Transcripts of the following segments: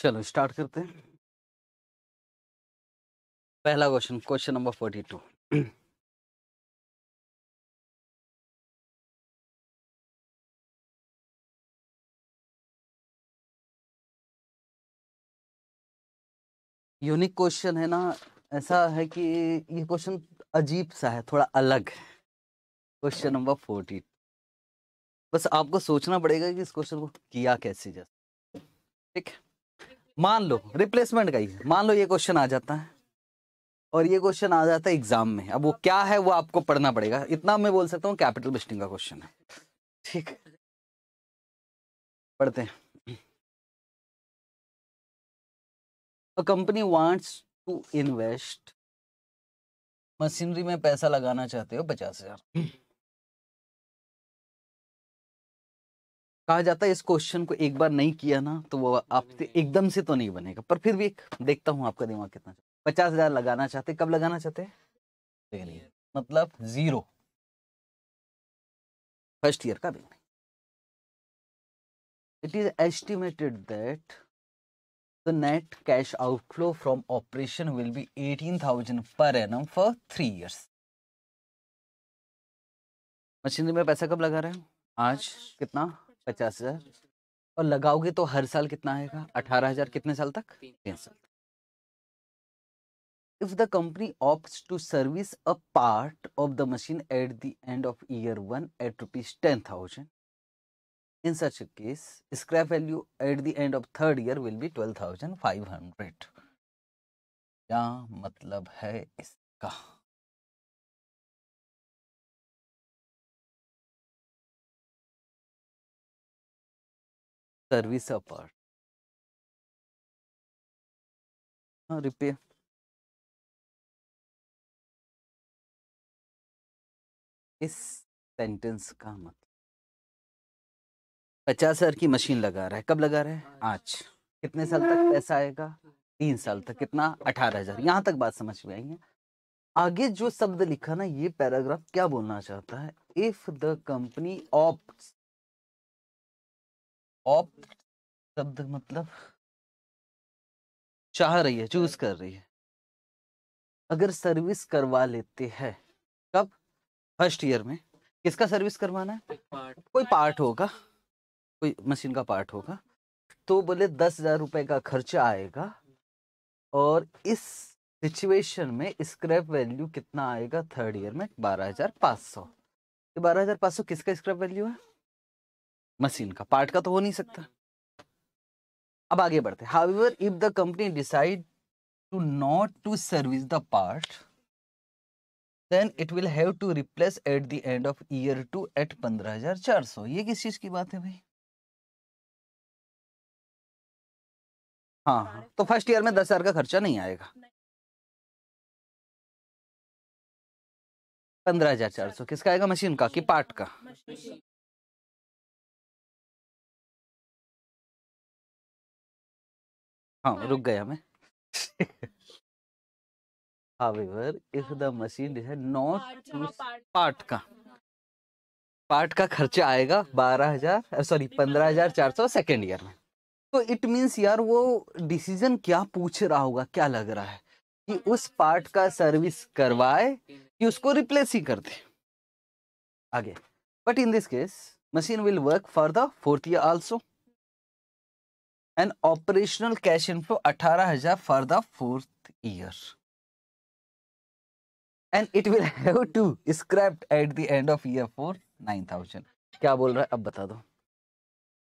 चलो स्टार्ट करते हैं पहला question question number forty two unique question है ना ऐसा है कि ये क्वेश्चन अजीब सा है थोड़ा अलग है क्वेश्चन नंबर फोर्टी बस आपको सोचना पड़ेगा कि इस क्वेश्चन को किया कैसे जा ठीक है मान लो रिप्लेसमेंट का ही मान लो ये क्वेश्चन आ जाता है और ये क्वेश्चन आ जाता है एग्जाम में अब वो क्या है वो आपको पढ़ना पड़ेगा इतना मैं बोल सकता हूँ कैपिटल बिस्टिंग का क्वेश्चन है ठीक पढ़ते हैं a company wants to invest machinery में पैसा लगाना चाहते हो पचास हजार कहा जाता है इस क्वेश्चन को एक बार नहीं किया ना तो वो आपसे एकदम से तो नहीं बनेगा पर फिर भी एक देखता हूँ आपका दिमाग कितना पचास हजार लगाना चाहते कब लगाना चाहते हैं मतलब जीरो फर्स्ट ईयर का भी नहीं it is estimated that the net cash outflow from operation will be 18,000 per annum for three years machinery में पैसा कब लगा रहे हैं आज कितना पचास हजार और लगाओगे तो हर साल कितना आएगा अठारह हजार कितने साल तक तीन साल if the company opt to service a part of the machine at the end of year one at rupees ten thousand in such case scrap value at the end of third year will be twelve thousand five hundred क्या मतलब है इसका service a part uh, repair इस sentence का मतलब पचास हजार की मशीन लगा रहा है कब लगा रहा है आज कितने साल तक पैसा आएगा तीन साल तक कितना अठारह हजार यहाँ तक बात समझ में आई है आगे जो शब्द लिखा ना ये पैराग्राफ क्या बोलना चाहता है इफ द कंपनी ऑप्ट ऑप शब्द मतलब चाह रही है चूज कर रही है अगर सर्विस करवा लेते हैं कब फर्स्ट ईयर में किसका सर्विस करवाना है पार्ट। कोई पार्ट होगा कोई मशीन का पार्ट होगा तो बोले दस हजार रुपए का खर्चा आएगा और इस सिचुएशन में स्क्रैप वैल्यू कितना आएगा थर्ड ईयर में बारह हजार पाँच सौ बारह हजार पाँच सौ किसका स्क्रैप वैल्यू है मशीन का पार्ट का तो हो नहीं सकता अब आगे बढ़ते however if the company decide to not to service the part then it will have to replace at the end of year two at पंद्रह हजार चार सौ ये किस चीज की बात है भाई हाँ, हाँ। तो फर्स्ट ईयर में दस हजार का खर्चा नहीं आएगा पंद्रह हजार चार सौ किसका आएगा मशीन का कि पार्ट का हाँ, हाँ रुक गया मैं however if the machine is not part का पार्ट का खर्चा आएगा बारह हजार सॉरी पंद्रह हजार चार तो सौ सेकेंड ईयर में तो इट मीन्स यार वो डिसीजन क्या पूछ रहा होगा क्या लग रहा है कि उस पार्ट का सर्विस करवाए कि उसको रिप्लेस ही कर दे आगे but in this case machine will work for the fourth year also and operational cash inflow अठारह हजार for the fourth year and it will have to scrapped at the end of year for nine thousand क्या बोल रहा है अब बता दो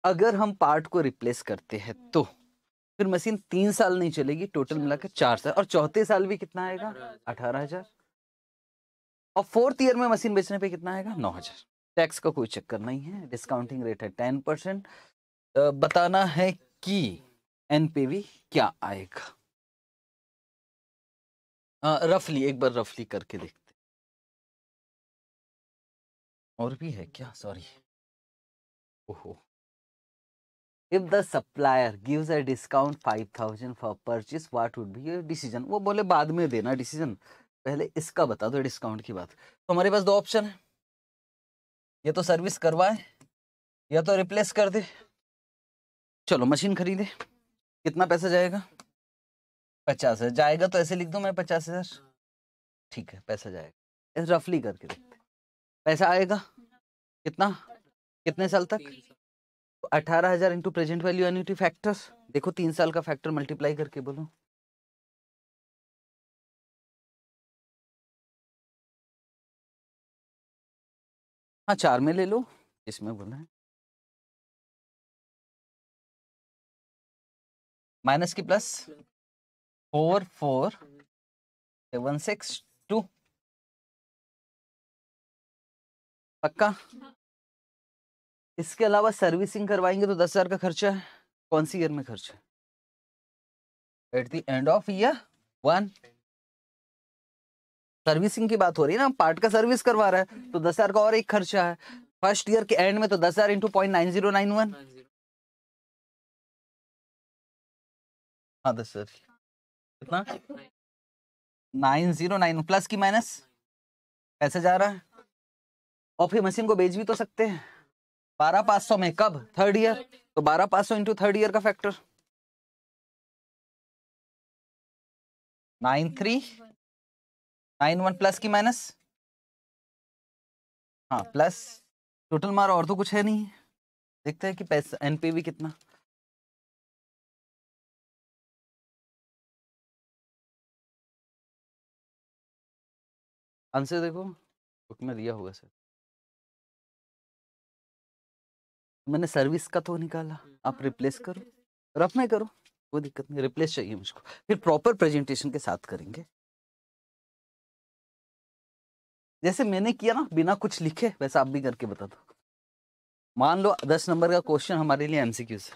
अगर हम पार्ट को रिप्लेस करते हैं तो फिर मशीन तीन साल नहीं चलेगी टोटल मिलाकर चार साल और चौथे साल भी कितना आएगा अठारह हजार और फोर्थ ईयर में मशीन बेचने पे कितना आएगा नौ हजार टैक्स का को कोई चक्कर नहीं है डिस्काउंटिंग रेट है टेन परसेंट बताना है कि एनपीवी क्या आएगा रफली एक बार रफली करके देखते और भी है क्या सॉरी ओहो if the supplier gives a discount five thousand for purchase what would be your decision वो बोले बाद में देना डिसीजन पहले इसका बता दो डिस्काउंट की बात तो हमारे पास दो ऑप्शन है या तो सर्विस करवाए या तो रिप्लेस कर दे चलो मशीन खरीदे कितना पैसा जाएगा पचास हजार जाएगा तो ऐसे लिख दो मैं पचास हजार ठीक है पैसा जाएगा ऐसे रफली करके देखते पैसा आएगा कितना कितने साल तक अठारह हजार into present value annuity factors देखो तीन साल का फैक्टर मल्टीप्लाई करके बोलो हाँ चार में ले लो इसमें बोला है माइनस की plus four four seven six two पक्का इसके अलावा सर्विसिंग करवाएंगे तो दस हजार का खर्चा है कौन सी ईयर में खर्चा है at the end of year one servicing की बात हो रही है ना पार्ट का सर्विस करवा रहा है तो दस हजार का और एक खर्चा है फर्स्ट ईयर के एंड में तो दस हजार into point nine zero nine one हाँ दस सर कितना नाइन जीरो नाइन प्लस की माइनस कैसे जा रहा है और फिर मशीन को बेच भी तो सकते हैं बारह पाँच सौ में कब थर्ड ईयर तो बारह पाँच सौ इंटू थर्ड ईयर का factor nine three nine one plus की माइनस हाँ प्लस टोटल मारा और तो कुछ है नहीं देखते हैं कि पैसा एनपीवी कितना आंसर देखो बुक में दिया होगा सर मैंने सर्विस का तो निकाला हम्म। आप हाँ, रिप्लेस करो रफ में करो कोई दिक्कत नहीं रिप्लेस चाहिए मुझको फिर प्रॉपर प्रेजेंटेशन के साथ करेंगे जैसे मैंने किया ना बिना कुछ लिखे वैसा आप भी करके बता दो मान लो दस नंबर का क्वेश्चन हमारे लिए एमसीक्यू से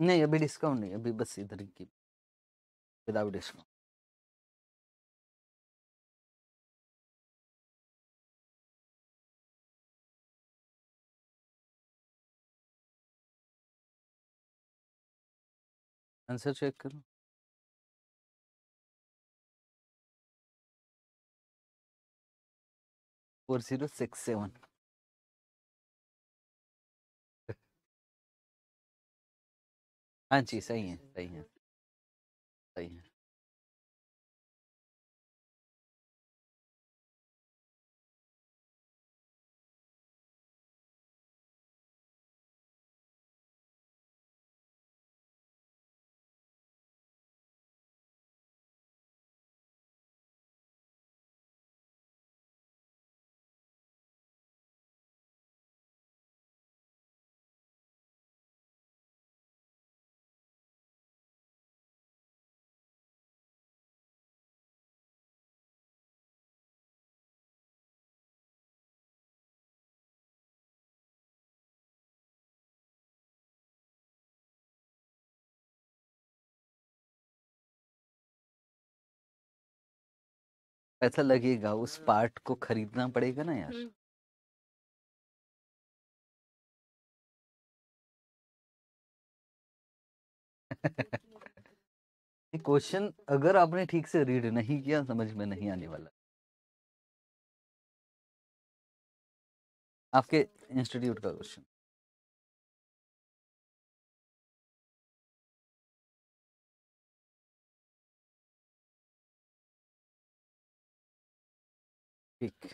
नहीं अभी डिस्काउंट नहीं अभी बस इधर की विदाउट डिस्काउंट आंसर चेक करो फोर जीरो सिक्स सेवन हाँ जी सही है सही है हाँ। सही है पैसा लगेगा उस हाँ। पार्ट को खरीदना पड़ेगा ना यार हम्म। क्वेश्चन अगर आपने ठीक से रीड नहीं किया समझ में नहीं आने वाला आपके इंस्टीट्यूट का क्वेश्चन ठीक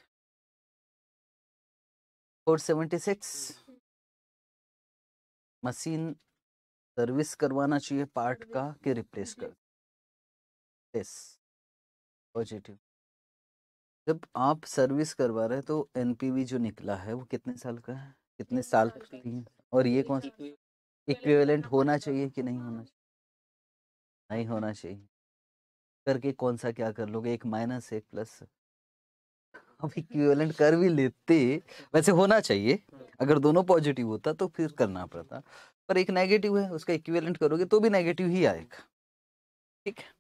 476 हम्म। मशीन सर्विस करवाना चाहिए पार्ट का कि रिप्लेस कर यस पॉजिटिव जब आप सर्विस करवा रहे हैं तो एनपीवी जो निकला है वो कितने साल का है कितने साल और ये कौन सा इक्विवेलेंट होना चाहिए कि नहीं होना चाहिए नहीं होना चाहिए करके कौन सा क्या कर लोगे एक माइनस एक प्लस हम इक्विवेलेंट कर भी लेते वैसे होना चाहिए अगर दोनों पॉजिटिव होता तो फिर करना पड़ता पर एक नेगेटिव है उसका इक्विवेलेंट करोगे तो भी नेगेटिव ही आएगा ठीक है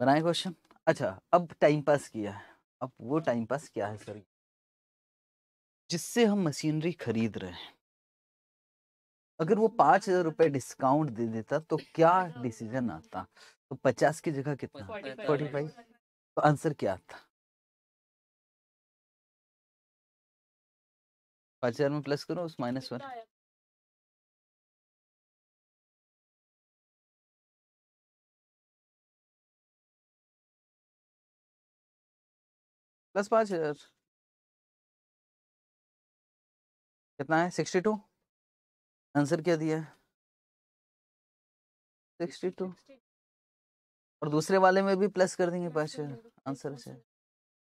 बनाए क्वेश्चन अच्छा अब टाइम पास किया है अब वो टाइम पास क्या है सर जिससे हम मशीनरी खरीद रहे हैं अगर वो पांच हजार रुपए डिस्काउंट दे देता तो क्या डिसीजन आता तो पचास की जगह कितना फोर्टी फाइव तो आंसर क्या आता पाँच हजार में प्लस करो उस माइनस अच्छा वन प्लस पाँच हजार कितना है सिक्सटी टू आंसर क्या दिया सिक्सटी टू और दूसरे वाले में भी प्लस कर देंगे पाँच हजार तो आंसर अच्छा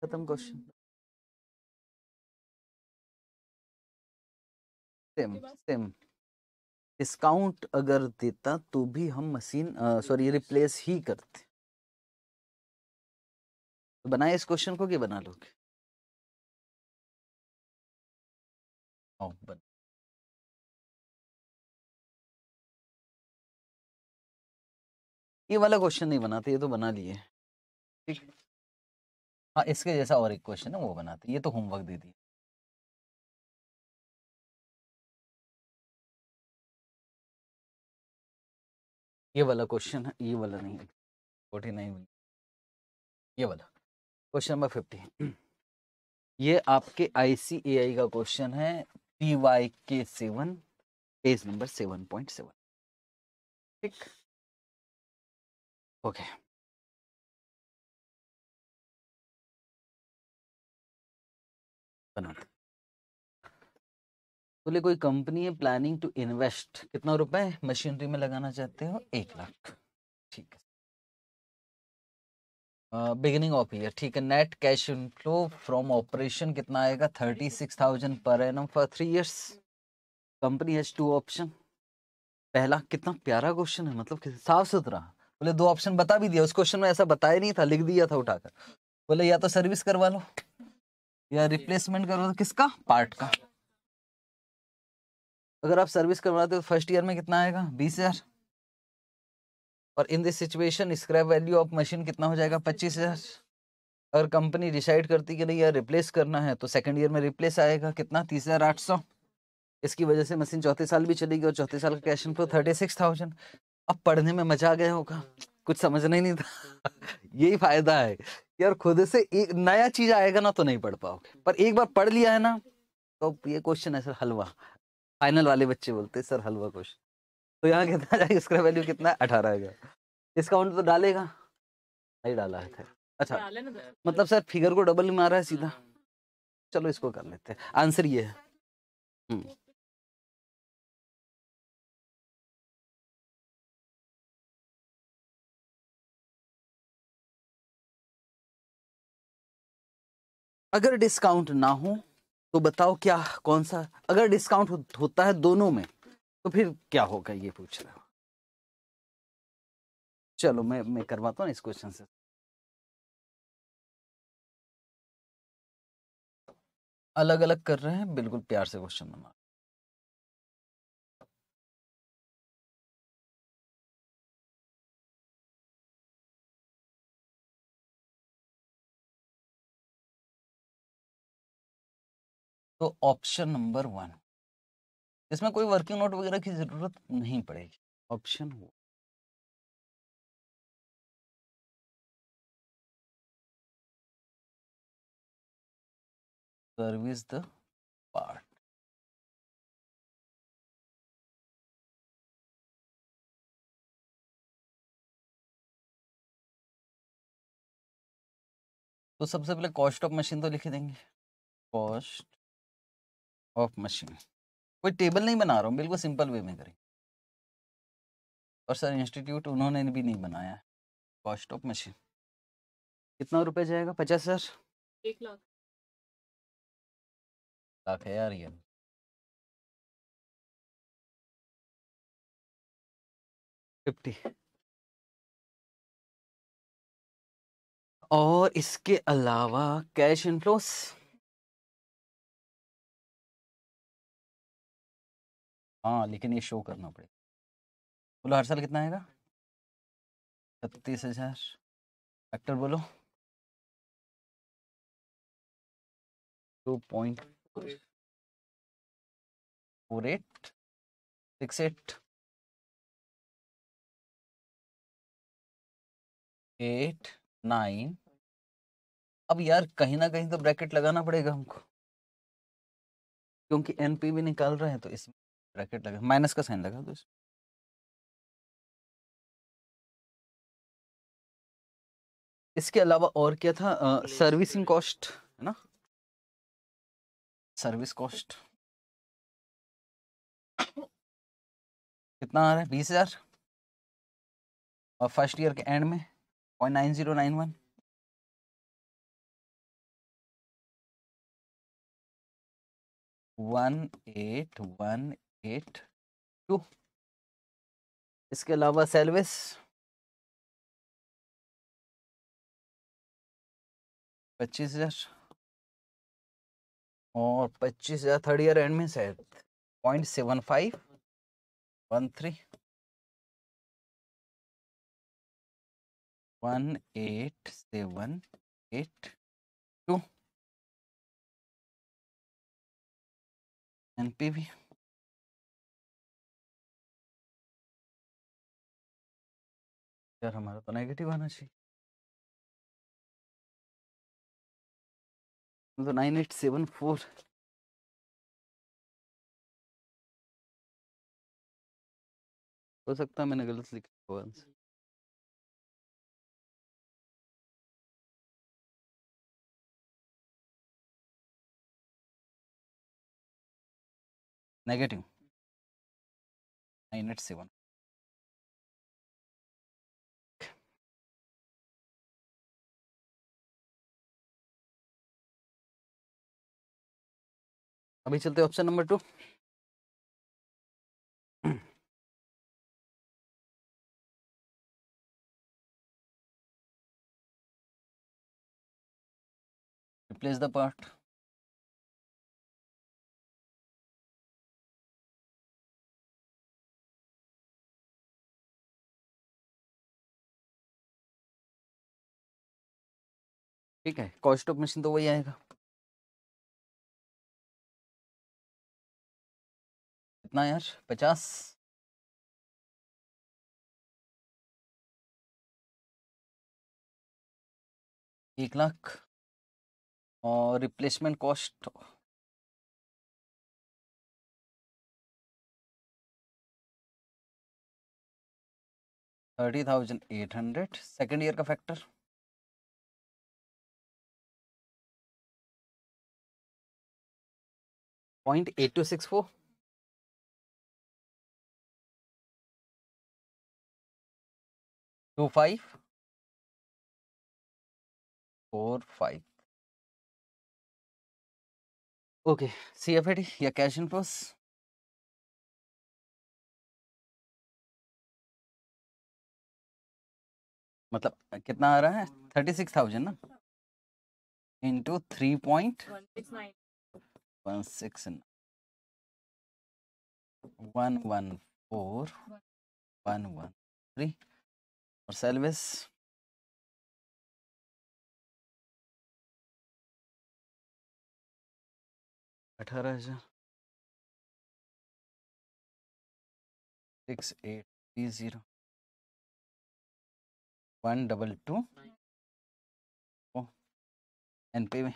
खत्म क्वेश्चन सेम सेम डिस्काउंट अगर देता तो भी हम मशीन सॉरी रिप्लेस ही करते तो बनाए इस क्वेश्चन को कि बना लोगे ये वाला क्वेश्चन नहीं बनाते ये तो बना लिए ठीक हाँ इसके जैसा और एक क्वेश्चन है वो बनाते ये तो होमवर्क दे दिए ये वाला क्वेश्चन है ये वाला नहीं फोर्टी नाइन ये वाला क्वेश्चन नंबर फिफ्टी ये आपके आईसीएआई का क्वेश्चन है पी वाई के seven page number seven point seven ठीक ओके बनाते बोले तो कोई कंपनी है प्लानिंग टू इन्वेस्ट कितना रुपए मशीनरी में लगाना चाहते हो एक लाख ठीक है बिगिनिंग ऑफ ईयर ठीक है net cash inflow from operation कितना आएगा thirty six thousand per annum for three years company has two option पहला कितना प्यारा क्वेश्चन है मतलब साफ सुथरा बोले दो ऑप्शन बता भी दिया उस क्वेश्चन में ऐसा बताया नहीं था लिख दिया था उठाकर बोले या तो सर्विस करवा लो या रिप्लेसमेंट करवा लो किसका पार्ट का अगर आप सर्विस करवाते हो तो फर्स्ट ईयर में कितना आएगा बीस हज़ार और in this situation scrap value of machine कितना हो जाएगा पच्चीस हज़ार अगर कंपनी डिसाइड करती कि नहीं यार रिप्लेस करना है तो सेकंड ईयर में रिप्लेस आएगा कितना तीस हज़ार आठ सौ इसकी वजह से मशीन चौथे साल भी चलेगी और चौथे साल का cash flow thirty six thousand अब पढ़ने में मजा आ गया होगा कुछ समझना ही नहीं था यही फायदा है यार खुद से एक नया चीज आएगा ना तो नहीं पढ़ पाओगे पर एक बार पढ़ लिया है ना तो ये क्वेश्चन है सर हलवा फाइनल वाले बच्चे बोलते हैं सर हलवा खुश तो यहाँ कितना जाएगा इसका वैल्यू कितना है अठारह आएगा डिस्काउंट तो डालेगा नहीं डाला है अच्छा तो मतलब सर फिगर को डबल मारा है सीधा हाँ। चलो इसको कर लेते हैं आंसर ये है हम्म। अगर डिस्काउंट ना हो तो बताओ क्या कौन सा अगर डिस्काउंट हो, होता है दोनों में तो फिर क्या होगा ये पूछ रहे हो चलो मैं मैं करवाता हूँ इस क्वेश्चन से अलग अलग कर रहे हैं बिल्कुल प्यार से क्वेश्चन नंबर तो ऑप्शन नंबर वन इसमें कोई वर्किंग नोट वगैरह की जरूरत नहीं पड़ेगी ऑप्शन वो सर्विस द पार्ट तो सबसे पहले कॉस्ट ऑफ मशीन तो लिख देंगे कॉस्ट ऑफ मशीन कोई टेबल नहीं बना रहा हूँ बिल्कुल सिंपल वे में करें और सर इंस्टीट्यूट उन्होंने भी नहीं बनाया कॉस्ट ऑफ मशीन कितना रुपए जाएगा पचास हजार एक लाख लाख है यार ये फिफ्टी और इसके अलावा कैश इनफ्लोस हाँ लेकिन ये शो करना पड़ेगा बोलो हर साल कितना आएगा छत्तीस हजार एक्टर बोलो two point four eight six eight eight nine अब यार कहीं ना कहीं तो ब्रैकेट लगाना पड़ेगा हमको क्योंकि एनपी भी निकाल रहे हैं तो इसमें ब्रैकेट लगा माइनस का साइन लगा दो इसके अलावा और क्या था सर्विसिंग कॉस्ट है ना सर्विस कॉस्ट कितना आ रहा है बीस हजार और फर्स्ट ईयर के एंड में point nine zero nine one one eight one eight two इसके अलावा सेल्विस पच्चीस हजार और पच्चीस हजार थर्ड ईयर एंड में शायद point seven five one three one eight seven eight two N P भी यार हमारा तो नेगेटिव आना चाहिए तो नाइन एट सेवन फोर हो सकता है मैंने गलत लिखा answer negative nine eight seven अभी चलते हैं option number two replace the part ठीक है कॉस्ट ऑफ मशीन तो वही आएगा कितना यार पचास एक लाख और replacement cost thirty thousand eight hundred second year का factor point eight two six four two five four five okay C F AD या कैश इन प्लस मतलब कितना आ रहा है थर्टी सिक्स थाउजेंड ना into three point one six one one four one one three और service अठारह हजार six eight three zero one double two N P में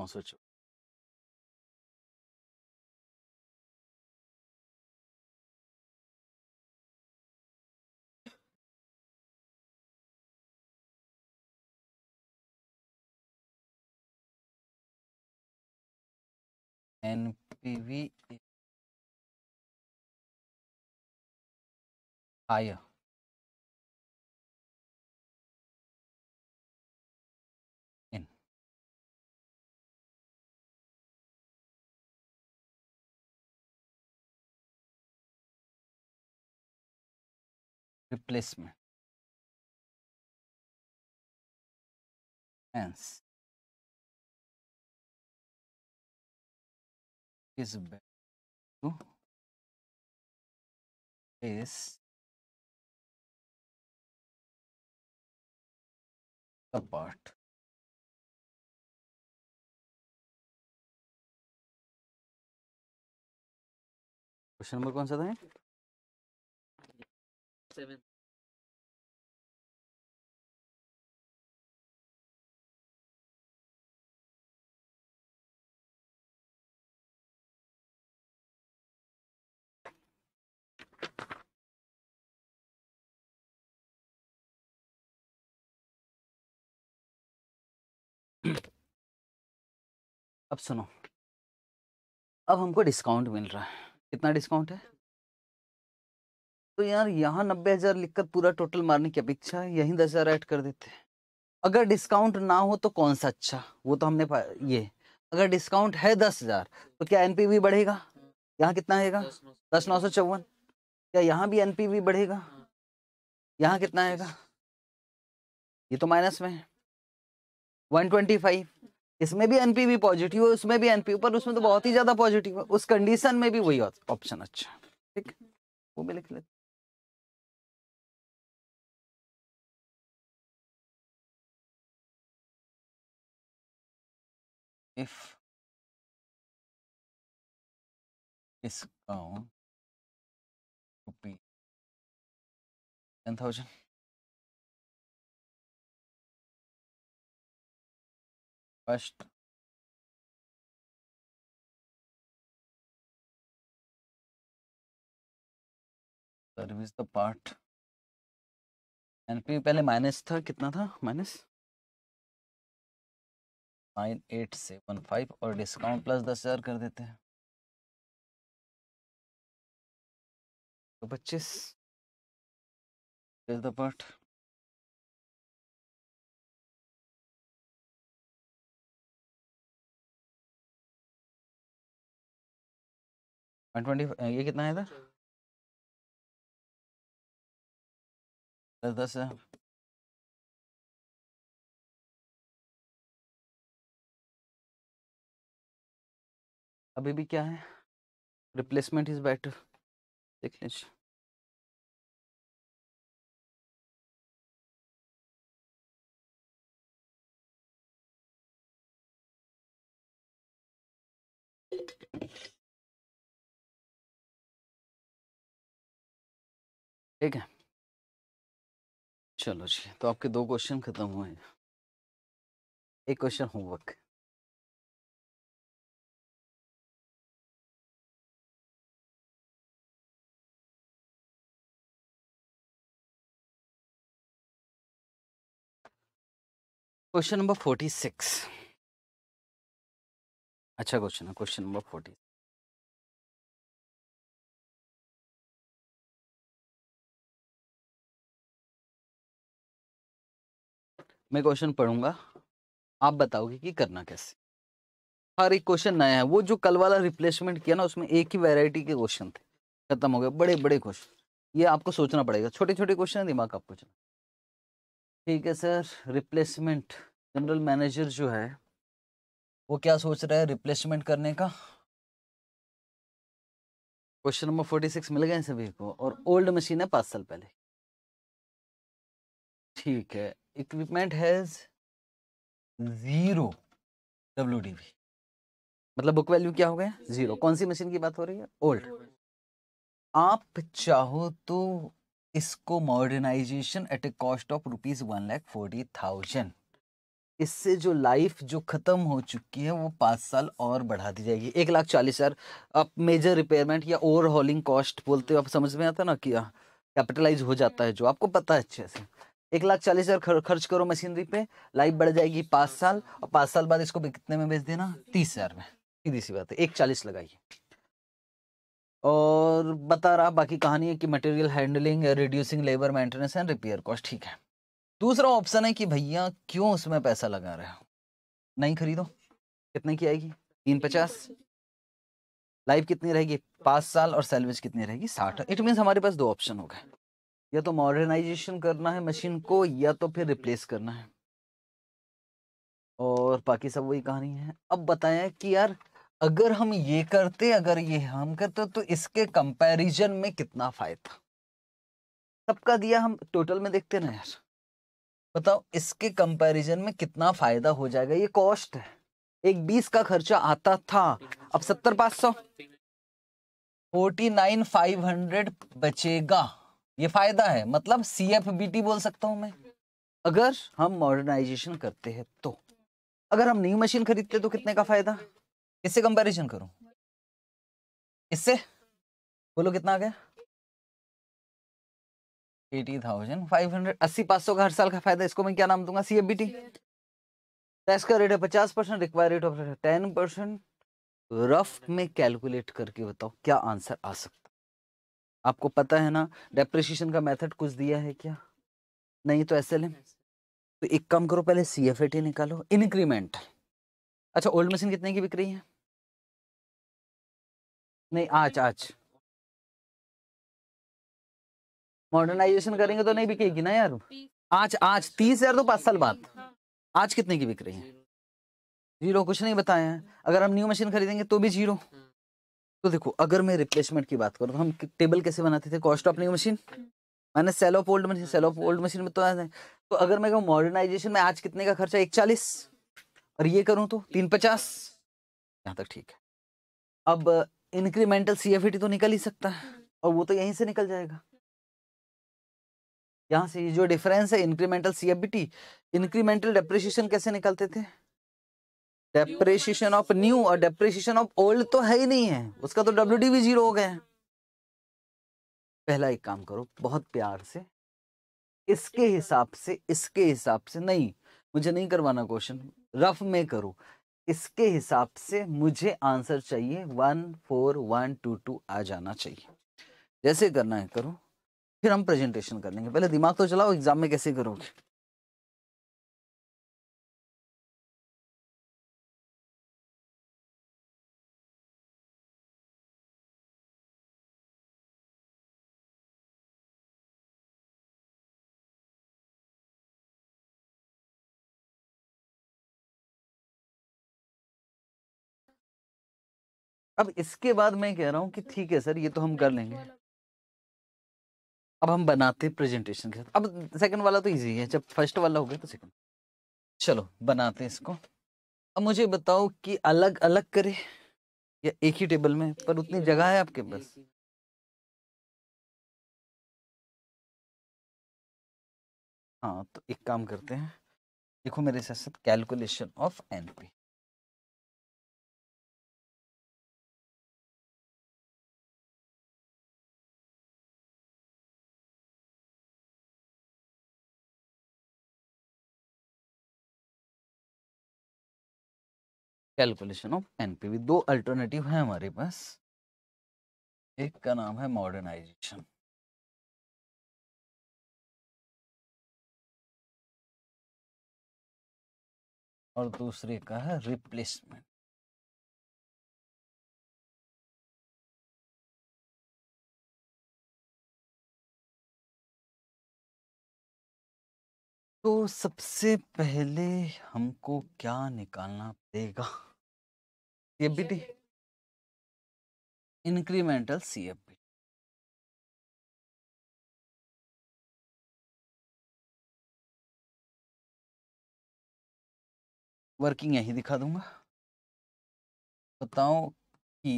also NPV higher replacement hence is back to is the part question number कौन सा था है? seven अब सुनो अब हमको डिस्काउंट मिल रहा है कितना डिस्काउंट है तो यार यहाँ नब्बे हजार लिखकर पूरा टोटल मारने की अपेक्षा है यहीं दस हजार ऐड कर देते हैं अगर डिस्काउंट ना हो तो कौन सा अच्छा वो तो हमने ये अगर डिस्काउंट है दस हजार तो क्या एनपीवी बढ़ेगा यहाँ कितना आएगा दस नौ सौ चौवन क्या यहाँ भी एनपीवी बढ़ेगा यहाँ कितना आएगा ये तो माइनस में वन ट्वेंटी फाइव इसमें भी एनपीवी पॉजिटिव है उसमें भी एनपीवी पर उसमें तो बहुत ही ज्यादा पॉजिटिव है उस कंडीशन में भी वही ऑप्शन अच्छा ठीक वो भी लिख लेते if discount rupee 10,000 first service the part NP पहले माइनस था कितना था minus nine eight seven five और डिस्काउंट प्लस दस हज़ार कर देते हैं तो पच्चीस is the part one twenty ये कितना है इधर दस हज़ार अभी भी क्या है रिप्लेसमेंट इज बेटर देख लीजिए ठीक है चलो जी तो आपके दो क्वेश्चन खत्म हुए हैं एक question homework question number forty six अच्छा क्वेश्चन है क्वेश्चन नंबर फोर्टी मैं क्वेश्चन पढ़ूंगा आप बताओगे कि करना कैसे हर एक क्वेश्चन नया है वो जो कल वाला रिप्लेसमेंट किया ना उसमें एक ही वैरायटी के क्वेश्चन थे खत्म हो गए बड़े बड़े क्वेश्चन ये आपको सोचना पड़ेगा छोटे छोटे क्वेश्चन है दिमाग आपको चलना ठीक है सर रिप्लेसमेंट जनरल मैनेजर जो है वो क्या सोच रहा है रिप्लेसमेंट करने का क्वेश्चन नंबर फोर्टी सिक्स मिल गए सभी को और ओल्ड मशीन है पाँच साल पहले ठीक है equipment has zero W D V मतलब बुक वैल्यू क्या हो गया जीरो कौन सी मशीन की बात हो रही है ओल्ड आप चाहो तो इसको modernisation at a cost of rupees one lakh forty thousand इससे जो लाइफ जो ख़त्म हो चुकी है वो पाँच साल और बढ़ा दी जाएगी एक लाख चालीस हज़ार अब मेजर रिपेयरमेंट या ओवरहॉलिंग कॉस्ट बोलते हो आप समझ में आता ना कि कैपिटलाइज हाँ, हो जाता है जो आपको पता है अच्छे से एक लाख चालीस हज़ार खर्च करो मशीनरी पे लाइफ बढ़ जाएगी पाँच साल और पाँच साल बाद इसको कितने में बेच देना तीस हज़ार में सीधी सी बात है एक चालीस लगाइए और बता रहा बाकी कहानी है कि material handling reducing labour maintenance and repair cost ठीक है दूसरा ऑप्शन है कि भैया क्यों उसमें पैसा लगा रहे हो नहीं खरीदो कितने की आएगी तीन पचास लाइफ कितनी रहेगी पाँच साल और सैलवेज कितनी रहेगी साठ इट मीन्स हमारे पास दो ऑप्शन हो गए या तो मॉडर्नाइजेशन करना है मशीन को या तो फिर रिप्लेस करना है और बाकी सब वही कहानी है अब बताएं कि यार अगर हम ये करते अगर ये हम करते तो इसके कंपैरिजन में कितना फायदा सबका दिया हम टोटल में देखते ना यार बताओ इसके कंपैरिजन में कितना फायदा हो जाएगा ये कॉस्ट है एक बीस का खर्चा आता था अब सत्तर पाँच सौ फोर्टी नाइन फाइव हंड्रेड बचेगा ये फायदा है मतलब सी एफ बी टी बोल सकता हूँ मैं अगर हम मॉडर्नाइजेशन करते हैं तो अगर हम नई मशीन खरीदते तो कितने का फायदा किससे कंपैरिजन करूं इससे बोलो कितना आ गया एटी थाउजेंड फाइव हंड्रेड अस्सी पाँच सौ का हर साल का फायदा इसको मैं क्या नाम दूंगा C F B T tax का रेट है पचास percent require rate of ten percent rough में कैलकुलेट करके बताओ क्या आंसर आ सकता आपको पता है ना डेप्रिशिएशन का मेथड कुछ दिया है क्या नहीं तो ऐसे लें तो एक काम करो पहले सी एफ ए टी निकालो इनक्रीमेंट अच्छा ओल्ड मशीन कितने की बिक रही है नहीं आज आज मॉडर्नाइजेशन करेंगे तो नहीं बिकेगी ना यार आज आज तीस हजार तो पांच साल बाद आज कितने की बिक रही है जीरो कुछ नहीं बताया है अगर हम न्यू मशीन खरीदेंगे तो भी जीरो तो देखो अगर मैं रिप्लेसमेंट की बात करूँ तो हम टेबल कैसे बनाते थे कॉस्ट ऑफ न्यू मशीन मैंने sale of old machine sale of old machine में तो आया तो अगर मैं कहूँ मॉडर्नाइजेशन में आज कितने का खर्चा एक चालीस और ये करूँ तो तीन पचास यहाँ तक ठीक है अब इंक्रीमेंटल सी तो निकल ही सकता है और वो तो यहीं से निकल जाएगा यहां से ये जो डिफरेंस है इंक्रीमेंटल सी इंक्रीमेंटल डेप्रिसिएशन कैसे निकलते थे डेप्रिसिएशन ऑफ न्यू और डेप्रिसिएशन ऑफ ओल्ड तो है ही नहीं है उसका तो डब्ल्यू डी भी जीरो हो गया पहला एक काम करो बहुत प्यार से इसके हिसाब से इसके हिसाब से नहीं मुझे नहीं करवाना क्वेश्चन रफ में करो इसके हिसाब से मुझे आंसर चाहिए one four one two two आ जाना चाहिए जैसे करना है करो फिर हम प्रेजेंटेशन कर लेंगे पहले दिमाग तो चलाओ एग्जाम में कैसे करोगे अब इसके बाद मैं कह रहा हूँ कि ठीक है सर ये तो हम कर लेंगे अब हम बनाते हैं प्रेजेंटेशन के साथ अब सेकंड वाला तो इजी है जब फर्स्ट वाला हो गया तो सेकंड चलो बनाते हैं इसको अब मुझे बताओ कि अलग अलग करें या एक ही टेबल में पर उतनी जगह है आपके पास हाँ तो एक काम करते हैं देखो मेरे साथ साथ calculation of NP calculation of NPV दो अल्टरनेटिव है हमारे पास एक का नाम है मॉडर्नाइजेशन और दूसरे का है रिप्लेसमेंट तो सबसे पहले हमको क्या निकालना पड़ेगा CFBT incremental CFBT वर्किंग यही दिखा दूंगा बताओ कि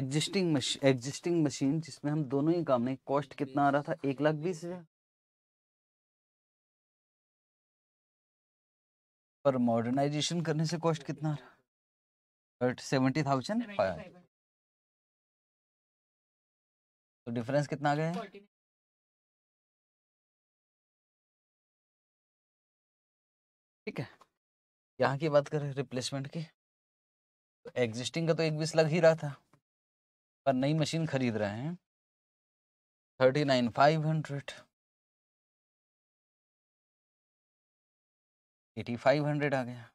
एग्जिस्टिंग एग्जिस्टिंग मशीन जिसमें हम दोनों ही काम नहीं कॉस्ट कितना आ रहा था एक लाख बीस हजार पर मॉडर्नाइजेशन करने से कॉस्ट कितना आ रहा सेवेंटी थाउजेंड तो डिफरेंस कितना आ गया ठीक है यहाँ की बात करें रिप्लेसमेंट की तो एग्जिस्टिंग का तो एक बीस लग ही रहा था पर नई मशीन खरीद रहे हैं thirty nine five hundred eighty five hundred आ गया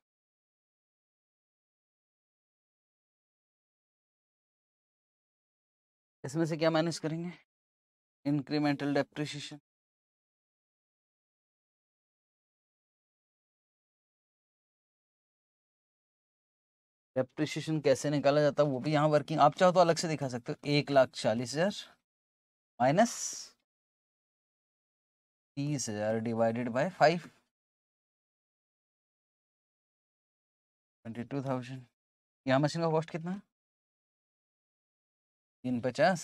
इसमें से क्या माइनस करेंगे इंक्रीमेंटल डेप्रिशिएशन डेप्रिशिएशन कैसे निकाला जाता है वो भी यहाँ वर्किंग आप चाहो तो अलग से दिखा सकते हो एक लाख चालीस हजार माइनस तीस हजार divided by five twenty two thousand यहाँ मशीन का कॉस्ट कितना है तीन पचास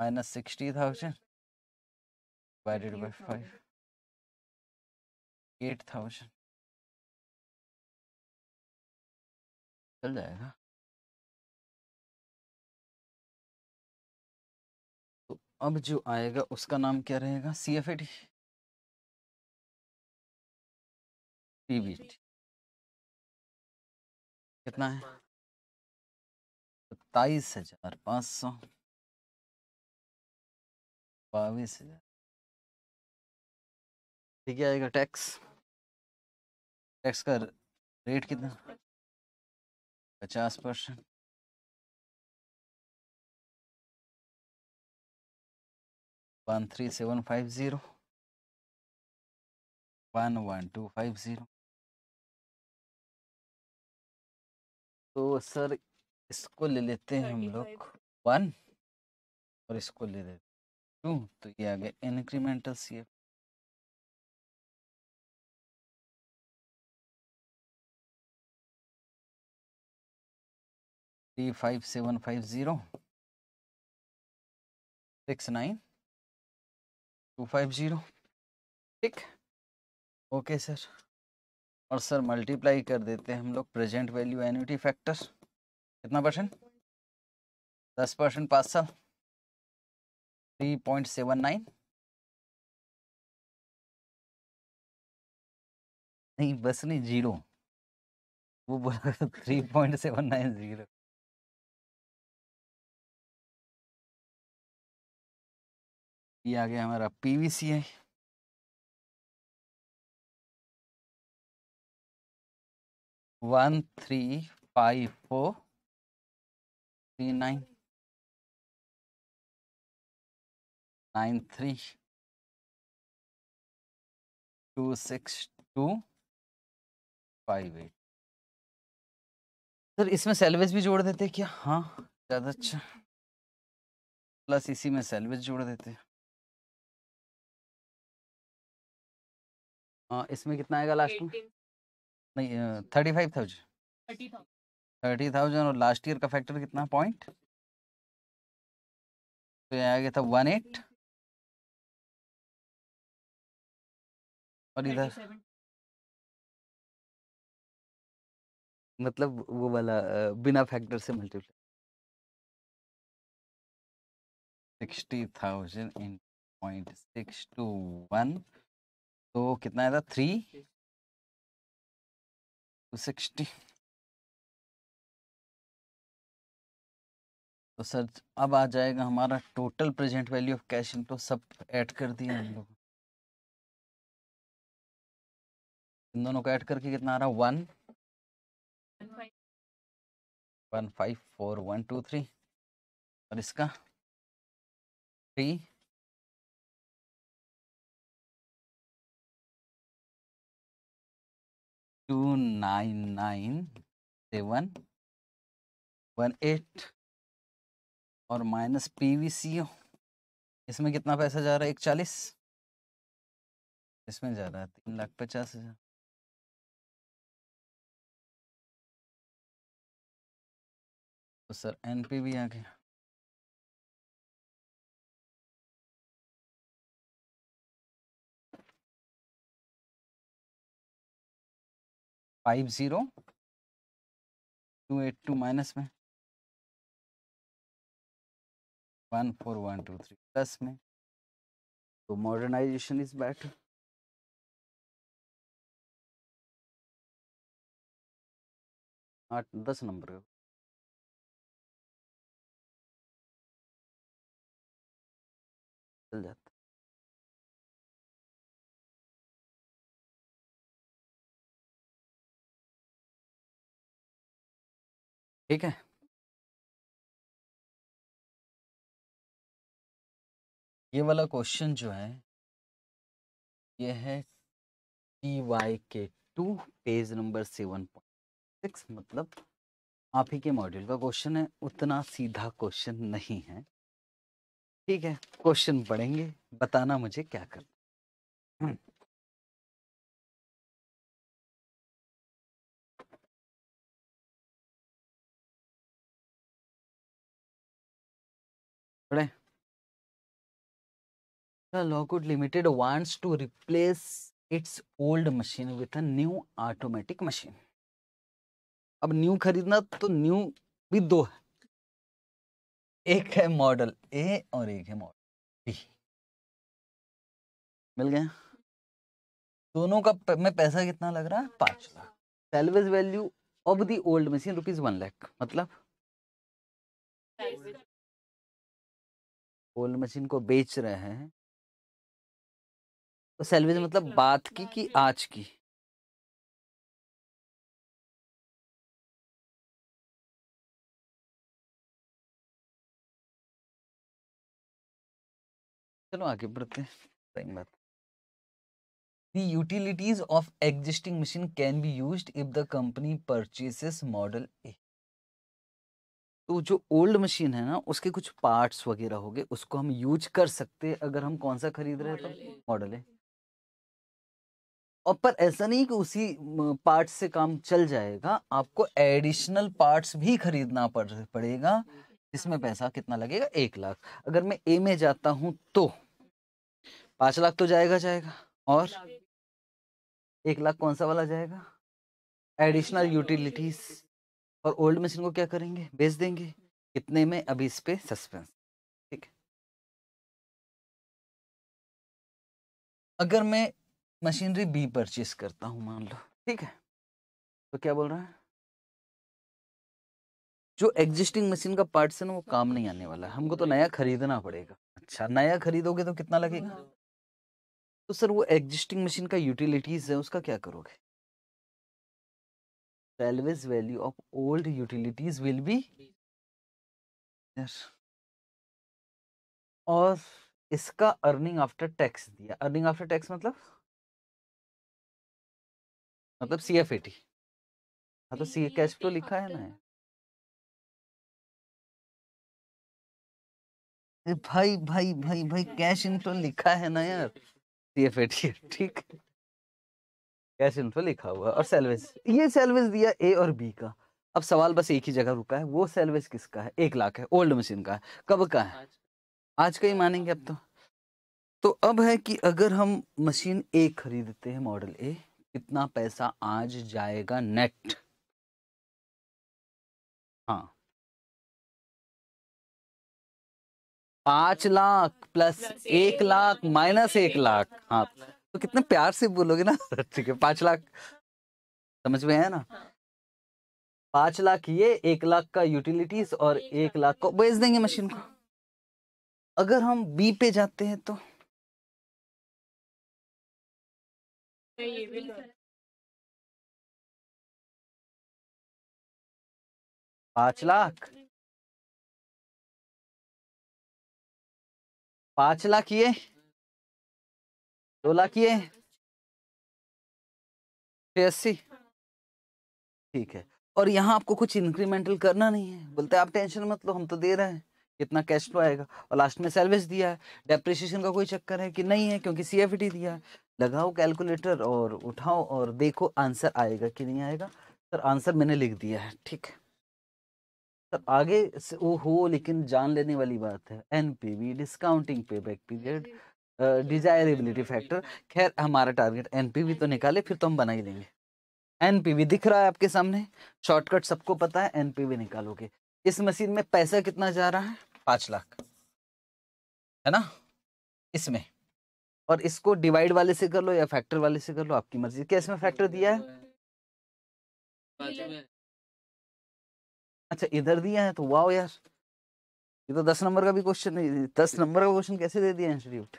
minus sixty thousand divided by five eight thousand चल जाएगा तो अब जो आएगा उसका नाम क्या रहेगा C F A B T कितना है सत्ताईस हजार पाँच सौ बाईस हजार ठीक है आएगा टैक्स टैक्स का रेट कितना पचास percent one three seven five zero one one two five zero तो सर इसको ले लेते हैं हम लोग वन और इसको ले लेते टू तो ये आ गया incremental C F three five seven five zero six nine two five zero ठीक ओके सर और सर मल्टीप्लाई कर देते हैं हम लोग प्रेजेंट वैल्यू एन्यूटी फैक्टर कितना परसेंट दस परसेंट पाँच साल थ्री पॉइंट सेवन नाइन नहीं बस नहीं जीरो वो बोला three point seven nine zero ये आ गया हमारा है one three five four three nine nine three two six two five eight sir इसमें सेलवेज भी जोड़ देते क्या हाँ ज़्यादा अच्छा प्लस इसी में सेलवेज जोड़ देते हाँ इसमें कितना आएगा लास्ट में नहीं thirty five thousand thirty thousand thirty thousand और लास्ट ईयर का फैक्टर कितना पॉइंट तो आ गया था वन एट और इधर मतलब वो वाला बिना फैक्टर से multiply sixty thousand in point six two one तो कितना आया था थ्री टू सिक्सटी तो तो सर अब आ जाएगा हमारा total present value of cash तो सब ऐड कर दिया हम लोग इन दोनों को ऐड करके कितना आ रहा one one five four one two three और इसका three two nine nine seven one eight और minus P V C O इसमें कितना पैसा जा रहा है एक चालीस इसमें जा रहा है तीन लाख पचास हजार तो सर एन पी भी आ गया five zero two eight two minus में one four one two three plus में तो मॉडर्नाइजेशन इज बेटर आठ दस नंबर चल जाता ठीक है ये वाला क्वेश्चन जो है ये है टी वाई के two page number seven point six मतलब आप ही के मॉड्यूल का क्वेश्चन है उतना सीधा क्वेश्चन नहीं है ठीक है क्वेश्चन पढ़ेंगे बताना मुझे क्या करना हम्म। पढ़े Lockwood Limited wants to replace its old machine with a new automatic machine. अब न्यू खरीदना तो न्यू भी दो है एक है मॉडल ए और एक है मॉडल बी मिल गया दोनों का में पैसा कितना लग रहा है पांच lakh salvage value of the old machine rupees one lakh मतलब ओल्ड मशीन को बेच रहे हैं तो सेल्वेज मतलब बात की कि आज की चलो आगे बढ़ते हैं बात The utilities of existing machine can be used if the company purchases model A. तो जो ओल्ड मशीन है ना उसके कुछ पार्ट्स वगैरह हो गए उसको हम यूज कर सकते हैं अगर हम कौन सा खरीद रहे हैं तो मॉडल है और पर ऐसा नहीं कि उसी पार्ट से काम चल जाएगा आपको एडिशनल पार्ट्स भी खरीदना पड़ पड़ेगा इसमें पैसा कितना लगेगा एक लाख अगर मैं ए में जाता हूँ तो पाँच लाख तो जाएगा जाएगा और एक लाख कौन सा वाला जाएगा एडिशनल यूटिलिटीज और ओल्ड मशीन को क्या करेंगे बेच देंगे कितने में अभी इस पे सस्पेंस ठीक है अगर मैं मशीनरी बी परचेस करता हूँ मान लो ठीक है तो क्या बोल रहा है जो एग्जिस्टिंग मशीन का पार्ट्स है ना वो काम नहीं आने वाला है हमको तो नया खरीदना पड़ेगा अच्छा नया खरीदोगे तो कितना लगेगा हाँ। तो सर वो एग्जिस्टिंग मशीन का यूटिलिटीज है उसका क्या करोगे salvage value of old utilities will be और इसका अर्निंग आफ्टर टैक्स दिया अर्निंग आफ्टर टैक्स मतलब मतलब सी एफ एटी मतलब सी कैश फ्लो लिखा है ना भाई भाई भाई भाई कैश इनफ्लो लिखा है ना यार सी एफ एटी ठीक कैश इनफ्लो लिखा हुआ और सेलवेज ये सेलवेज दिया ए और बी का अब सवाल बस एक ही जगह रुका है वो सेलवेज किसका है एक लाख है ओल्ड मशीन का है कब का है आज का ही मानेंगे अब तो तो अब है कि अगर हम मशीन ए खरीदते हैं मॉडल ए कितना पैसा आज जाएगा नेट हाँ पांच लाख प्लस एक लाख माइनस एक लाख हाँ तो कितने प्यार से बोलोगे ना ठीक है पांच लाख समझ में है ना हाँ। पांच लाख ये एक लाख का यूटिलिटीज और एक लाख को बेच देंगे मशीन को हाँ। अगर हम बी पे जाते हैं तो पांच लाख पांच लाख ये दो लाख ये अस्सी ठीक है और यहाँ आपको कुछ इंक्रीमेंटल करना नहीं है बोलते आप टेंशन मत लो हम तो दे रहे हैं कितना कैश फ्लो आएगा और लास्ट में सर्विस दिया है डेप्रिसिएशन का कोई चक्कर है कि नहीं है क्योंकि सी दिया है लगाओ कैलकुलेटर और उठाओ और देखो आंसर आएगा कि नहीं आएगा सर आंसर मैंने लिख दिया है ठीक है सर आगे से वो हो लेकिन जान लेने वाली बात है N P V discounting pay back period desirability factor खैर हमारा टारगेट वी तो निकाले फिर तो हम बना ही लेंगे वी दिख रहा है आपके सामने शॉर्टकट सबको पता है वी निकालोगे इस मशीन में पैसा कितना जा रहा है पाँच लाख है ना इसमें और इसको डिवाइड वाले से कर लो या फैक्टर वाले से कर लो आपकी मर्जी क्या इसमें फैक्टर दिया है अच्छा इधर दिया है तो वाओ यार ये तो दस नंबर का भी क्वेश्चन नहीं दस नंबर का क्वेश्चन कैसे दे दिया institute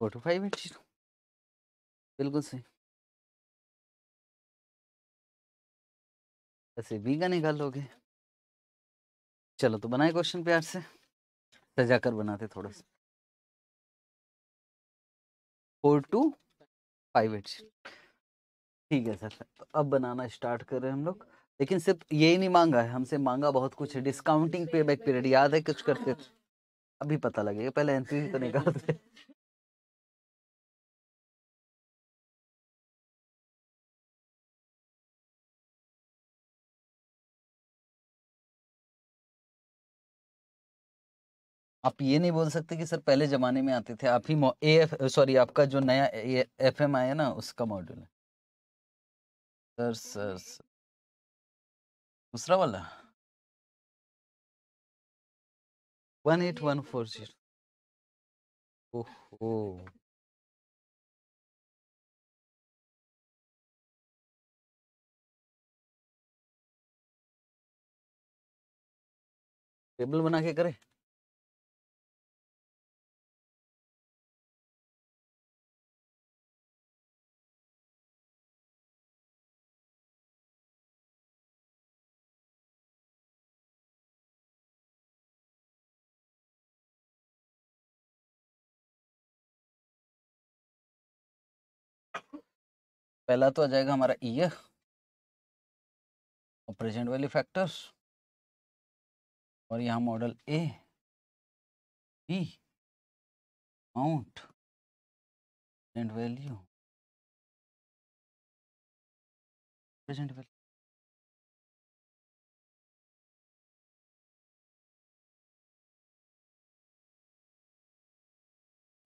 forty five eight zero बिल्कुल सही ऐसे बी का निकालोगे चलो तो बनाए क्वेश्चन प्यार से सजा कर बनाते थोड़ा सा फोर टू फाइव एट ठीक है सर तो अब बनाना स्टार्ट कर रहे हैं हम लोग लेकिन सिर्फ ये ही नहीं मांगा है हमसे मांगा बहुत कुछ है डिस्काउंटिंग पे बैक पीरियड याद है कुछ करते अभी पता लगेगा पहले एनसीसी तो निकालते आप ये नहीं बोल सकते कि सर पहले ज़माने में आते थे आप ही ए एफ सॉरी आपका जो नया एफ एम आया ना उसका मॉड्यूल है सर सर सर दूसरा वाला one eight one four zero ओहो टेबल बना के करें पहला तो आ जाएगा हमारा ई e एफ और प्रेजेंट वैल्यू फैक्टर्स और यहाँ model A B amount present value present value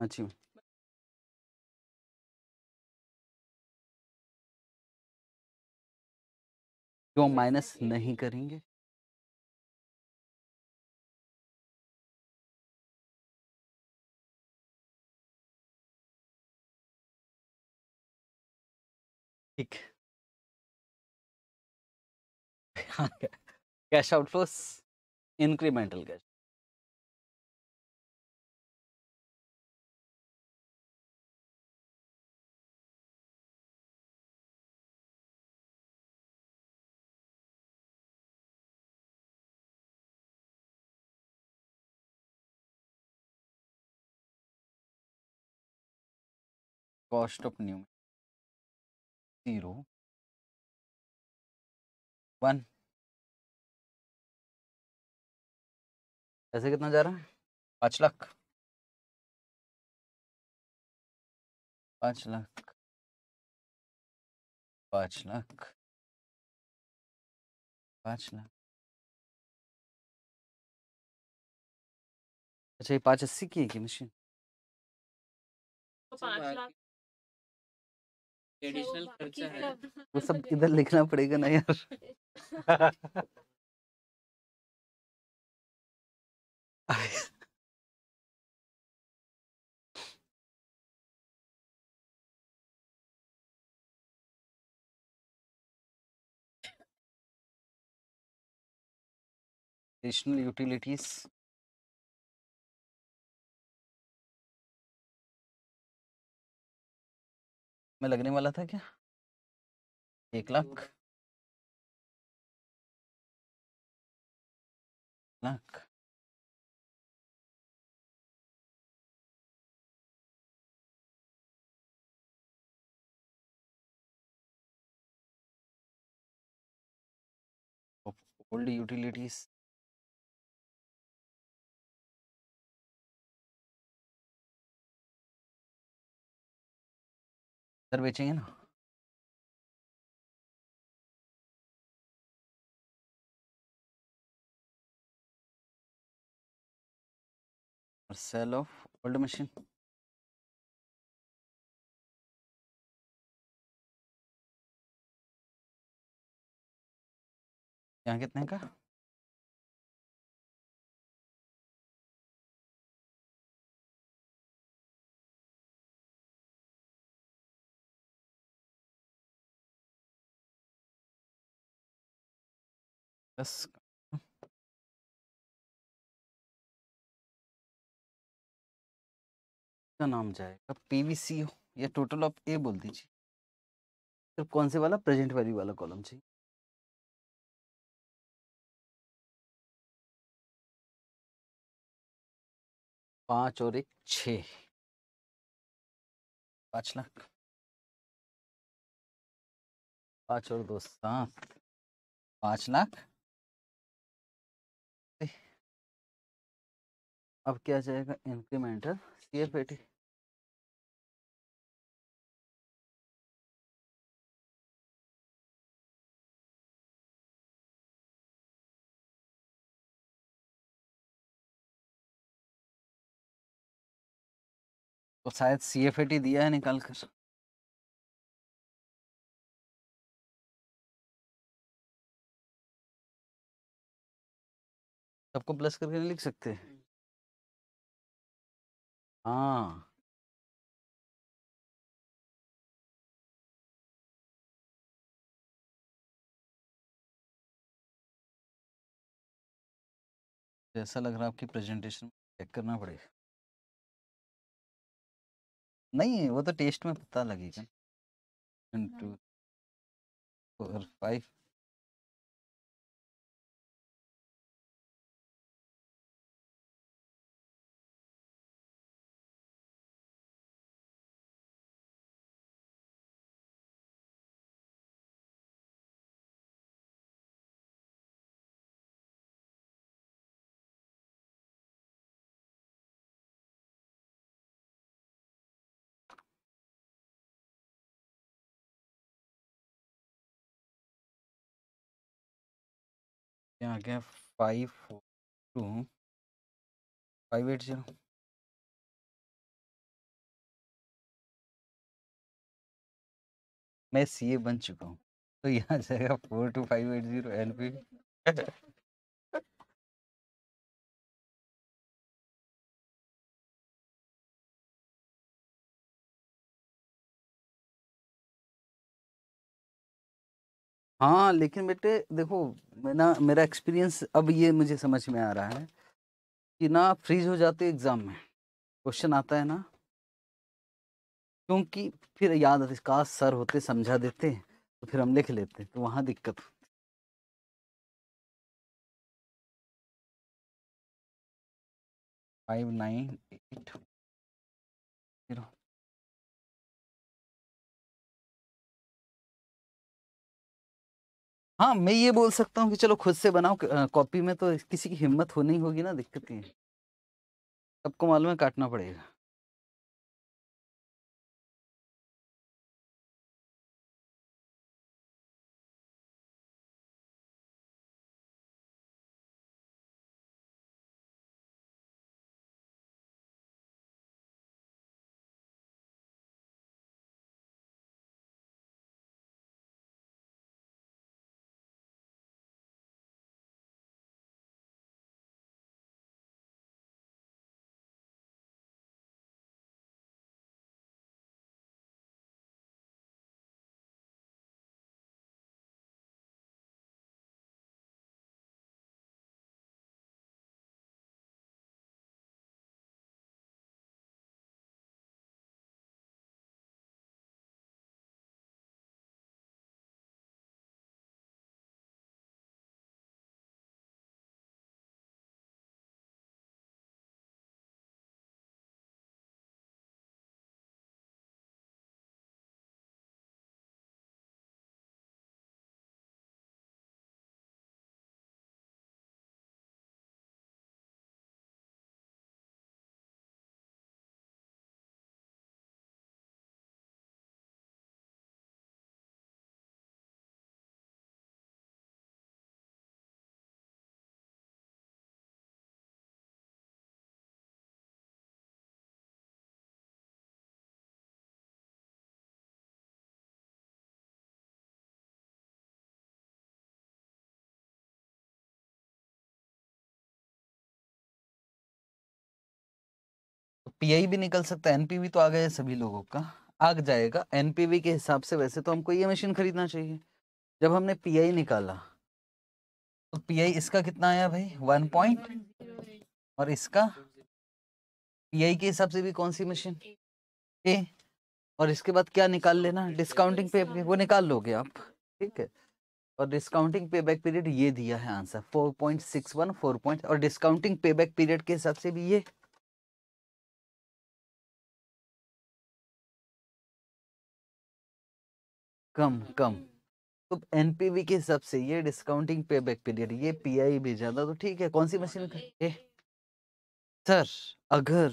अच्छी क्यों माइनस नहीं करेंगे ठीक cash outflows incremental cash cost of new zero one ऐसे कितना जा रहा है पाँच लाख पाँच लाख पाँच लाख पाँच लाख अच्छा ये पाँच अस्सी की है कि मशीन पाँच लाख एडिशनल तो खर्चा है वो सब इधर लिखना पड़ेगा ना यार एडिशनल यूटिलिटीज में लगने वाला था क्या एक lakh lakh old utilities sir बेचेंगे ना सेल ऑफ ओल्ड मशीन यहाँ कितने का Das mm-hmm. का नाम जाएगा पीवीसी हो या टोटल आप ए बोल दीजिए तो कौन से वाला प्रेजेंट वैल्यू वाला कॉलम चाहिए पांच और एक छ पांच लाख पांच और दो सात पांच लाख अब क्या जाएगा इंक्रीमेंटल सी एफ एटी तो शायद सी एफ एटी दिया है निकाल कर सबको प्लस करके नहीं लिख सकते हाँ जैसा लग रहा है आपकी प्रेजेंटेशन चेक करना पड़ेगा नहीं वो तो टेस्ट में पता लगेगा हाँ। आ गया five four two five eight zero मैं सीए बन चुका हूँ तो यहाँ जाएगा four two five eight zero L P हाँ लेकिन बेटे देखो मैं ना मेरा एक्सपीरियंस अब ये मुझे समझ में आ रहा है कि ना फ्रीज हो जाते एग्ज़ाम में क्वेश्चन आता है ना क्योंकि फिर याद आती काश सर होते समझा देते तो फिर हम लिख लेते तो वहाँ दिक्कत होती फाइव नाइन एट हाँ मैं ये बोल सकता हूँ कि चलो खुद से बनाओ कॉपी में तो किसी की हिम्मत होनी होगी ना दिक्कत नहीं सबको मालूम है काटना पड़ेगा पीआई भी निकल सकता है एनपीवी तो आ गया सभी लोगों का आ जाएगा एनपीवी के हिसाब से वैसे तो हमको ये मशीन खरीदना चाहिए जब हमने पीआई निकाला तो पीआई इसका कितना आया भाई वन पॉइंट और इसका पीआई के हिसाब से भी कौन सी मशीन ए और इसके बाद क्या निकाल लेना डिस्काउंटिंग पे वो निकाल लोगे आप ठीक है और डिस्काउंटिंग पे बैक पीरियड ये दिया है आंसर 4.61 4. और डिस्काउंटिंग पे बैक पीरियड के हिसाब से भी ये कम कम तो एनपीवी के हिसाब से ये डिस्काउंटिंग पे बैक पीरियड ये पीआई भी ज्यादा तो ठीक है कौन सी मशीन ए सर अगर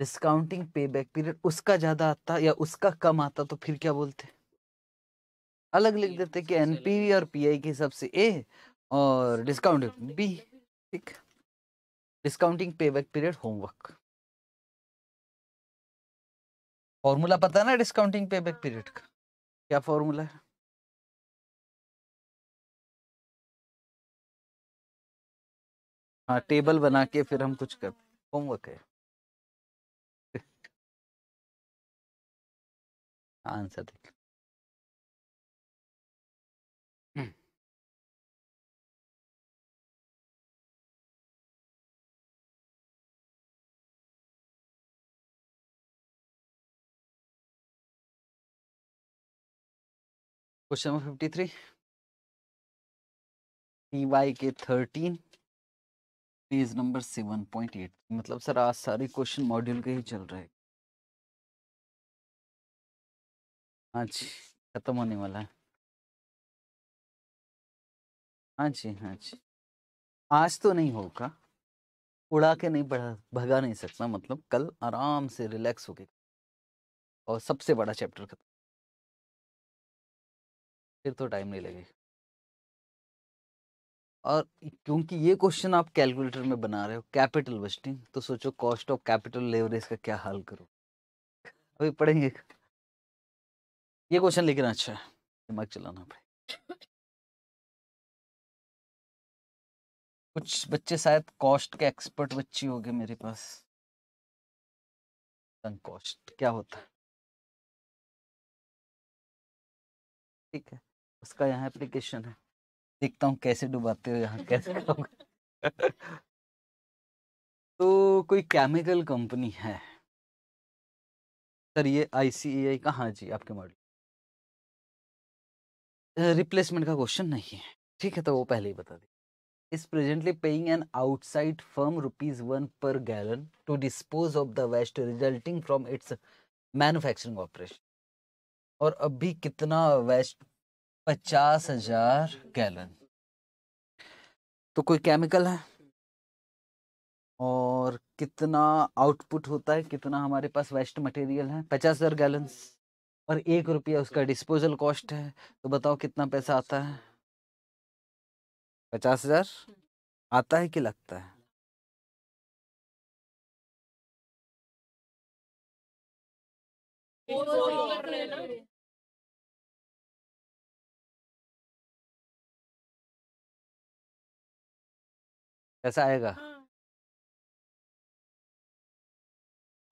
डिस्काउंटिंग पे बैक पीरियड उसका ज्यादा आता या उसका कम आता तो फिर क्या बोलते अलग लिख देते कि एनपीवी और पीआई के हिसाब से ए और डिस्काउंट बी ठीक discounting pay back period homework formula पता ना डिस्काउंटिंग पे बैक पीरियड का क्या फॉर्मूला है हाँ, हाँ टेबल बना के फिर हम कुछ करते होमवर्क है answer question number fifty three P Y के thirteen page number seven point eight मतलब सर आज सारे क्वेश्चन मॉड्यूल के ही चल रहे हाँ जी खत्म होने वाला है हाँ जी हाँ जी आज तो नहीं होगा उड़ा के नहीं बढ़ा भगा नहीं सकता मतलब कल आराम से रिलैक्स होके और सबसे बड़ा चैप्टर खत्म फिर तो टाइम नहीं लगेगा और क्योंकि ये क्वेश्चन आप कैलकुलेटर में बना रहे हो कैपिटल वेस्टिंग तो सोचो कॉस्ट ऑफ कैपिटल लेवरेज का क्या हाल करो अभी पढ़ेंगे ये क्वेश्चन लिखना अच्छा है दिमाग चलाना पड़े कुछ बच्चे शायद कॉस्ट के एक्सपर्ट बच्चे हो गए मेरे पास कॉस्ट क्या होता है ठीक है उसका यहाँ एप्लीकेशन है देखता हूँ कैसे डुबाते हो यहाँ कैसे तो कोई केमिकल कंपनी है सर ये आई सी ए आई कहाँ जी आपके मॉडल रिप्लेसमेंट का क्वेश्चन नहीं है ठीक है तो वो पहले ही बता दें इस presently paying an outside firm rupees one per gallon to dispose of the waste resulting from its manufacturing operation और अभी कितना वेस्ट पचास हजार गैलन तो कोई केमिकल है और कितना आउटपुट होता है कितना हमारे पास वेस्ट मटेरियल है पचास हज़ार गैलन और एक रुपया उसका डिस्पोजल कॉस्ट है तो बताओ कितना पैसा आता है पचास हज़ार आता है कि लगता है कैसा आएगा हाँ।,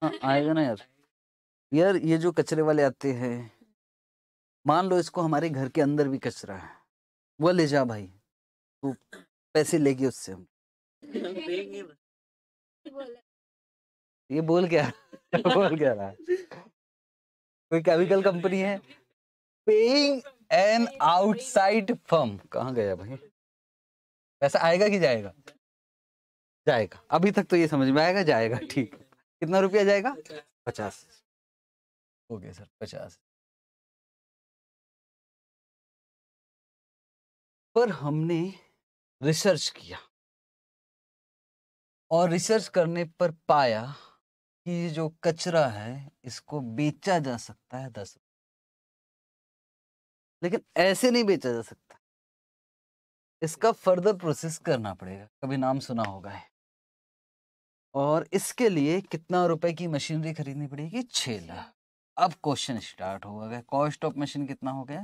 हाँ, आएगा ना यार यार ये जो कचरे वाले आते हैं मान लो इसको हमारे घर के अंदर भी कचरा है वह ले जा भाई तू पैसे लेगी उससे हम ये बोल क्या बोल क्या रहा कोई केमिकल कंपनी है पेइंग एन आउटसाइड फर्म कहाँ गया भाई पैसा आएगा कि जाएगा जाएगा अभी तक तो ये समझ में आएगा जाएगा ठीक कितना रुपया जाएगा पचास ओके सर पचास पर हमने रिसर्च किया और रिसर्च करने पर पाया कि ये जो कचरा है इसको बेचा जा सकता है दस लेकिन ऐसे नहीं बेचा जा सकता इसका फर्दर प्रोसेस करना पड़ेगा कभी नाम सुना होगा है और इसके लिए कितना रुपए की मशीनरी खरीदनी पड़ेगी छह लाख अब क्वेश्चन स्टार्ट हो गया कॉस्ट ऑफ मशीन कितना हो गया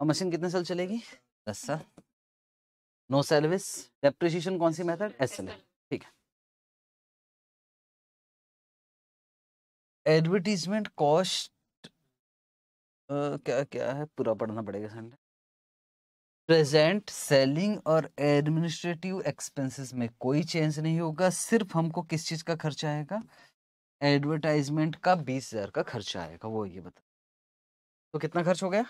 और मशीन कितने साल चलेगी दस साल नो सर्विस डेप्रिशिएशन कौन सी मेथड एस ठीक है एडवर्टीजमेंट कॉस्ट क्या क्या है पूरा पढ़ना पड़ेगा संडे प्रेजेंट सेलिंग और एडमिनिस्ट्रेटिव एक्सपेंसेस में कोई चेंज नहीं होगा सिर्फ हमको किस चीज़ का खर्चा आएगा एडवर्टाइजमेंट का बीस हज़ार का खर्चा आएगा वो ये बता तो कितना खर्च हो गया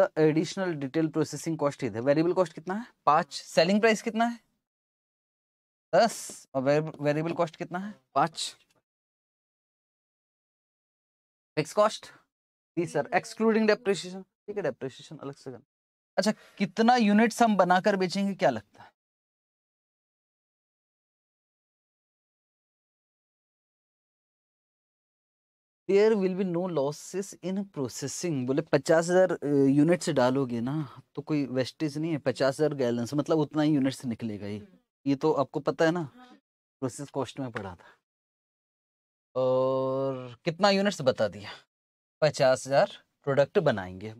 the additional detail processing cost इधर वेरिएबल कॉस्ट कितना है पाँच सेलिंग प्राइस कितना है दस और वेरिएबल कॉस्ट कितना है पाँच फिक्स कॉस्ट जी सर एक्सक्लूडिंग हम्म। डेप्रिसिएशन ठीक है डेप्रिसिएशन अलग से करना अच्छा कितना यूनिट्स हम बनाकर बेचेंगे क्या लगता है there will be no losses in processing बोले पचास हज़ार यूनिट्स डालोगे ना तो कोई वेस्टेज नहीं है पचास हज़ार गैलन मतलब उतना ही यूनिट्स निकलेगा ही हम्म। ये तो आपको पता है ना प्रोसेस हाँ। कॉस्ट में पड़ा था और कितना यूनिट्स बता दिया पचास हज़ार प्रोडक्ट बनाएंगे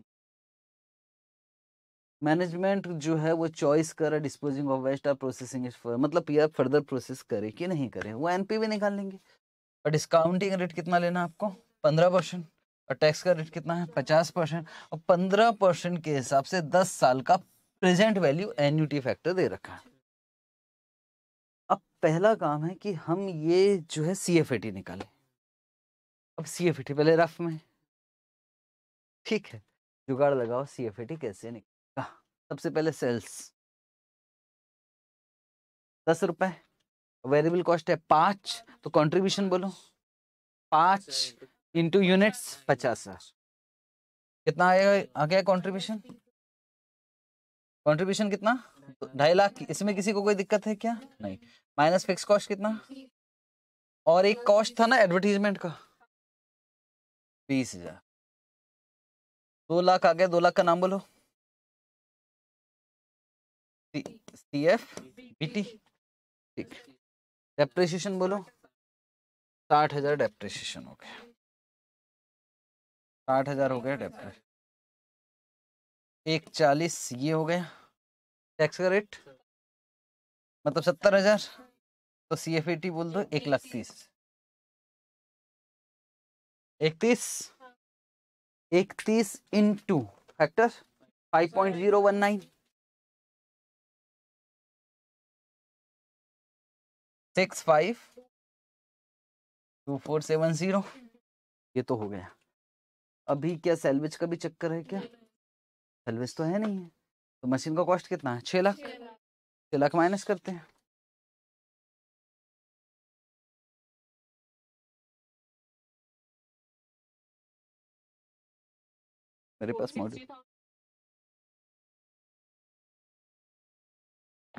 मैनेजमेंट जो है वो चॉइस करे disposing of waste or processing मतलब या फर्दर प्रोसेस करे कि नहीं करे वो एन भी निकाल लेंगे और डिस्काउंटिंग रेट कितना लेना आपको पंद्रह परसेंट और टैक्स का रेट कितना है पचास परसेंट और पंद्रह परसेंट के हिसाब से दस साल का प्रेजेंट वैल्यू एन्यूटी फैक्टर दे रखा है अब पहला काम है कि हम ये जो है सी एफ ए टी निकालें अब सी एफ ए टी पहले रफ में ठीक है जुगाड़ लगाओ सी एफ टी कैसे निकल सबसे पहले सेल्स दस रुपए वेरिएबल कॉस्ट है पांच तो कंट्रीब्यूशन बोलो पांच इंटू यूनिट्स पचास हजार कितना आएगा आ गया कंट्रीब्यूशन कंट्रीब्यूशन कितना ढाई लाख इसमें किसी को कोई दिक्कत है क्या नहीं माइनस फिक्स कॉस्ट कितना और एक कॉस्ट था ना एडवर्टीजमेंट का बीस हजार दो लाख आ गया दो लाख का नाम बोलो सी एफ बी टी ठीक डेप्रिसिएशन बोलो साठ हजार डेप्रिसिएशन हो गया साठ हजार हो गया डेप्रे एक चालीस ये हो गया टैक्स का रेट मतलब सत्तर हजार तो सी एफ ए टी बोल दो एक लाख तीस इकतीस इकतीस into factor five point zero one nine six five two four seven zero ये तो हो गया अभी क्या सैलवेज का भी चक्कर है क्या सैलवेज तो है नहीं है तो मशीन का कॉस्ट कितना है छह लाख छह लाख माइनस करते हैं मेरे पास मॉडल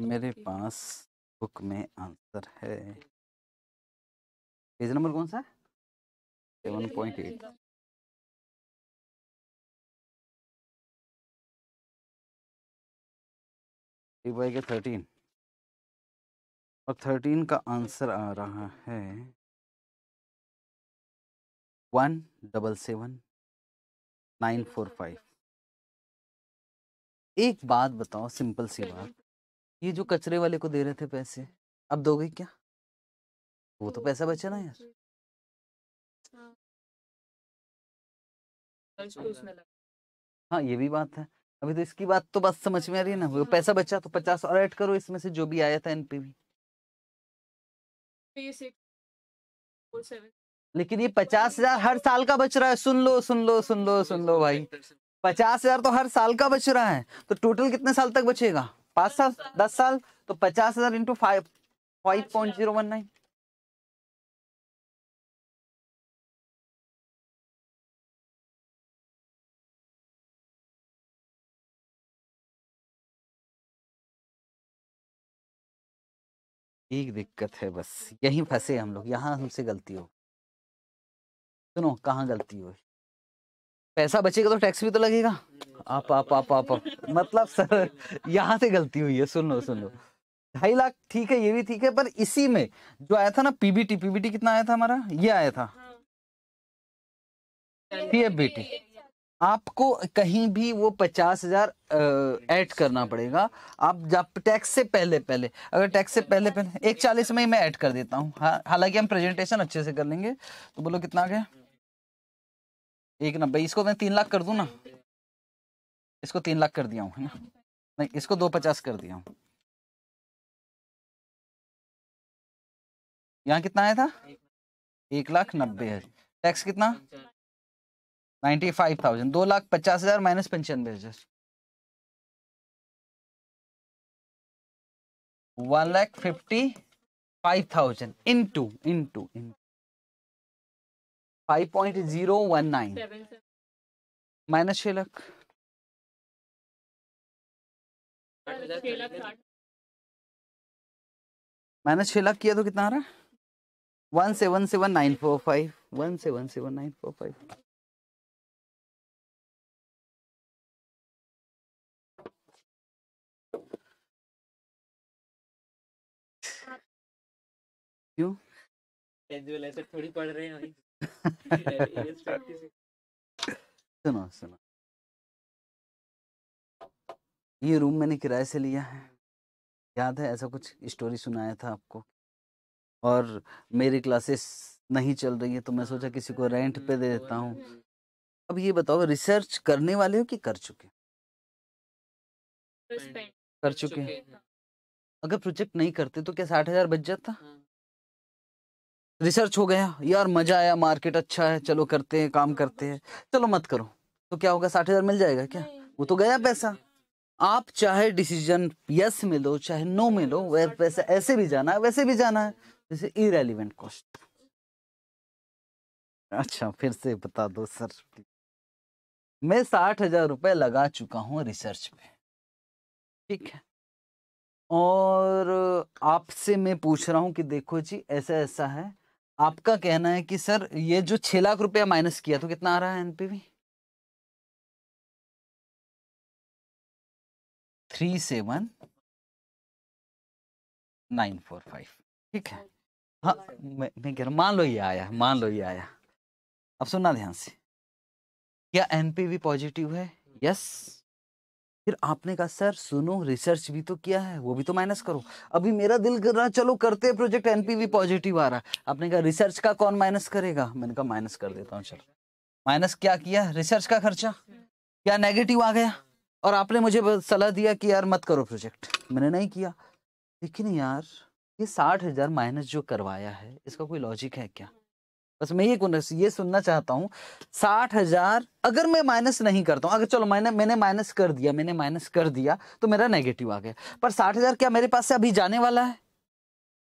मेरे पास बुक में आंसर है पेज नंबर कौन सा सेवन पॉइंट एट के थर्टीन और थर्टीन का आंसर आ रहा है one double seven nine four five एक बात बताओ सिंपल सी हम्म, बात हम्म। ये जो कचरे वाले को दे रहे थे पैसे अब दोगे क्या वो तो पैसा बचा ना तो यार हाँ।, हाँ ये भी बात है अभी तो इसकी बात तो बस समझ में आ रही है ना वो हाँ। पैसा बचा तो पचास और ऐड करो इसमें से जो भी आया था एनपीवी लेकिन ये पचास हजार हर साल का बच रहा है सुन लो सुन लो सुन लो सुन लो भाई पचास हजार तो हर साल का बच रहा है तो टोटल कितने साल तक बचेगा पांच साल दस साल तो पचास हजार into five five point zero one nine एक दिक्कत है बस यहीं फंसे हम लोग यहाँ हमसे गलती हो सुनो कहाँ गलती हुई पैसा बचेगा तो टैक्स भी तो लगेगा आप आप आप आप, मतलब सर यहाँ से गलती हुई है सुनो सुनो ढाई लाख ठीक है ये भी ठीक है पर इसी में जो आया था ना पीबीटी पीबीटी कितना आया था हमारा ये आया था पीएफबीटी आपको कहीं भी वो पचास हजार ऐड करना पड़ेगा आप जब टैक्स से पहले पहले अगर टैक्स से पहले पहले एक चालीस में ही मैं ऐड कर देता हूँ हालांकि हम प्रेजेंटेशन अच्छे से कर लेंगे तो बोलो कितना आ गया एक नब्बे इसको मैं तीन लाख कर दूँ ना इसको तीन लाख कर दिया हूँ है ना नहीं इसको दो पचास कर दिया हूँ यहाँ कितना आया था एक लाख नब्बे हजार टैक्स कितना नाइन्टी फाइव थाउजेंड दो लाख पचास हजार माइनस पंचानवे हजार one lakh fifty five thousand into into in five point zero one nine minus छः लाख माइनस छः लाख किया तो कितना आ रहा one seven seven nine four five one seven seven nine four five क्यों थोड़ी पढ़ रहे हैं सुनो सुनो ये रूम मैंने किराए से लिया है याद है ऐसा कुछ स्टोरी सुनाया था आपको और मेरी क्लासेस नहीं चल रही है तो मैं सोचा किसी को रेंट पे दे हम्म, देता हूँ अब ये बताओ रिसर्च करने वाले हो कि कर चुके कर चुके हाँ। अगर प्रोजेक्ट नहीं करते तो क्या साठ हजार बच जाता हाँ। रिसर्च हो गया यार मजा आया मार्केट अच्छा है चलो करते हैं काम करते हैं चलो मत करो तो क्या होगा साठ हजार मिल जाएगा क्या वो तो गया पैसा आप चाहे डिसीजन यस में लो चाहे नो में लो वह पैसा ऐसे भी जाना है वैसे भी जाना है जैसे इरेलीवेंट कॉस्ट अच्छा फिर से बता दो सर मैं साठ हजार रुपये लगा चुका हूँ रिसर्च पे ठीक है और आपसे मैं पूछ रहा हूँ कि देखो जी ऐसा ऐसा है आपका कहना है कि सर ये जो छह लाख रुपया माइनस किया तो कितना आ रहा है NPV three seven nine four five ठीक है हाँ मैं कह रहा मान लो ये आया मान लो ये आया अब सुनना ध्यान से क्या एनपीवी पॉजिटिव है यस फिर आपने कहा सर सुनो रिसर्च भी तो किया है वो भी तो माइनस करो अभी मेरा दिल कर रहा चलो करते प्रोजेक्ट एनपीवी पॉजिटिव आ रहा आपने कहा रिसर्च का कौन माइनस करेगा मैंने कहा माइनस कर देता हूँ चलो माइनस क्या किया रिसर्च का खर्चा क्या नेगेटिव आ गया और आपने मुझे सलाह दिया कि यार मत करो प्रोजेक्ट मैंने नहीं किया लेकिन यार ये साठ हज़ार माइनस जो करवाया है इसका कोई लॉजिक है क्या बस मैं ये ये सुनना चाहता हूँ साठ हजार अगर मैं माइनस नहीं करता हूँ अगर चलो मैंने मैंने माइनस कर दिया मैंने माइनस कर दिया तो मेरा नेगेटिव आ गया पर साठ हजार क्या मेरे पास से अभी जाने वाला है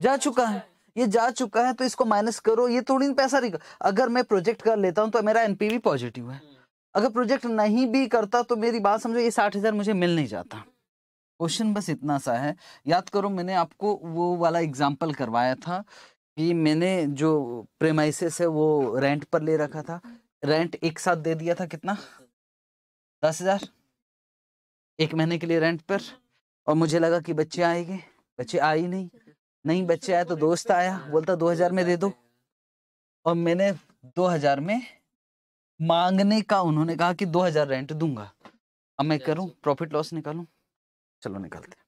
जा चुका है ये जा चुका है तो इसको माइनस करो ये थोड़ी पैसा नहीं अगर मैं प्रोजेक्ट कर लेता हूँ तो मेरा एनपीवी पॉजिटिव है अगर प्रोजेक्ट नहीं भी करता तो मेरी बात समझो ये साठ हजार मुझे मिल नहीं जाता क्वेश्चन बस इतना सा है याद करो मैंने आपको वो वाला एग्जाम्पल करवाया था कि मैंने जो प्रेमाइसिस है वो रेंट पर ले रखा था रेंट एक साथ दे दिया था कितना दस हजार एक महीने के लिए रेंट पर और मुझे लगा कि बच्चे आएंगे बच्चे आए ही नहीं नहीं बच्चे आए तो दोस्त आया बोलता दो हजार में दे दो और मैंने दो हजार में मांगने का उन्होंने कहा कि दो हजार रेंट दूंगा अब मैं करूं प्रॉफिट लॉस निकालू चलो निकालते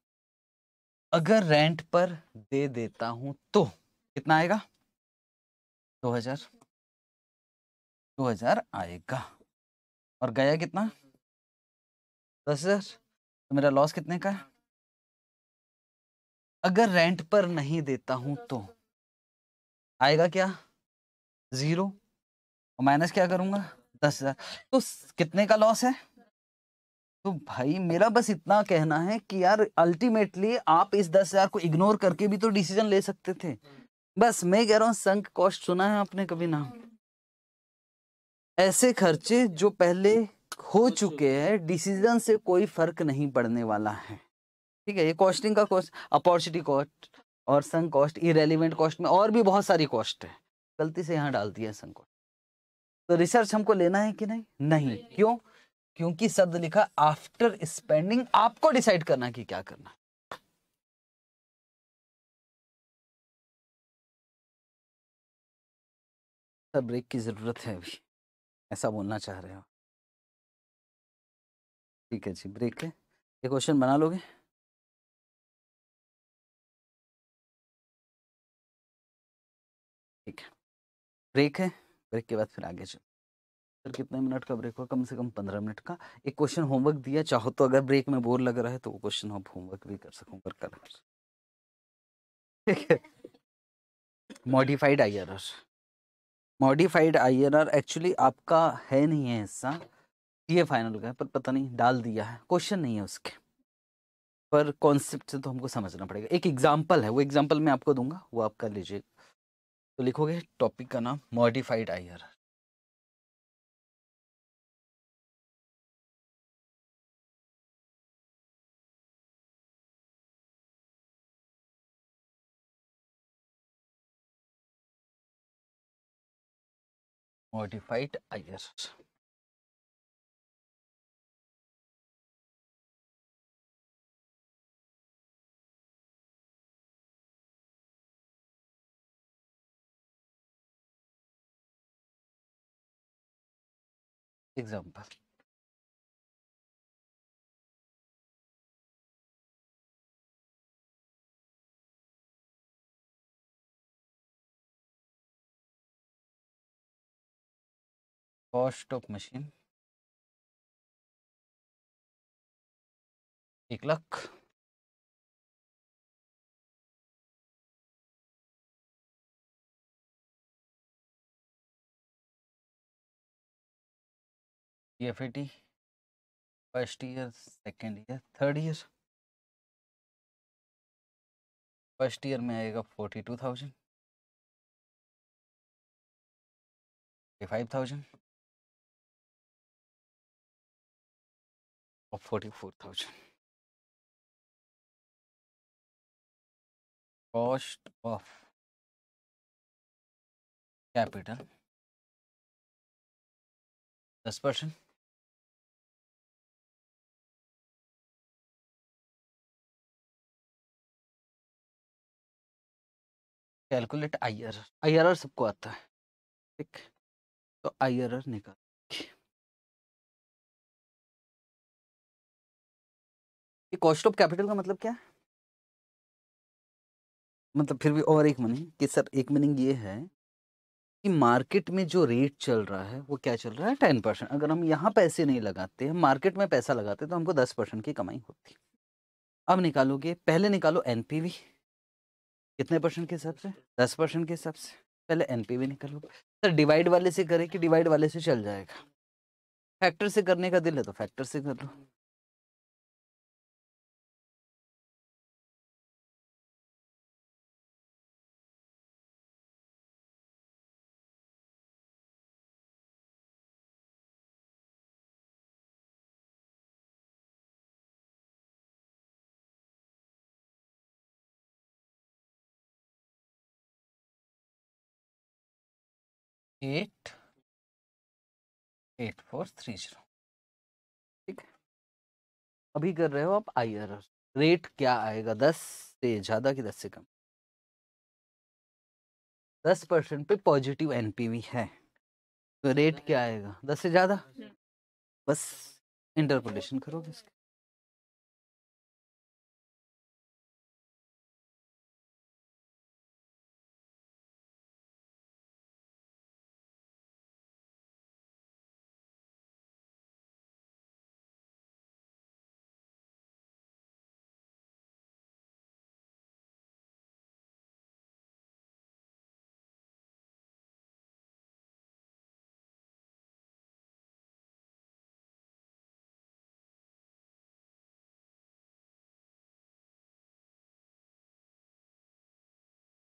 अगर रेंट पर दे देता हूं तो कितना आएगा दो हजार दो हजार आएगा और गया कितना दस हजार तो मेरा लॉस कितने का है अगर रेंट पर नहीं देता हूं तो आएगा क्या जीरो और माइनस क्या करूंगा दस हजार तो कितने का लॉस है तो भाई मेरा बस इतना कहना है कि यार अल्टीमेटली आप इस दस हजार को इग्नोर करके भी तो डिसीजन ले सकते थे बस मैं कह रहा हूँ संक कॉस्ट सुना है आपने कभी नाम ऐसे खर्चे जो पहले हो चुके हैं डिसीजन से कोई फर्क नहीं पड़ने वाला है ठीक है ये कॉस्टिंग का कॉस्ट अपॉर्चुनिटी कॉस्ट और संक कॉस्ट इरेलीवेंट कॉस्ट में और भी बहुत सारी कॉस्ट है गलती से यहाँ डाल दिया संक कॉस्ट तो रिसर्च हमको लेना है कि नहीं नहीं क्यों क्योंकि शब्द लिखा आफ्टर स्पेंडिंग आपको डिसाइड करना कि क्या करना सा ब्रेक की ज़रूरत है अभी ऐसा बोलना चाह रहे हो ठीक है जी ब्रेक है ये क्वेश्चन बना लोगे ठीक है ब्रेक है ब्रेक के बाद फिर आगे चलो सर कितने मिनट का ब्रेक हुआ कम से कम पंद्रह मिनट का एक क्वेश्चन होमवर्क दिया चाहो तो अगर ब्रेक में बोर लग रहा है तो वो क्वेश्चन आप होमवर्क भी कर सको कर कल ठीक है modified I R modified R actually आपका है नहीं है हिस्सा ये फाइनल का है पर पता नहीं डाल दिया है क्वेश्चन नहीं है उसके पर कॉन्सेप्ट से तो हमको समझना पड़ेगा एक एग्जाम्पल है वो एग्जाम्पल मैं आपको दूंगा वो आप कर लीजिए तो लिखोगे टॉपिक का नाम modified R modified IRs. Example cost of machine एक lakh F A T first year second year third year first year में आएगा forty two thousand five thousand of 44,000. Cost of capital 10%. Calculate I R I R सबको आता है ठीक तो I are निकाल ये कॉस्ट ऑफ कैपिटल का मतलब क्या है मतलब फिर भी और एक मीनिंग कि सर एक मीनिंग ये है कि मार्केट में जो रेट चल रहा है वो क्या चल रहा है टेन परसेंट अगर हम यहाँ पैसे नहीं लगाते हैं मार्केट में पैसा लगाते तो हमको दस परसेंट की कमाई होती अब निकालोगे पहले निकालो एन कितने परसेंट के हिसाब से दस परसेंट के हिसाब से पहले एन निकालो सर डिवाइड वाले से करें कि डिवाइड वाले से चल जाएगा फैक्टर से करने का दिल है तो फैक्टर से कर लो eight eight four three zero ठीक है अभी कर रहे हो आप आई आर रेट क्या आएगा दस से ज़्यादा कि दस से कम दस परसेंट पे पॉजिटिव एनपीवी है तो रेट क्या आएगा दस से ज़्यादा हम्म। बस इंटरप्रिटेशन करोगे इसके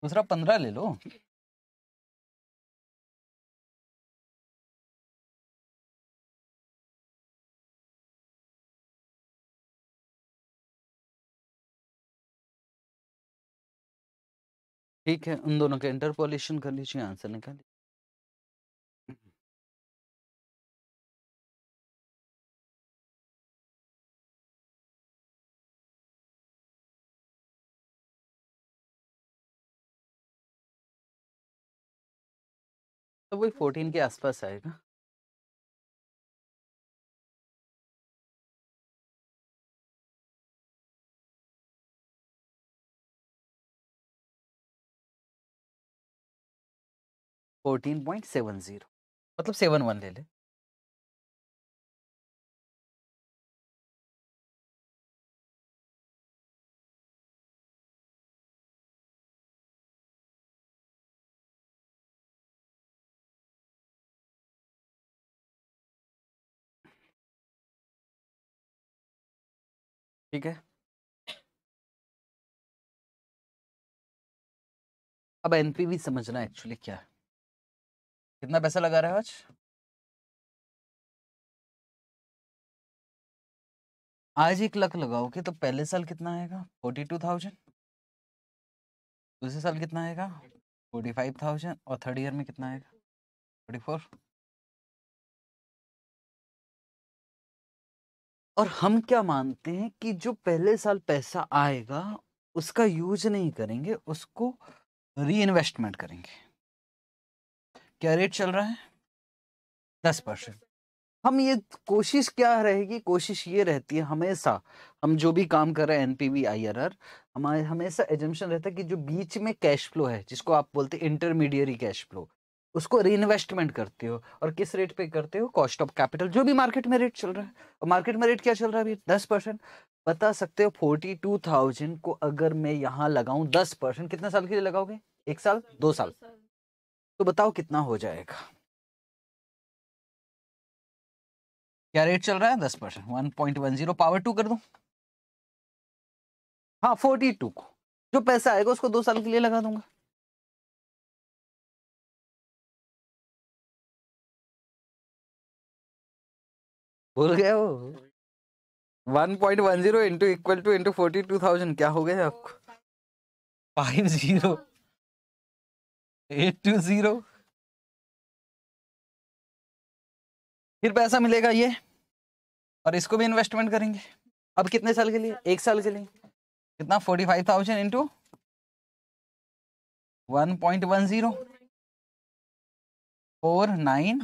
दूसरा पंद्रह ले लो ठीक है उन दोनों के इंटरपोलेशन कर लीजिए आंसर निकाल तो वही फोर्टीन के आसपास आएगा फोर्टीन पॉइंट सेवन जीरो मतलब सेवन वन ले ले ठीक है अब एनपीवी समझना एक्चुअली क्या है कितना पैसा लगा रहा है आज आज एक लाख लगाओगे तो पहले साल कितना आएगा फोर्टी टू थाउजेंड दूसरे साल कितना आएगा फोर्टी फाइव थाउजेंड और थर्ड ईयर में कितना आएगा फोर्टी फोर और हम क्या मानते हैं कि जो पहले साल पैसा आएगा उसका यूज नहीं करेंगे उसको री इन्वेस्टमेंट करेंगे क्या रेट चल रहा है दस परसेंट हम ये कोशिश क्या रहेगी कोशिश ये रहती है हमेशा हम जो भी काम कर रहे हैं एनपीवी आईआरआर हमारे हमेशा एजम्पन रहता है कि जो बीच में कैश फ्लो है जिसको आप बोलते हैं इंटरमीडियरी कैश फ्लो उसको रीइन्वेस्टमेंट करते हो और किस रेट पे करते हो कॉस्ट ऑफ कैपिटल जो भी मार्केट में रेट चल रहा है और मार्केट में रेट क्या चल रहा है अभी दस परसेंट बता सकते हो फोर्टी टू थाउजेंड को अगर मैं यहाँ लगाऊं दस परसेंट कितने साल के लिए लगाओगे एक साल दो साल तो बताओ कितना हो जाएगा क्या रेट चल रहा है दस percent one point one zero power two कर दो हाँ फोर्टी टू को जो पैसा आएगा उसको दो साल के लिए लगा दूंगा भूल गए हो zero into equal to into forty two thousand क्या हो गया आपको five zero eight two zero फिर पैसा मिलेगा ये और इसको भी इन्वेस्टमेंट करेंगे अब कितने साल के लिए एक साल के लिए कितना forty five thousand into one point one zero four nine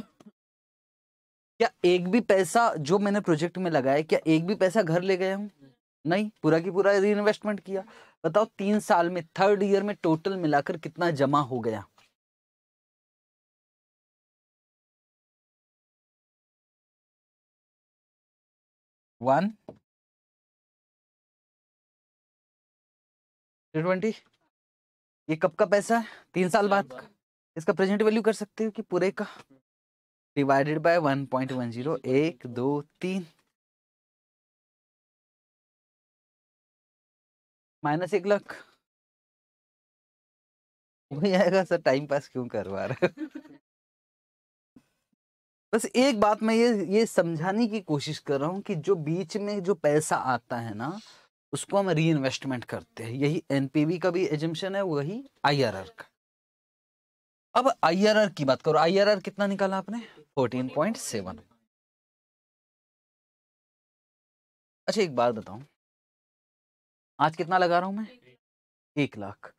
क्या एक भी पैसा जो मैंने प्रोजेक्ट में लगाया क्या एक भी पैसा घर ले गया हूँ नहीं पूरा की पूरा री इन्वेस्टमेंट किया बताओ तीन साल में थर्ड ईयर में टोटल मिलाकर कितना जमा हो गया वन ट्वेंटी ये कब का पैसा है तीन साल बाद का इसका प्रेजेंट वैल्यू कर सकते हो कि पूरे का divided by one point one zero एक दो तीन माइनस एक लाख वही आएगा सर टाइम पास क्यों करवा रहे बस एक बात मैं ये ये समझाने की कोशिश कर रहा हूँ कि जो बीच में जो पैसा आता है ना उसको हम री इन्वेस्टमेंट करते हैं यही एनपीवी का भी एजम्पन है वही आईआरआर का अब आर की बात करो आर कितना निकाला आपने 14.7 अच्छा एक बात बताऊं आज कितना लगा रहा हूं मैं एक लाख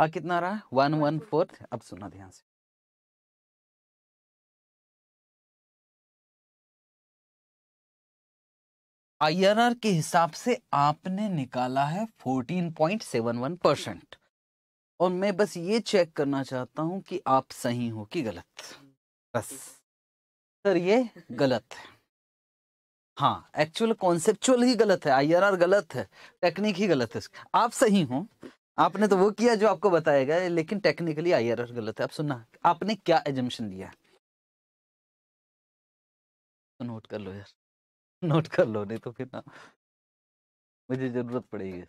आज कितना रहा वन वन फोर्थ अब सुना ध्यान से आर के हिसाब से आपने निकाला है 14.71 परसेंट और मैं बस ये चेक करना चाहता हूँ कि आप सही हो कि गलत बस सर ये गलत है हाँ एक्चुअल कॉन्सेप्चुअल ही गलत है आई गलत है टेक्निक ही गलत है आप सही हो आपने तो वो किया जो आपको बताया गया लेकिन टेक्निकली आई गलत है आप सुनना आपने क्या एजम्पन लिया तो नोट कर लो यार नोट कर लो नहीं तो फिर ना मुझे जरूरत पड़ेगी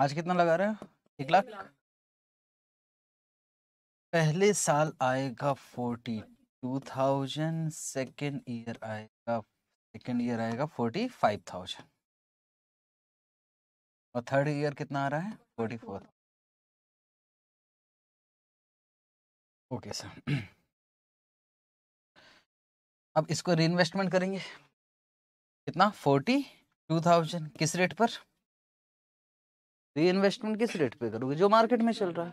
आज कितना लगा रहे हैं एक लाख पहले साल आएगा फोर्टी हाँ टू थाउजेंड सेकेंड ईयर आएगा सेकेंड ईयर आएगा फोर्टी फाइव थाउजेंड और थर्ड ईयर कितना आ रहा है फोर्टी फोर ओके सर अब इसको रीइन्वेस्टमेंट करेंगे कितना फोर्टी टू थाउजेंड किस रेट पर तो ये इन्वेस्टमेंट किस रेट पे करोगे जो मार्केट में चल रहा है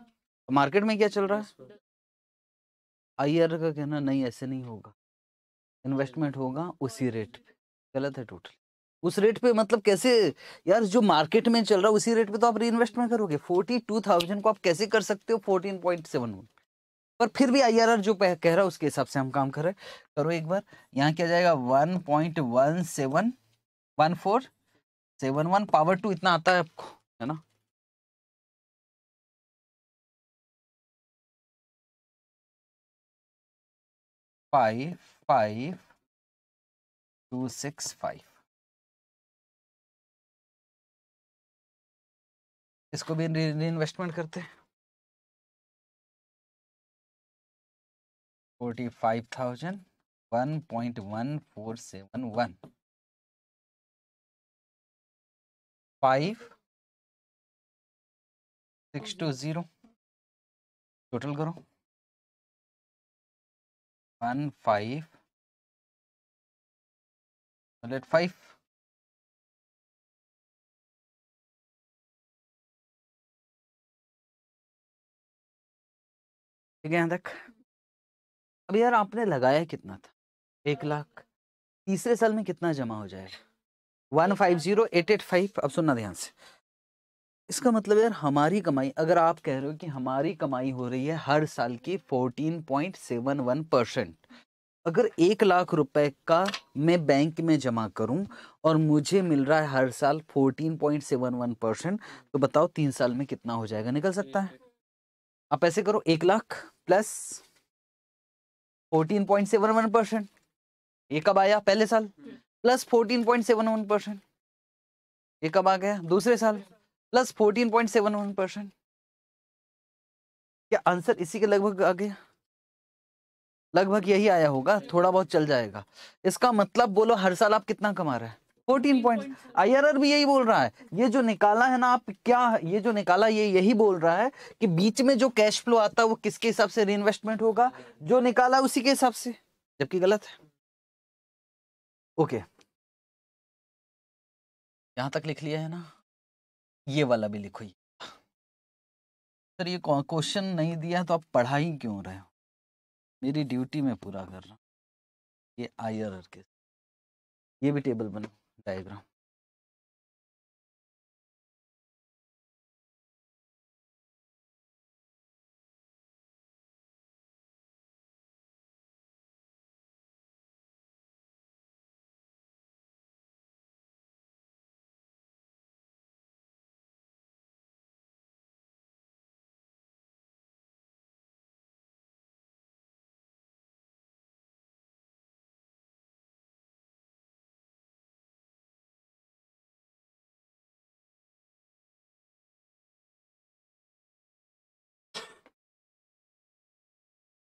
मार्केट तो में क्या चल रहा है आर का कहना नहीं ऐसे नहीं होगा इन्वेस्टमेंट होगा उसी रेट पे गलत है टोटल उस रेट पे मतलब कैसे यार जो मार्केट में चल रहा है उसी रेट पे तो आप री इन्वेस्टमेंट करोगे फोर्टी टू थाउजेंड को आप कैसे कर सकते हो फोर्टीन पॉइंट सेवन वन पर फिर भी आई जो कह रहा है उसके हिसाब से हम काम कर रहे करो एक बार यहाँ क्या जाएगा one point one seven one four seven one power two इतना आता है आपको है ना five five two six five इसको भी री इन्वेस्टमेंट करते forty five thousand one point one four seven one five six हाँ टू ज़ीरो टोटल करो वन फाइव हंड्रेड तो फाइव ठीक है यहाँ तक अब यार आपने लगाया कितना था एक हाँ। लाख तीसरे साल में कितना जमा हो जाएगा one five zero eight eight five अब सुनना ध्यान से इसका मतलब यार हमारी कमाई अगर आप कह रहे हो कि हमारी कमाई हो रही है हर साल की fourteen point seven one percent अगर एक लाख रुपए का मैं बैंक में जमा करूं और मुझे मिल रहा है हर साल fourteen point seven one percent तो बताओ तीन साल में कितना हो जाएगा निकल सकता है आप ऐसे करो एक lakh plus fourteen point seven one percent ये कब आया पहले साल plus fourteen point seven one percent ये कब आ गया दूसरे साल plus fourteen point seven one percent क्या आंसर इसी के लगभग आ गया लगभग यही आया होगा थोड़ा बहुत चल जाएगा इसका मतलब बोलो हर साल आप कितना कमा रहे हैं फोर्टीन पॉइंट आईआरआर भी यही बोल रहा है ये जो निकाला है ना आप क्या ये जो निकाला ये यही बोल रहा है कि बीच में जो कैश फ्लो आता है वो किसके हिसाब से रीइन्वेस्टमेंट होगा जो निकाला उसी के हिसाब से जबकि गलत है ओके यहां तक लिख लिया है ना ये वाला भी लिखो सर ये क्वेश्चन नहीं दिया तो आप पढ़ाई क्यों रहे हो मेरी ड्यूटी में पूरा कर रहा हूँ ये आई आर के ये भी टेबल बना डायग्राम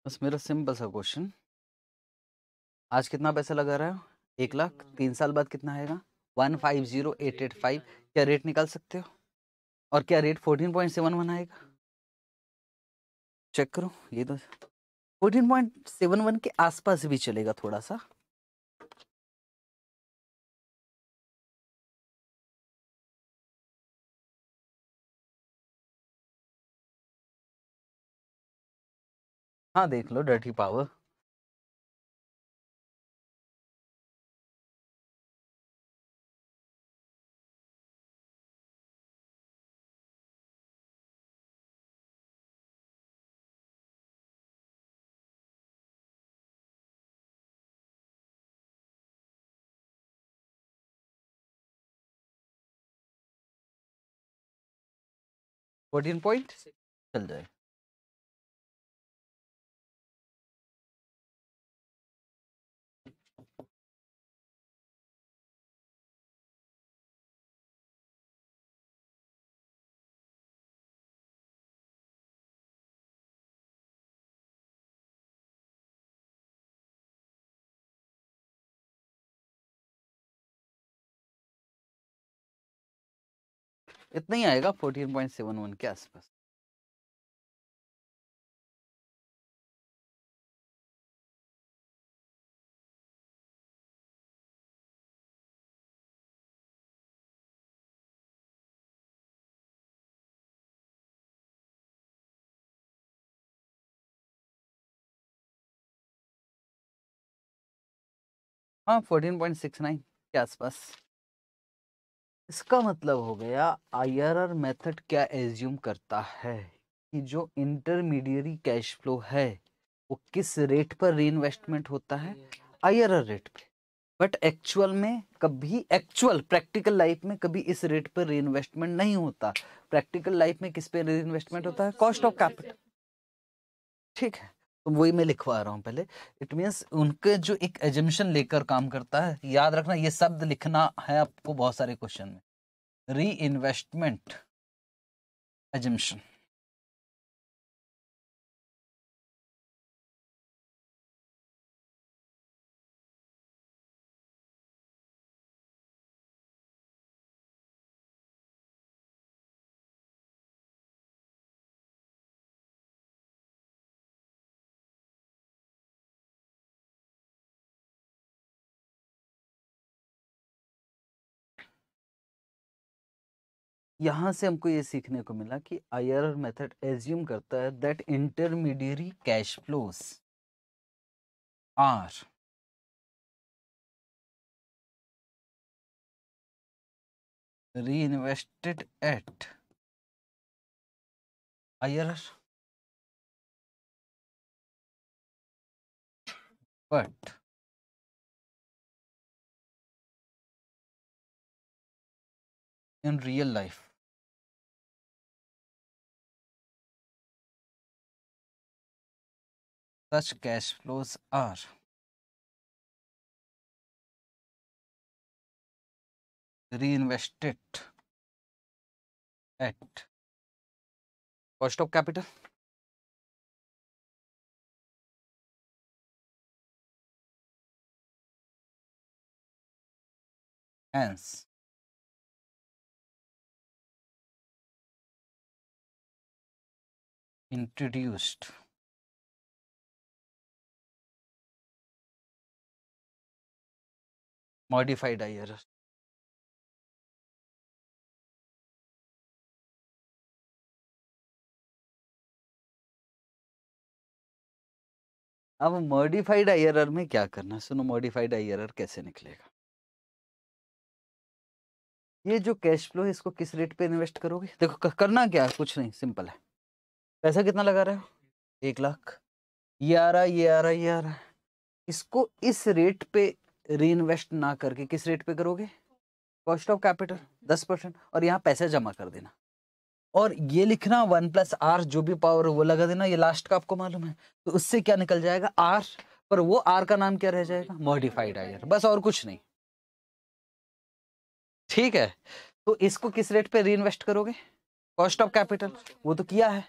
बस मेरा सिंपल सा क्वेश्चन आज कितना पैसा लगा रहा हो एक लाख तीन साल बाद कितना आएगा one five zero eight eight five क्या रेट निकाल सकते हो और क्या rate fourteen point seven one आएगा चेक करो ये तो फोर्टीन पॉइंट सेवन वन के आसपास भी चलेगा थोड़ा सा हाँ देख लो डर्टी पावर फोर्टीन पॉइंट चल जाए इतना ही आएगा फोर्टीन पॉइंट सेवन वन के आसपास हाँ फोर्टीन पॉइंट सिक्स नाइन के आसपास इसका मतलब हो गया आई आर आर मैथड क्या एज्यूम करता है कि जो इंटरमीडियरी कैश फ्लो है वो किस रेट पर इन्वेस्टमेंट होता है आई आर आर रेट पे बट एक्चुअल में कभी एक्चुअल प्रैक्टिकल लाइफ में कभी इस रेट पर इन्वेस्टमेंट नहीं होता प्रैक्टिकल लाइफ में किस पे इन्वेस्टमेंट होता है कॉस्ट ऑफ कैपिटल ठीक है तो वही मैं लिखवा रहा हूँ पहले इट मीन्स उनके जो एक एजम्पन लेकर काम करता है याद रखना ये शब्द लिखना है आपको बहुत सारे क्वेश्चन में री इन्वेस्टमेंट एजम्पन यहाँ से हमको ये सीखने को मिला कि I R R method assume करता है that intermediary cash flows are re I R R but in real life such cash flows are. reinvested at cost of capital hence introduced modified IRR. अब modified I R R में क्या करना सुनो modified I error कैसे निकलेगा ये जो cash flow है इसको किस रेट पे इन्वेस्ट करोगे देखो करना क्या है कुछ नहीं सिंपल है पैसा कितना लगा रहे हो एक लाख ये आ रहा ये आ रहा ये आ रहा इसको इस रेट पे री इन्वेस्ट ना करके किस रेट पे करोगे कॉस्ट ऑफ कैपिटल दस परसेंट और यहाँ पैसे जमा कर देना और ये लिखना वन प्लस आर जो भी पावर वो लगा देना ये लास्ट का आपको मालूम है तो उससे क्या निकल जाएगा आर पर वो आर का नाम क्या रह जाएगा मॉडिफाइड आयर बस और कुछ नहीं ठीक है तो इसको किस रेट पे री इन्वेस्ट करोगे कॉस्ट ऑफ कैपिटल वो तो किया है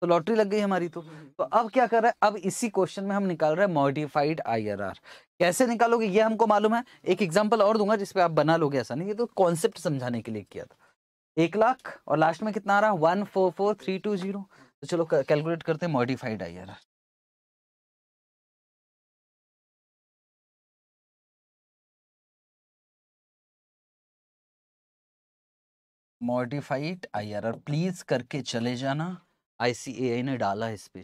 तो लॉटरी लग गई हमारी तो हम्म, तो हम्म। अब क्या कर रहा है अब इसी क्वेश्चन में हम निकाल रहे हैं मॉडिफाइड आईआरआर कैसे निकालोगे ये हमको मालूम है एक एग्जांपल और दूंगा जिसपे आप बना लोगे ऐसा नहीं ये तो कॉन्सेप्ट समझाने के लिए किया था एक लाख और लास्ट में कितना आ रहा one four four three two zero तो चलो कैलकुलेट करते हैं modified I R modified I R R please करके चले जाना आईसीएआई ने डाला इस पे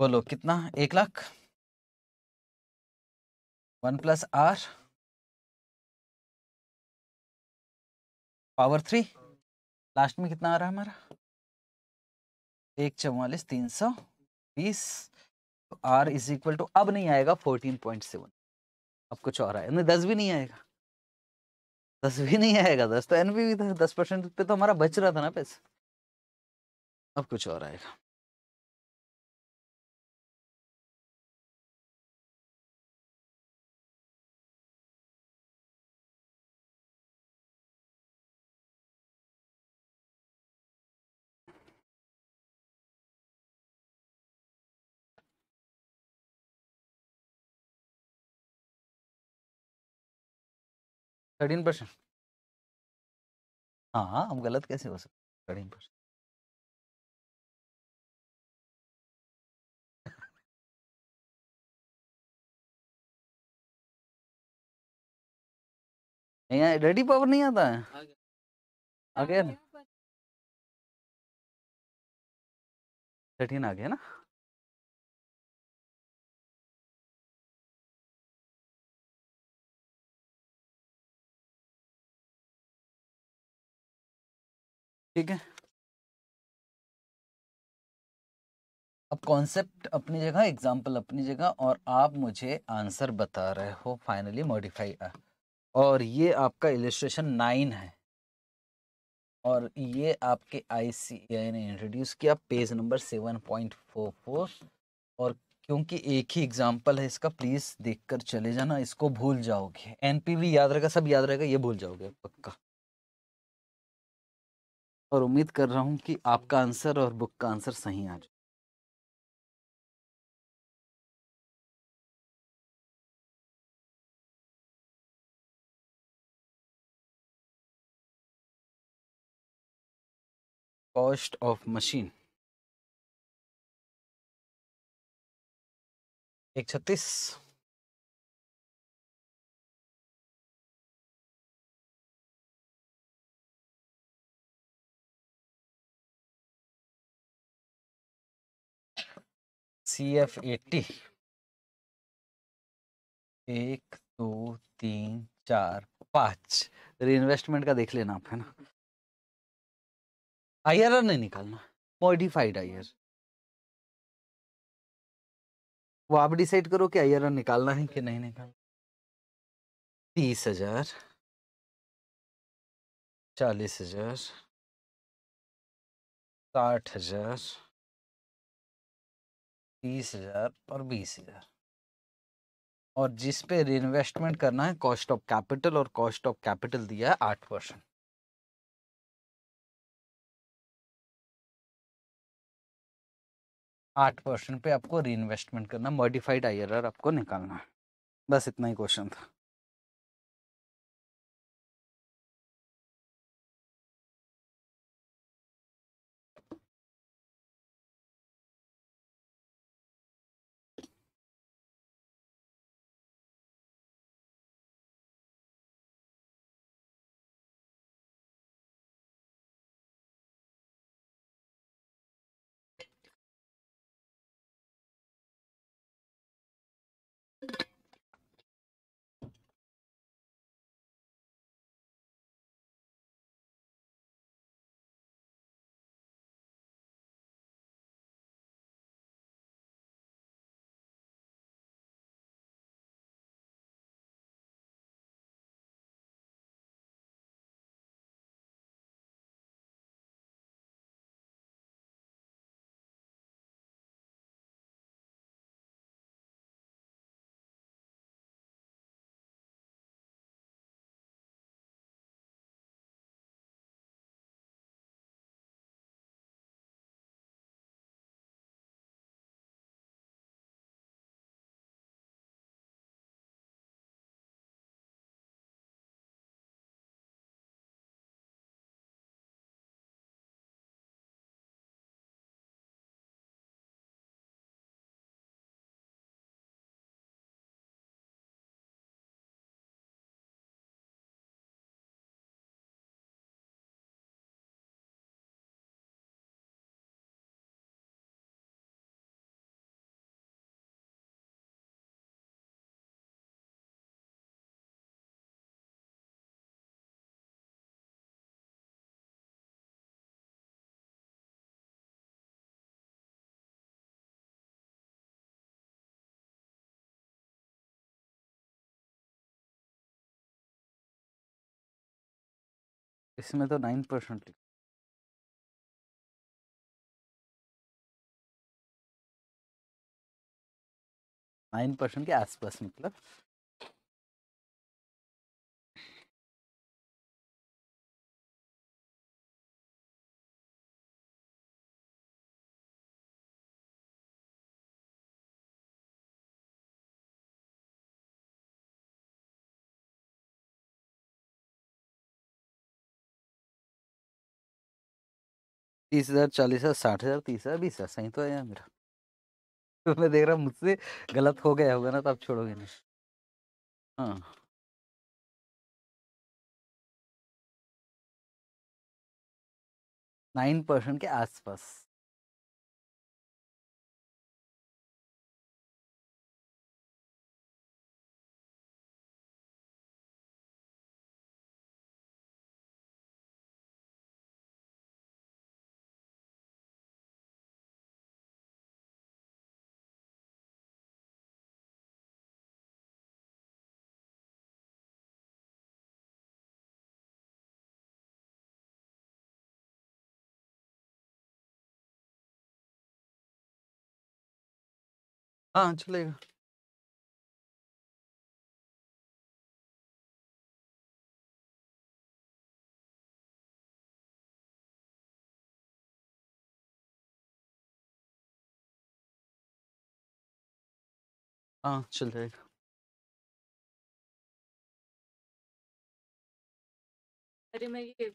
बोलो कितना एक lakh one plus R power three last में कितना आ रहा है हमारा एक चौवालीस तीन सौ बीस तो आर इज इक्वल टू अब नहीं आएगा फोर्टीन पॉइंट सेवन अब कुछ और आया दस भी नहीं आएगा दस भी नहीं आएगा दस तो एन भी था दस परसेंट पे तो हमारा बच रहा था ना पैसा अब कुछ और आएगा थर्टीन परसेंट हाँ हम हाँ, गलत कैसे हो सकते थर्टीन परसेंट यहाँ रेडी पावर नहीं आता है अगेन थर्टीन आ गया ना ठीक है अब कॉन्सेप्ट अपनी जगह एग्जाम्पल अपनी जगह और आप मुझे आंसर बता रहे हो फाइनली मॉडिफाई और ये आपका इलेस्ट्रेशन नाइन है और ये आपके आईसीएआई ने इंट्रोड्यूस किया page number seven point four four और क्योंकि एक ही एग्जाम्पल है इसका प्लीज़ देखकर चले जाना इसको भूल जाओगे एनपीवी याद रहेगा सब याद रहेगा ये भूल जाओगे पक्का और उम्मीद कर रहा हूँ कि आपका आंसर और बुक का आंसर सही आ जाए cost of machine एक छत्तीस सी एफ एटी एक दो तीन चार पांच रीइन्वेस्टमेंट तो का देख लेना आप है ना आई आर आर नहीं निकालना मॉडिफाइड आई आर वो आप डिसाइड करो कि आई आर आर निकालना है कि नहीं निकालना तीस हजार चालीस हजार साठ हजार तीस हजार और बीस हजार और जिस पे री करना है कॉस्ट ऑफ कैपिटल और कॉस्ट ऑफ कैपिटल दिया है आठ परसेंट आठ परसेंट पे आपको री इन्वेस्टमेंट करना मॉडिफाइड आई आपको निकालना बस इतना ही क्वेश्चन था इसमें तो नाइन परसेंट नाइन परसेंट के आसपास मतलब तीस हज़ार चालीस हज़ार साठ हज़ार तीस हज़ार बीस हज़ार सही तो है यार मेरा तो मैं देख रहा हूँ मुझसे गलत हो गया होगा ना तो आप छोड़ोगे नहीं हाँ नाइन परसेंट के आसपास हाँ चलेगा हाँ चलेगा अरे मैं ये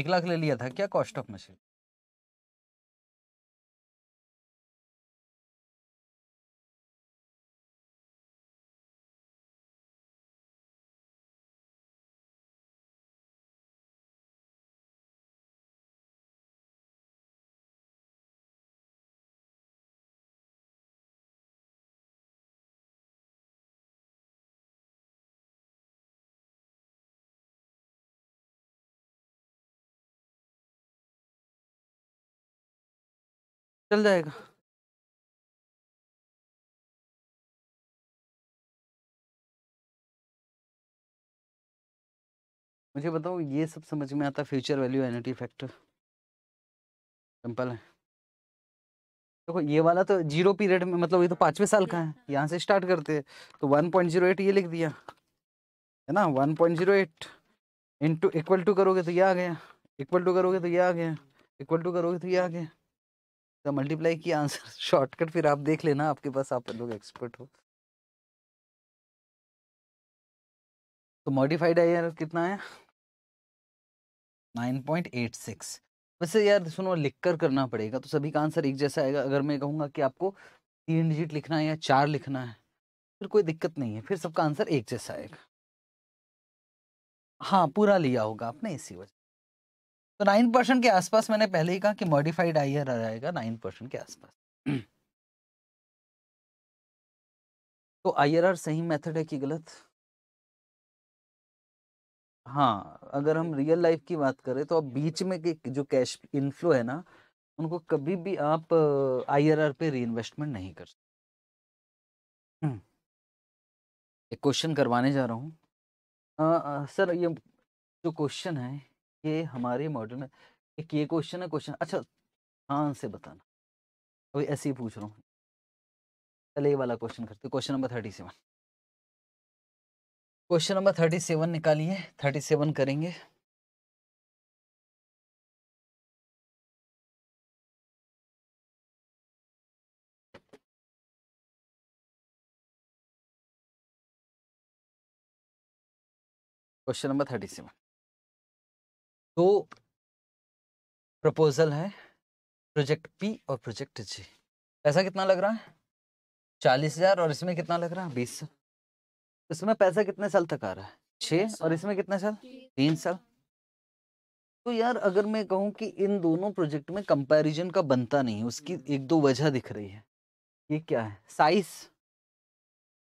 एक लाख ले लिया था क्या कॉस्ट ऑफ मशीन चल जाएगा मुझे बताओ ये सब समझ में आता future value annuity factor simple है देखो तो ये वाला तो जीरो पीरियड में मतलब ये तो पांचवें साल का है यहाँ से स्टार्ट करते हैं तो एट ये लिख दिया है ना one point zero eight into equal to करोगे तो ये आ गया इक्वल टू करोगे तो ये आ गया इक्वल टू करोगे तो ये आ गया मल्टीप्लाई किया आंसर शॉर्टकट फिर आप देख लेना आपके पास आप लोग एक्सपर्ट हो तो मॉडिफाइड आई आर कितना है 9.86 वैसे यार सुनो लिख कर करना पड़ेगा तो सभी का आंसर एक जैसा आएगा अगर मैं कहूँगा कि आपको तीन डिजिट लिखना है या चार लिखना है फिर कोई दिक्कत नहीं है फिर सबका आंसर एक जैसा आएगा हाँ पूरा लिया होगा आपने इसी वजह तो नाइन परसेंट के आसपास मैंने पहले ही कहा कि मॉडिफाइड आई आर आएगा नाइन परसेंट के आसपास तो आई आर आर सही मेथड है कि गलत हाँ अगर हम रियल लाइफ की बात करें तो अब बीच में के जो कैश इनफ्लो है ना उनको कभी भी आप आई आर आर पे री इन्वेस्टमेंट नहीं कर सकते हम्म। एक क्वेश्चन करवाने जा रहा हूँ सर ये जो क्वेश्चन है ये हमारे मॉडर्न एक ये क्वेश्चन है क्वेश्चन अच्छा हाँ से बताना कोई ऐसे ही पूछ रहा हूँ चले ये वाला क्वेश्चन करते question number thirty seven question number thirty seven निकालिए थर्टी सेवन करेंगे क्वेश्चन नंबर थर्टी सेवन दो प्रपोजल है प्रोजेक्ट पी और प्रोजेक्ट जी पैसा कितना लग रहा है चालीस हजार और इसमें कितना लग रहा है बीस साल इसमें पैसा कितने साल तक आ रहा है छः और इसमें कितने साल तीन साल तो यार अगर मैं कहूँ कि इन दोनों प्रोजेक्ट में कंपैरिजन का बनता नहीं उसकी एक दो वजह दिख रही है ये क्या है साइज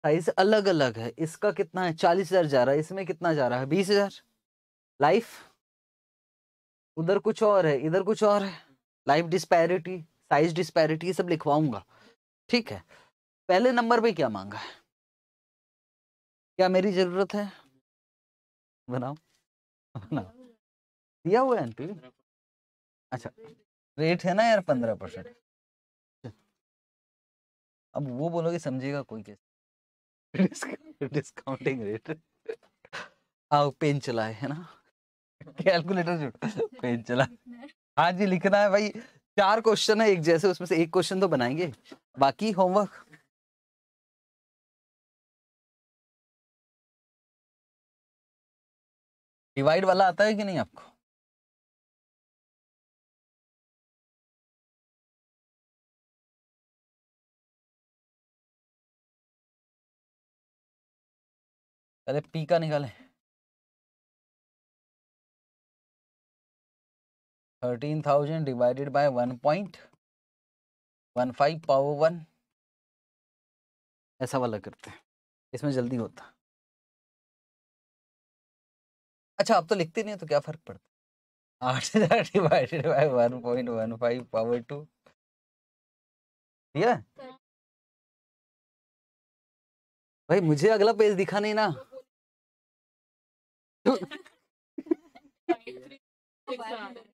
साइज अलग अलग है इसका कितना है चालीस हजार जा रहा है इसमें कितना जा रहा है बीस हजार लाइफ उधर कुछ और है इधर कुछ और है लाइफ डिस्पैरिटी साइज डिस्पैरिटी ये सब लिखवाऊंगा ठीक है पहले नंबर पे क्या मांगा है क्या मेरी जरूरत है बनाओ बनाओ दिया हुआ है आंटी अच्छा रेट है ना यार पंद्रह परसेंट अब वो बोलोगे समझेगा कोई कैसे डिस्काउंटिंग रेट आओ पेन चलाए है ना कैलकुलेटर जो पेज चला हाँ जी लिखना है भाई चार क्वेश्चन है एक जैसे उसमें से एक क्वेश्चन तो बनाएंगे बाकी होमवर्क डिवाइड वाला आता है कि नहीं आपको अरे पी का निकाले thirteen thousand divided by one point one five power one ऐसा वाला करते हैं इसमें जल्दी होता अच्छा आप तो लिखते नहीं तो क्या फर्क पड़ता आठ हजार divided by one point one five power two ठीक है भाई मुझे अगला पेज दिखा नहीं ना तो...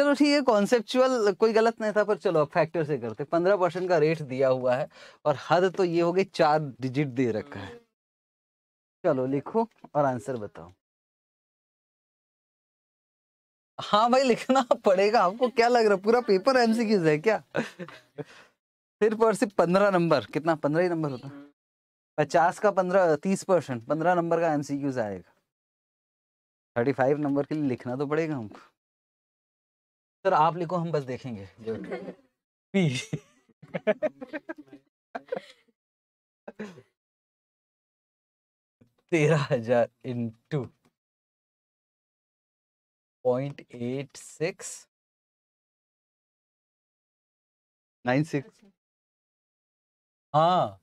चलो ठीक है कॉन्सेप्चुअल कोई गलत नहीं था पर चलो अब फैक्टर से करते पंद्रह परसेंट का रेट दिया हुआ है और हद तो ये हो गई चार डिजिट दे रखा है चलो लिखो और आंसर बताओ हाँ भाई लिखना पड़ेगा आपको क्या लग रहा है पूरा पेपर एमसीक्यूज है क्या फिर पर सिर्फ पंद्रह नंबर कितना पंद्रह ही नंबर होता पचास का पंद्रह तीस परसेंट पंद्रह नंबर का एमसीक्यूज आएगा थर्टी फाइव नंबर के लिए लिखना तो पड़ेगा हमको सर आप लिखो हम बस देखेंगे पी तेरह हजार into point eight six nine six हाँ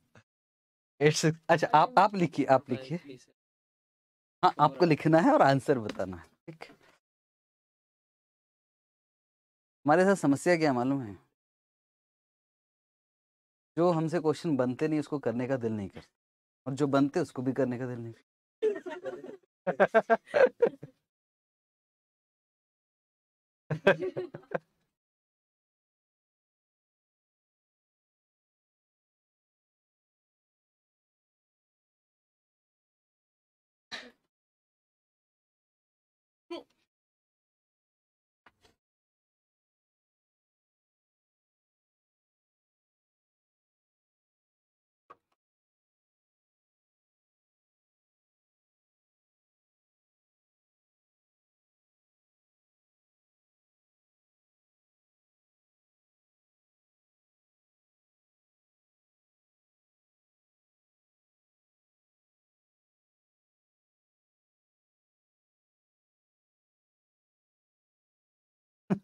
एट सिक्स अच्छा आप आप लिखिए आप लिखिए हाँ आपको लिखना है और आंसर बताना है ठीक है हमारे साथ समस्या क्या मालूम है जो हमसे क्वेश्चन बनते नहीं उसको करने का दिल नहीं करता और जो बनते उसको भी करने का दिल नहीं करता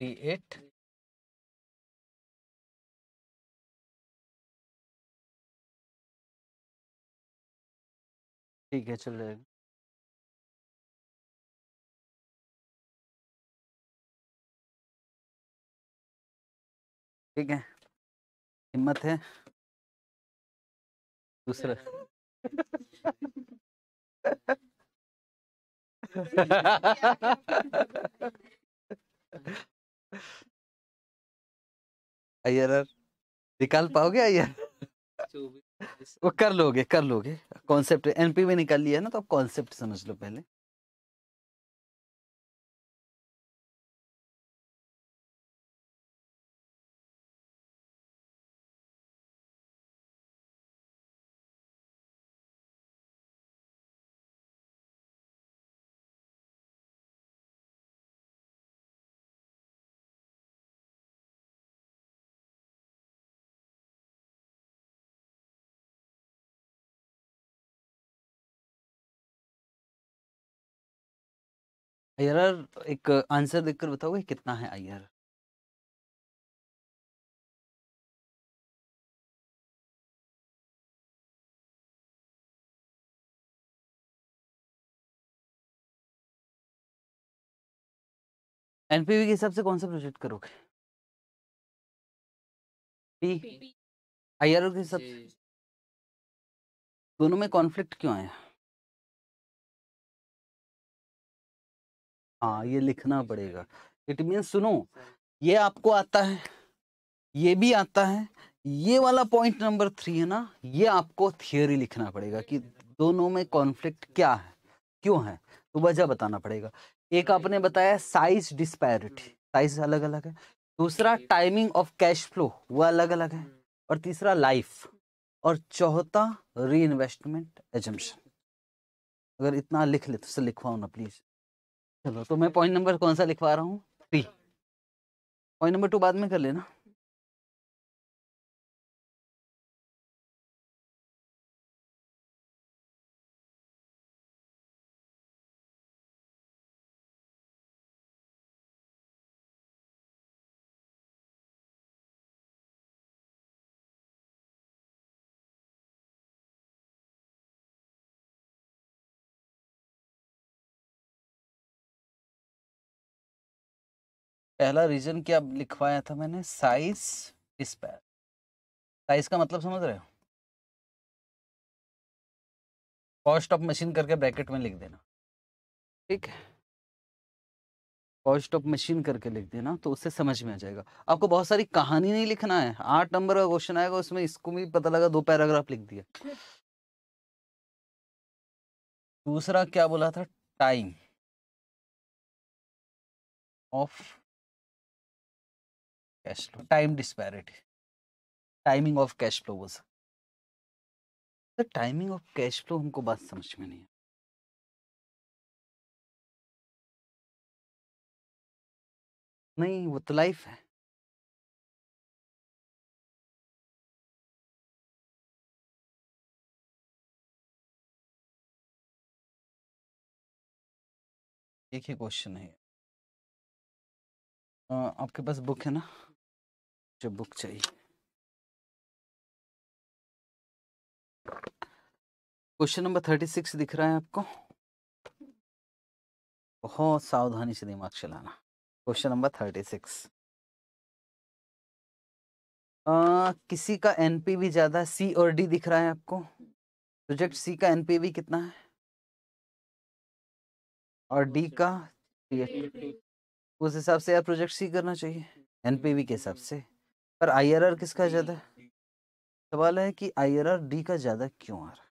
create ठीक है चल जाएगा ठीक है हिम्मत है दूसरा आईआरआर निकाल पाओगे अयर वो कर लोगे कर लोगे कॉन्सेप्ट एनपी में निकाल लिया ना तो आप कॉन्सेप्ट समझ लो पहले यार एक आंसर देखकर बताओगे कितना है आर एनपीवी के हिसाब से कौन सा प्रोजेक्ट करोगे पी आईआरओ के हिसाब से दोनों में कॉन्फ्लिक्ट क्यों आया हाँ ये लिखना पड़ेगा इट मीन सुनो अच्छा। ये आपको आता है ये भी आता है ये वाला पॉइंट नंबर थ्री है ना ये आपको थियोरी लिखना पड़ेगा कि हम्म। दोनों में कॉन्फ्लिक्ट क्या है क्यों है तो वजह बताना पड़ेगा एक आपने बताया साइज डिस्पैरिटी साइज अलग अलग है दूसरा टाइमिंग ऑफ कैश फ्लो वो अलग अलग है हम्म। और तीसरा लाइफ और चौथा री इन्वेस्टमेंट एजम्पन अगर इतना लिख ले तो लिखवाओ ना प्लीज चलो तो मैं पॉइंट नंबर कौन सा लिखवा रहा हूँ थ्री पॉइंट नंबर टू बाद में कर लेना पहला रीजन क्या लिखवाया था मैंने साइज डिस्पैच साइज का मतलब समझ रहे हो कॉस्ट ऑफ मशीन करके ब्रैकेट में लिख देना ठीक है कॉस्ट ऑफ मशीन करके लिख देना तो उससे समझ में आ जाएगा आपको बहुत सारी कहानी नहीं लिखना है आठ नंबर का क्वेश्चन आएगा उसमें इसको भी पता लगा दो पैराग्राफ लिख दिया दूसरा क्या बोला था time of cash flow time disparity timing of cash flow वो sir timing of cash flow हमको बात समझ में नहीं है नहीं वो तो लाइफ है एक ही क्वेश्चन है आ, आपके पास बुक है ना मुझे बुक चाहिए क्वेश्चन नंबर थर्टी सिक्स दिख रहा है आपको बहुत सावधानी से दिमाग चलाना क्वेश्चन नंबर थर्टी सिक्स किसी का एनपीवी ज्यादा सी और डी दिख रहा है आपको प्रोजेक्ट सी का एनपीवी कितना है और डी का उस हिसाब से यार प्रोजेक्ट सी करना चाहिए एनपीवी के हिसाब से पर आर किसका ज्यादा सवाल है कि आर डी का ज्यादा क्यों आ रहा है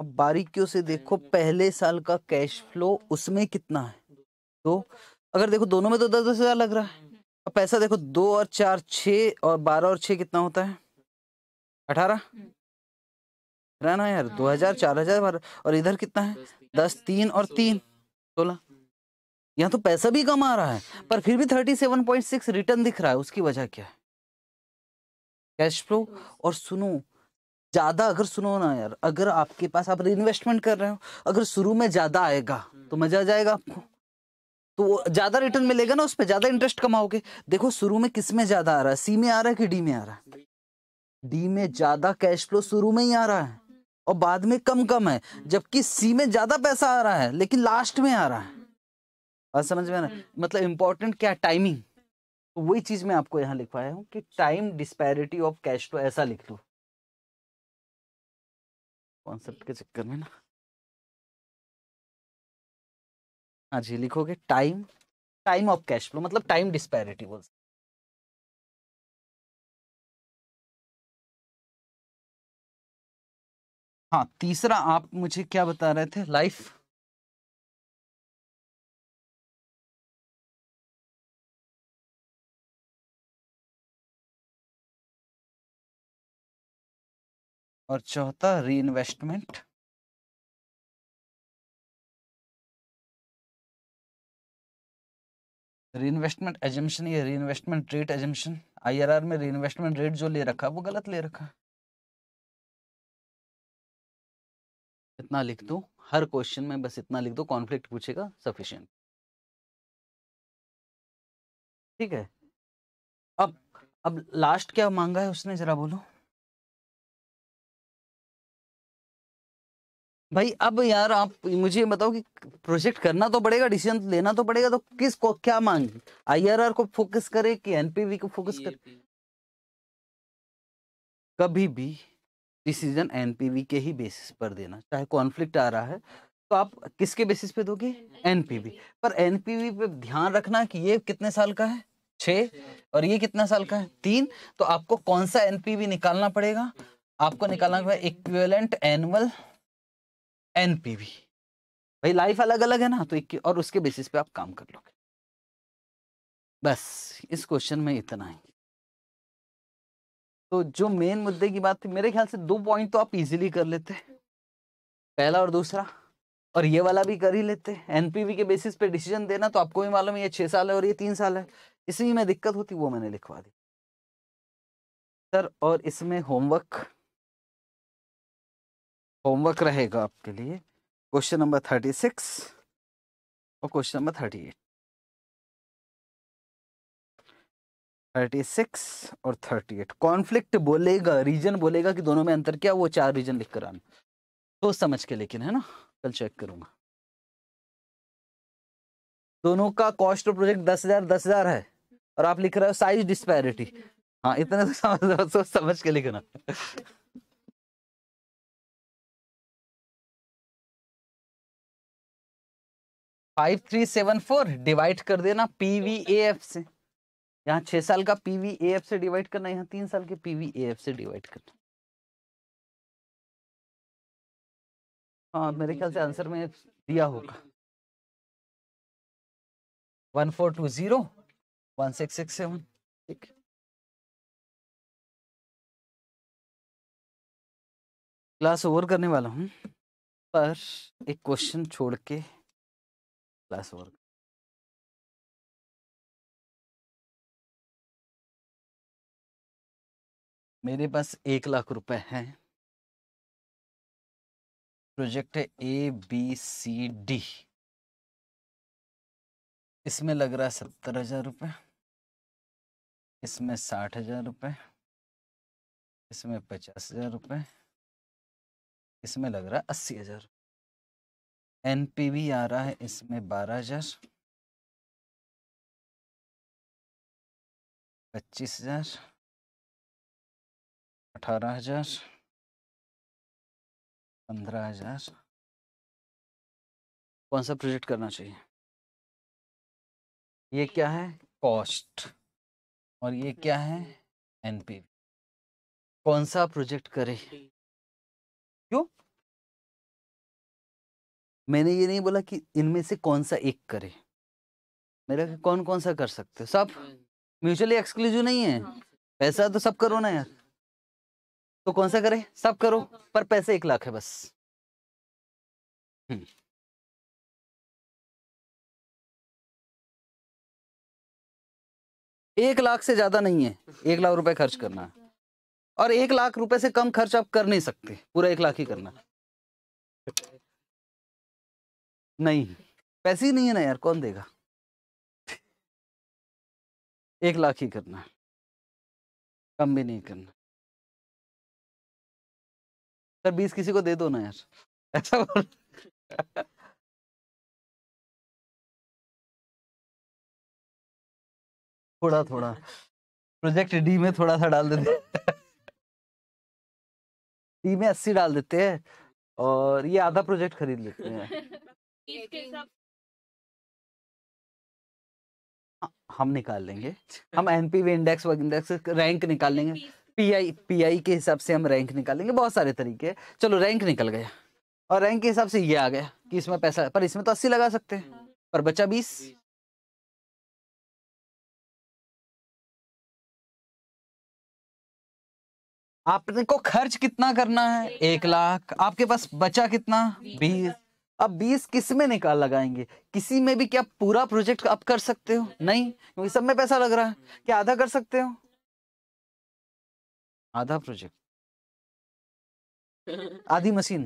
अब बारीकियों से देखो पहले साल का कैश फ्लो हाँ, हाँ। उसमें कितना है तो अगर देखो दोनों में तो दस दस हजार लग रहा है हम्म। अब पैसा देखो दो और चार छ और बारह और छ कितना होता है अठारह हम्म। ना यार दो हाँ, हजार चार तो। हजार बारह और इधर कितना है दस तीन और तीन सोलह यहाँ तो पैसा भी कम आ रहा है पर फिर भी thirty seven point six return दिख रहा है उसकी वजह क्या है कैश फ्लो और सुनो ज्यादा अगर सुनो ना यार अगर आपके पास आप इन्वेस्टमेंट कर रहे हो अगर शुरू में ज्यादा आएगा तो मजा आ जाएगा आपको तो ज्यादा रिटर्न मिलेगा ना उस पर ज्यादा इंटरेस्ट कमाओगे देखो शुरू में किस में ज्यादा आ रहा है सी में आ रहा है कि डी में आ रहा है डी में ज्यादा कैश फ्लो शुरू में ही आ रहा है और बाद में कम कम है जबकि सी में ज्यादा पैसा आ रहा है लेकिन लास्ट में आ रहा है बात समझ में ना हम्म। मतलब इम्पोर्टेंट क्या टाइमिंग तो वही चीज मैं आपको यहाँ लिखवाया हूँ कि time disparity of cash flow ऐसा लिख लो कॉन्सेप्ट के चक्कर में ना हाँ जी लिखोगे time time of cash flow मतलब टाइम डिस्पैरिटी बोल हाँ तीसरा आप मुझे क्या बता रहे थे लाइफ और चौथा री इन्वेस्टमेंट री इन्वेस्टमेंट एजेंशन या इन्वेस्टमेंट रेट आर आईआरआर में री इन्वेस्टमेंट रेट जो ले रखा वो गलत ले रखा इतना लिख दो हर क्वेश्चन में बस इतना लिख दो कॉन्फ्लिक्ट पूछेगा सफिशियंट ठीक है अब अब लास्ट क्या मांगा है उसने जरा बोलो भाई अब यार आप मुझे बताओ कि प्रोजेक्ट करना तो पड़ेगा डिसीजन लेना तो पड़ेगा तो किस को क्या मांगे आर को फोकस करे कि एनपीवी को फोकस करे कभी भी डिसीजन एनपीवी के ही बेसिस पर देना चाहे कॉन्फ्लिक्ट आ रहा है तो आप किसके बेसिस पे दोगे एनपीवी पर एनपीवी पे ध्यान रखना कि ये कितने साल का है छ और ये कितना साल का है तीन तो आपको कौन सा एनपीवी निकालना पड़ेगा आपको निकालना पड़ेगा इक्विवेलेंट एनुअल एनपीवी भाई लाइफ अलग अलग है ना तो एक और उसके बेसिस पे आप काम कर लोगे बस इस क्वेश्चन में इतना ही तो जो मेन मुद्दे की बात थी मेरे ख्याल से दो पॉइंट तो आप इजीली कर लेते पहला और दूसरा और ये वाला भी कर ही लेते हैं एनपीवी के बेसिस पे डिसीजन देना तो आपको भी मालूम है ये छह साल है और ये तीन साल है इसी में दिक्कत होती वो मैंने लिखवा दी सर और इसमें होमवर्क होमवर्क रहेगा आपके लिए क्वेश्चन नंबर थर्टी सिक्स और question number thirty eight thirty six और थर्टी एट कॉन्फ्लिक्ट बोलेगा रीजन बोलेगा कि दोनों में अंतर क्या वो चार रीजन लिख कर आना तो समझ के लेकिन है ना कल चेक करूंगा दोनों का कॉस्ट ऑफ प्रोजेक्ट दस हजार दस हजार है और आप लिख रहे हो साइज डिस्पैरिटी हाँ इतना तो समझ समझ के लिखना 5374 डिवाइड कर देना पीवीएफ से यहाँ छह साल का पीवीएफ से डिवाइड करना यहाँ तीन साल के पीवीएफ से डिवाइड करना हाँ मेरे ख्याल से आंसर में दिया होगा one four two zero one six six seven ठीक क्लास ओवर करने वाला हूँ पर एक क्वेश्चन छोड़ के classwork मेरे पास एक लाख रुपए हैं प्रोजेक्ट है ए बी सी डी इसमें लग रहा है सत्तर हजार रुपये इसमें साठ हजार रुपये इसमें पचास हजार रुपये इसमें लग रहा है अस्सी हजार एन पी आ रहा है इसमें बारह हजार पच्चीस हजार अठारह हजार पंद्रह हजार कौन सा प्रोजेक्ट करना चाहिए ये क्या है कॉस्ट और ये क्या है एनपीवी कौन सा प्रोजेक्ट करें मैंने ये नहीं बोला कि इनमें से कौन सा एक करे मेरा कौन कौन सा कर सकते हो सब हम्म। म्यूचुअली एक्सक्लूसिव नहीं है हाँ। पैसा तो सब करो ना यार तो कौन सा करे सब करो पर पैसे एक लाख है बस हम्म। एक लाख से ज्यादा नहीं है एक लाख रुपए खर्च करना और एक लाख रुपए से कम खर्च आप कर नहीं सकते पूरा एक लाख ही करना नहीं पैसे ही नहीं है ना यार कौन देगा एक लाख ही करना कम भी नहीं करना सर बीस किसी को दे दो ना यार ऐसा बोल थोड़ा थोड़ा प्रोजेक्ट डी में थोड़ा सा डाल देते डी में अस्सी डाल देते हैं और ये आधा प्रोजेक्ट खरीद लेते हैं हाँ, हम निकाल लेंगे हम एनपीवी इंडेक्स इंडेक्स रैंक निकाल लेंगे पीआई पीआई के हिसाब से हम रैंक निकाल लेंगे बहुत सारे तरीके चलो रैंक निकल गया और रैंक के हिसाब से ये आ गया कि इसमें पैसा पर इसमें तो अस्सी लगा सकते हैं हाँ। पर बचा बीस आपने को खर्च कितना करना है एक लाख आपके पास बचा कितना बीस अब बीस किस में निकाल लगाएंगे किसी में भी क्या पूरा प्रोजेक्ट आप कर सकते हो नहीं क्योंकि सब में पैसा लग रहा है क्या आधा कर सकते हो आधा प्रोजेक्ट आधी मशीन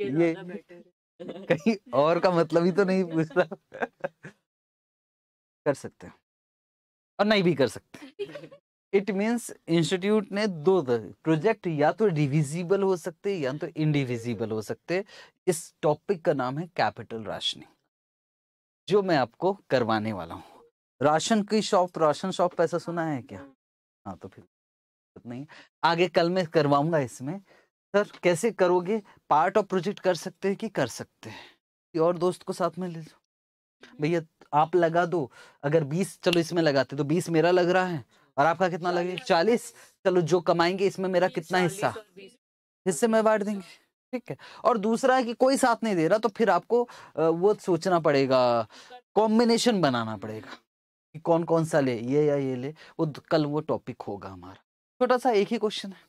ये कहीं और का मतलब ही तो नहीं पूछता कर सकते हो और नहीं भी कर सकते इट मीन्स इंस्टीट्यूट ने दो प्रोजेक्ट या तो डिविजिबल हो सकते या तो इनडिविजिबल हो सकते इस टॉपिक का नाम है कैपिटल राशनिंग जो मैं आपको करवाने वाला हूँ राशन की शॉप राशन शॉप पैसा सुना है क्या हाँ तो फिर नहीं आगे कल मैं करवाऊंगा इसमें सर कैसे करोगे पार्ट ऑफ प्रोजेक्ट कर सकते हैं कि कर सकते हैं और दोस्त को साथ में ले लो भैया आप लगा दो अगर बीस चलो इसमें लगाते तो बीस मेरा लग रहा है और आपका कितना लगे चालीस चलो जो कमाएंगे इसमें मेरा कितना हिस्सा हिस्से में बांट देंगे ठीक है और दूसरा है कि कोई साथ नहीं दे रहा तो फिर आपको वो सोचना पड़ेगा कॉम्बिनेशन बनाना पड़ेगा कि कौन कौन सा ले ये या ये ले वो कल वो टॉपिक होगा हमारा छोटा सा एक ही क्वेश्चन है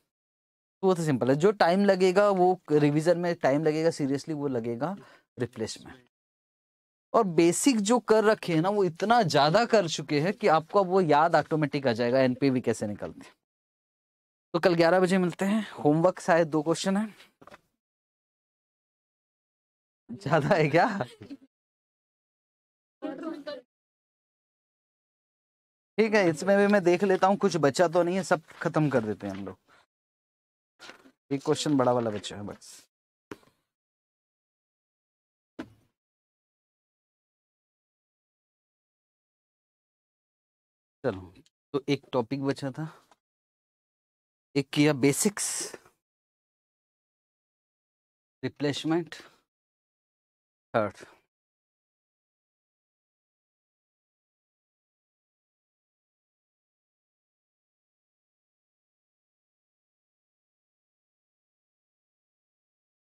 तो वो तो सिंपल है जो टाइम लगेगा वो रिविजन में टाइम लगेगा सीरियसली वो लगेगा रिप्लेसमेंट और बेसिक जो कर रखे हैं ना वो इतना ज्यादा कर चुके हैं कि आपको अब वो याद ऑटोमेटिक आ जाएगा एनपीवी कैसे निकलते हैं तो कल 11 बजे मिलते हैं होमवर्क शायद दो क्वेश्चन है ज्यादा है क्या ठीक है इसमें भी मैं देख लेता हूँ कुछ बचा तो नहीं है सब खत्म कर देते हैं हम लोग एक क्वेश्चन बड़ा वाला बच्चा है बस चलो तो एक टॉपिक बचा था एक किया बेसिक्स रिप्लेसमेंट थर्ड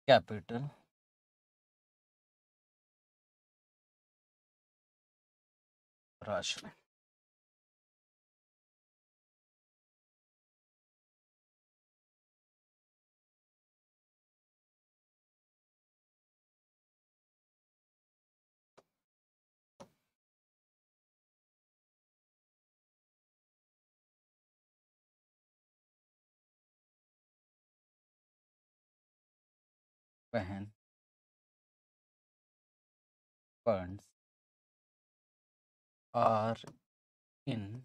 कैपिटल राशि में when funds are in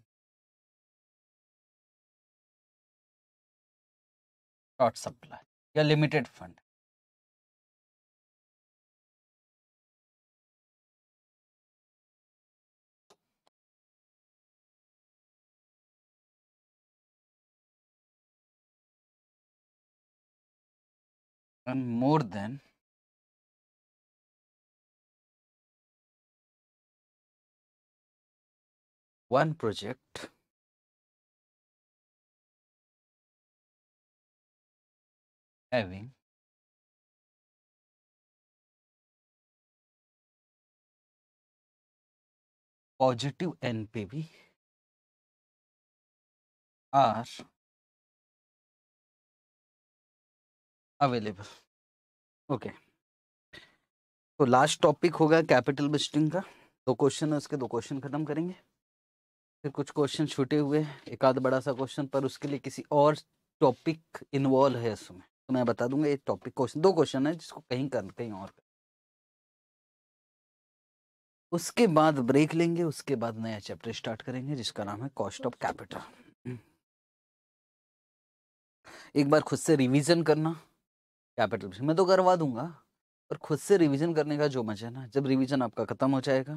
short supply या limited fund And more than one project having positive NPV are available okay तो लास्ट टॉपिक होगा कैपिटल बिस्टिंग का दो क्वेश्चन है उसके दो क्वेश्चन खत्म करेंगे फिर कुछ क्वेश्चन छूटे हुए एक आध बड़ा सा क्वेश्चन पर उसके लिए किसी और टॉपिक इन्वॉल्व है उसमें तो मैं बता दूंगा एक टॉपिक क्वेश्चन दो क्वेश्चन है जिसको कहीं कर कहीं और कर उसके बाद ब्रेक लेंगे उसके बाद नया चैप्टर स्टार्ट करेंगे जिसका नाम है कॉस्ट ऑफ कैपिटल एक बार खुद से रिवीजन करना कैपिटल मैं तो करवा दूंगा पर खुद से रिवीजन करने का जो मजा है ना जब रिवीजन आपका ख़त्म हो जाएगा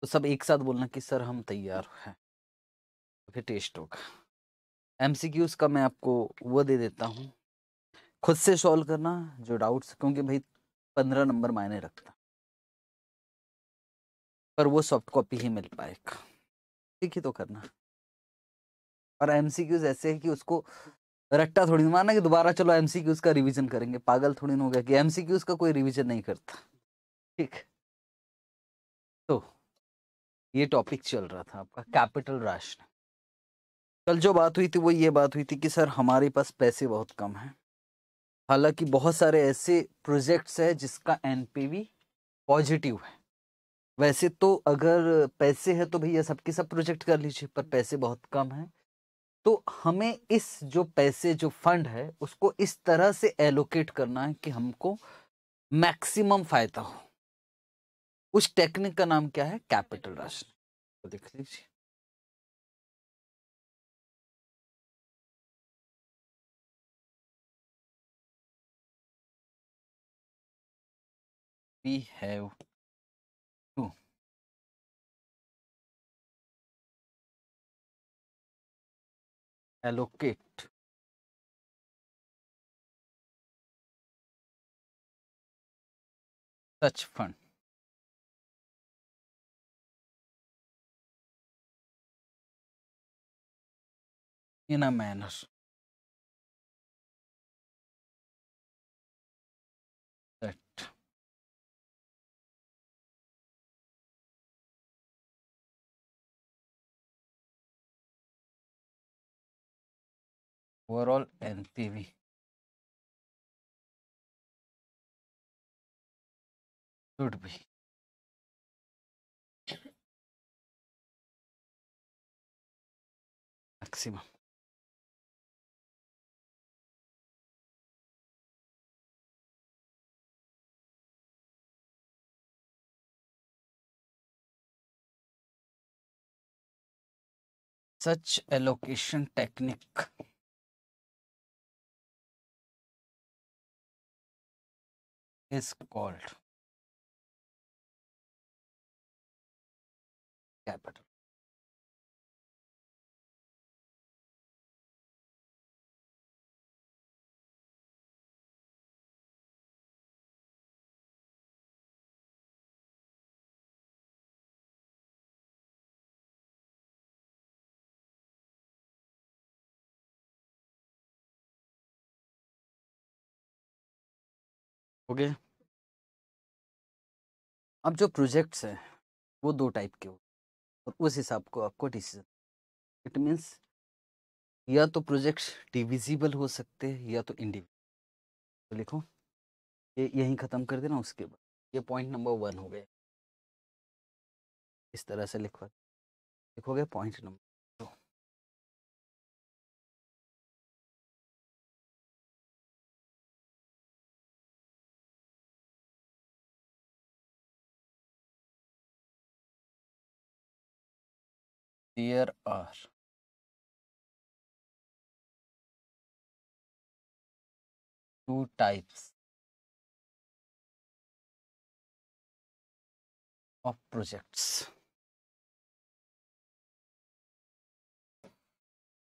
तो सब एक साथ बोलना कि सर हम तैयार हैं तो फिर टेस्ट होगा एम का मैं आपको वो दे देता हूँ खुद से सॉल्व करना जो डाउट्स क्योंकि भाई पंद्रह नंबर मायने रखता पर वो सॉफ्ट कॉपी ही मिल पाएगा ठीक ही तो करना और एम ऐसे है कि उसको रट्टा थोड़ी माना कि दोबारा चलो एम सी क्यूज का रिविजन करेंगे पागल थोड़ी ना हो गया कि एम सी क्यूज का कोई रिविजन नहीं करता ठीक तो ये टॉपिक चल रहा था आपका कैपिटल राशन कल जो बात हुई थी वो ये बात हुई थी कि सर हमारे पास पैसे बहुत कम हैं हालांकि बहुत सारे ऐसे प्रोजेक्ट्स हैं जिसका एनपीवी पॉजिटिव है वैसे तो अगर पैसे हैं तो भैया सबके सब प्रोजेक्ट कर लीजिए पर पैसे बहुत कम हैं तो हमें इस जो पैसे जो फंड है उसको इस तरह से एलोकेट करना है कि हमको मैक्सिमम फायदा हो उस टेक्निक का नाम क्या है कैपिटल राशि तो देख लीजिए we have allocate such fund. in a manner overall NPV. should be maximum. Such allocation technique is called capital. okay अब जो प्रोजेक्ट्स हैं वो दो टाइप के होते हैं और उस हिसाब को आपको डिसीजन इट मीन्स या तो प्रोजेक्ट्स डिविजिबल हो सकते हैं या तो इंडिविजुअल तो लिखो ये यहीं ख़त्म कर देना उसके बाद ये पॉइंट नंबर वन हो गया इस तरह से लिखवा लिखोगे point number there are two types of projects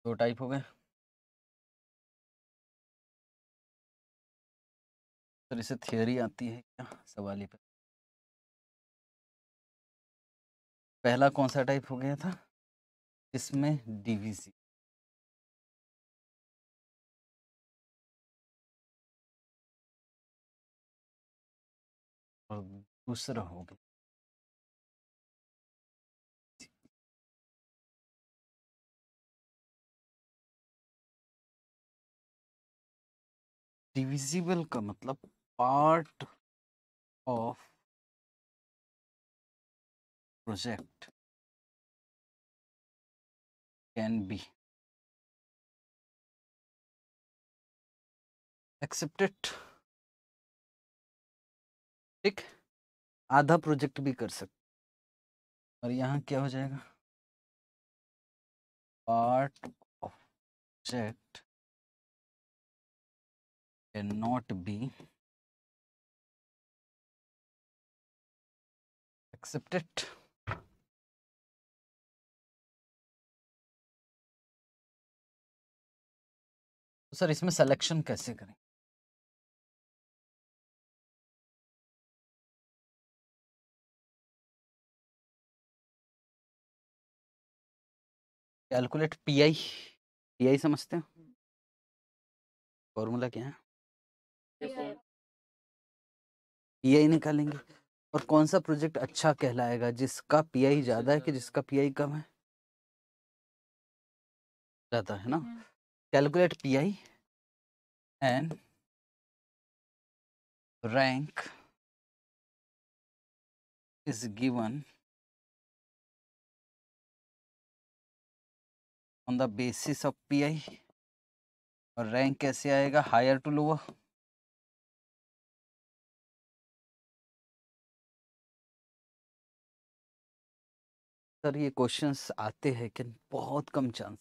दो टाइप हो गए सर इसे थियोरी आती है क्या सवाल ही पे पहला कौन सा टाइप हो गया था इसमें डीवीसी और दूसरा हो गया डिविजिबल का मतलब part of project can be accepted ठीक आधा प्रोजेक्ट भी कर सकते और यहाँ क्या हो जाएगा part of project can not be accepted sir इसमें सिलेक्शन कैसे करें calculate P I P I समझते हैं फॉर्मूला हम्म। क्या है पी आई निकालेंगे और कौन सा प्रोजेक्ट अच्छा कहलाएगा जिसका पी आई ज़्यादा है कि अच्छा। जिसका पी आई कम है ज़्यादा है ना hmm. Calculate P I and rank is given on the basis of P I और रैंक कैसे आएगा हायर टू लोअर सर ये क्वेश्चंस आते हैं कि बहुत कम चांस